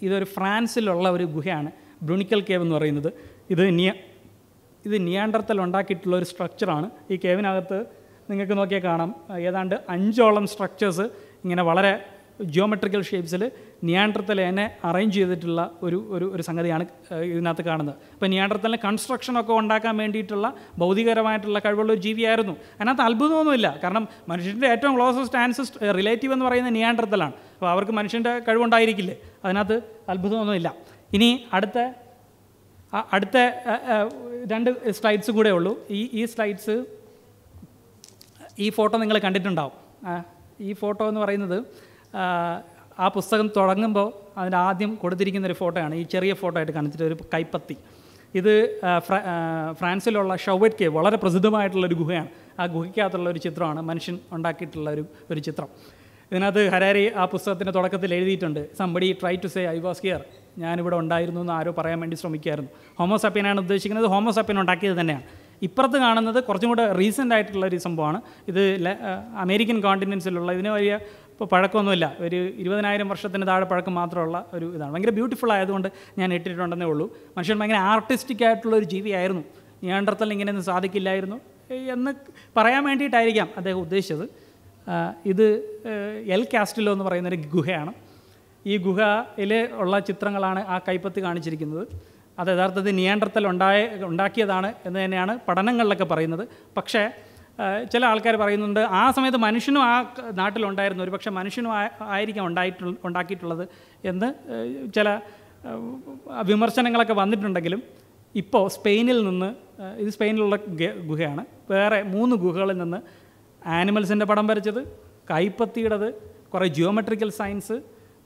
ഇതൊരു ഫ്രാൻസിലുള്ള ഒരു ഗുഹയാണ് ബ്രുണിക്കൽ കേവ് എന്ന് പറയുന്നത് ഇത് നിയ ഇത് നിയാണ്ടർത്തൽ ഉണ്ടാക്കിയിട്ടുള്ള ഒരു സ്ട്രക്ചറാണ് ഈ കേവിനകത്ത് നിങ്ങൾക്ക് നോക്കിയാൽ കാണാം ഏതാണ്ട് അഞ്ചോളം സ്ട്രക്ചേഴ്സ് ഇങ്ങനെ വളരെ ജിയോമെട്രിക്കൽ ഷേപ്സിൽ നിയാണ്ടർത്തലേനെ അറേഞ്ച് ചെയ്തിട്ടുള്ള ഒരു ഒരു ഒരു സംഗതിയാണ് ഇതിനകത്ത് കാണുന്നത് അപ്പോൾ നിയാൻഡർത്തലിന് കൺസ്ട്രക്ഷനൊക്കെ ഉണ്ടാക്കാൻ വേണ്ടിയിട്ടുള്ള ഭൗതികരമായിട്ടുള്ള കഴിവുള്ള ഒരു ജീവിയായിരുന്നു അതിനകത്ത് അത്ഭുതമൊന്നുമില്ല കാരണം മനുഷ്യൻ്റെ ഏറ്റവും ക്ലോസസ്റ്റ് ആൻസസ്റ്റ് റിലേറ്റീവ് എന്ന് പറയുന്നത് നിയാണ്ടർത്തലാണ് അപ്പോൾ അവർക്ക് മനുഷ്യൻ്റെ കഴിവുണ്ടായിരിക്കില്ലേ അതിനകത്ത് അത്ഭുതമൊന്നുമില്ല ഇനി അടുത്ത അടുത്ത രണ്ട് സ്ലൈഡ്സ് കൂടെ ഉള്ളൂ ഈ ഈ സ്ലൈഡ്സ് ഈ ഫോട്ടോ നിങ്ങൾ കണ്ടിട്ടുണ്ടാവും ഈ ഫോട്ടോ എന്ന് പറയുന്നത് ആ പുസ്തകം തുടങ്ങുമ്പോൾ അതിൻ്റെ ആദ്യം കൊടുത്തിരിക്കുന്ന ഒരു ഫോട്ടോയാണ് ഈ ചെറിയ ഫോട്ടോ ആയിട്ട് കാണിച്ചിട്ട് ഒരു കൈപ്പത്തി ഇത് ഫ്രാൻസിലുള്ള ഷൗവറ്റ് കേ വളരെ പ്രസിദ്ധമായിട്ടുള്ള ഒരു ഗുഹയാണ് ആ ഗുഹയ്ക്കകത്തുള്ള ഒരു ചിത്രമാണ് മനുഷ്യൻ ഉണ്ടാക്കിയിട്ടുള്ള ഒരു ഒരു ചിത്രം ഇതിനകത്ത് ഹരാരി ആ പുസ്തകത്തിൻ്റെ തുടക്കത്തിൽ എഴുതിയിട്ടുണ്ട് somebody try to say I was here ഞാനിവിടെ ഉണ്ടായിരുന്നു എന്ന് ആരോ പറയാൻ വേണ്ടി ശ്രമിക്കുകയായിരുന്നു ഹോമോസപ്പിനാണ് ഉദ്ദേശിക്കുന്നത് ഹോമോസപ്പിൻ ഉണ്ടാക്കിയത് തന്നെയാണ് ഇപ്പുറത്ത് കാണുന്നത് കുറച്ചും കൂടെ റീസെൻ്റ് ആയിട്ടുള്ള ഒരു സംഭവമാണ് ഇത് അമേരിക്കൻ കോണ്ടിനെൻസിലുള്ള ഇതിന് വലിയ ഇപ്പോൾ പഴക്കമൊന്നുമില്ല ഒരു ഇരുപതിനായിരം വർഷത്തിന് താഴെ പഴക്കം മാത്രമുള്ള ഒരു ഇതാണ് ഭയങ്കര ബ്യൂട്ടിഫുൾ ആയതുകൊണ്ട് ഞാൻ ഇട്ടിട്ടുണ്ടെന്നേ ഉള്ളൂ മനുഷ്യൻ ഭയങ്കര ആർട്ടിസ്റ്റിക് ആയിട്ടുള്ള ഒരു ജീവിയായിരുന്നു നിയാണ്ടർത്തൽ ഇങ്ങനെയൊന്നും സാധിക്കില്ലായിരുന്നു എന്ന് പറയാൻ വേണ്ടിയിട്ടായിരിക്കാം അദ്ദേഹം ഉദ്ദേശിച്ചത് ഇത് എൽ കാസ്റ്റിലോ എന്ന് പറയുന്നൊരു ഗുഹയാണ് ഈ ഗുഹയിൽ ഉള്ള ചിത്രങ്ങളാണ് ആ കൈപ്പത്ത് കാണിച്ചിരിക്കുന്നത് അത് യഥാർത്ഥത്തിൽ നിയാണ്ടർത്തൽ ഉണ്ടായ ഉണ്ടാക്കിയതാണ് എന്ന് തന്നെയാണ് പഠനങ്ങളിലൊക്കെ പറയുന്നത് പക്ഷേ ചില ആൾക്കാർ പറയുന്നുണ്ട് ആ സമയത്ത് മനുഷ്യനും ആ നാട്ടിലുണ്ടായിരുന്നു ഒരു പക്ഷേ മനുഷ്യനും ആയിരിക്കാം ഉണ്ടായിട്ടുള്ള ഉണ്ടാക്കിയിട്ടുള്ളത് എന്ന് ചില വിമർശനങ്ങളൊക്കെ വന്നിട്ടുണ്ടെങ്കിലും ഇപ്പോൾ സ്പെയിനിൽ നിന്ന് ഇത് സ്പെയിനിലുള്ള ഗുഹയാണ് വേറെ മൂന്ന് ഗുഹകളിൽ നിന്ന് ആനിമൽസിൻ്റെ പടം വരച്ചത് കൈപ്പത്തിയുടേത് കുറേ ജിയോമെട്രിക്കൽ സയൻസ്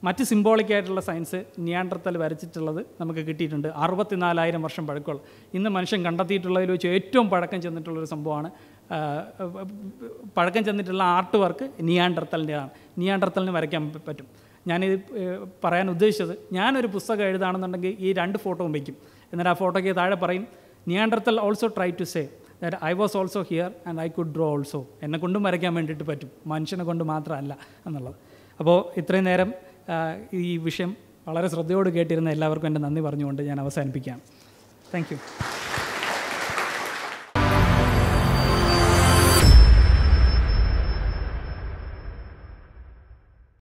മറ്റ് സിംബോളിക് ആയിട്ടുള്ള സയൻസ് നിയാണ്ടർത്തൽ വരച്ചിട്ടുള്ളത് നമുക്ക് കിട്ടിയിട്ടുണ്ട് അറുപത്തിനാലായിരം വർഷം പഴക്കമുള്ള ഇന്ന് മനുഷ്യൻ കണ്ടെത്തിയിട്ടുള്ളതിൽ വെച്ച് ഏറ്റവും പഴക്കം ചെന്നിട്ടുള്ളൊരു സംഭവമാണ് പഴക്കം ചെന്നിട്ടുള്ള ആർട്ട് വർക്ക് നിയാണ്ടർത്തലിൻ്റെതാണ് നിയാണ്ടർത്തലിന് വരയ്ക്കാൻ പറ്റും ഞാനിത് പറയാൻ ഉദ്ദേശിച്ചത് ഞാനൊരു പുസ്തകം എഴുതാണെന്നുണ്ടെങ്കിൽ ഈ രണ്ട് ഫോട്ടോയും വയ്ക്കും എന്നിട്ട് ആ ഫോട്ടോയ്ക്ക് താഴെ പറയും Neanderthal also try to say that I was also here and I could draw also എന്നെ കൊണ്ടും വരയ്ക്കാൻ വേണ്ടിയിട്ട് പറ്റും മനുഷ്യനെ കൊണ്ട് മാത്രമല്ല എന്നുള്ളത് അപ്പോൾ ഇത്രയും നേരം ഈ വിഷയം വളരെ ശ്രദ്ധയോട് കേട്ടിരുന്ന എല്ലാവർക്കും എൻ്റെ നന്ദി പറഞ്ഞുകൊണ്ട് ഞാൻ അവസാനിപ്പിക്കുകയാണ് താങ്ക്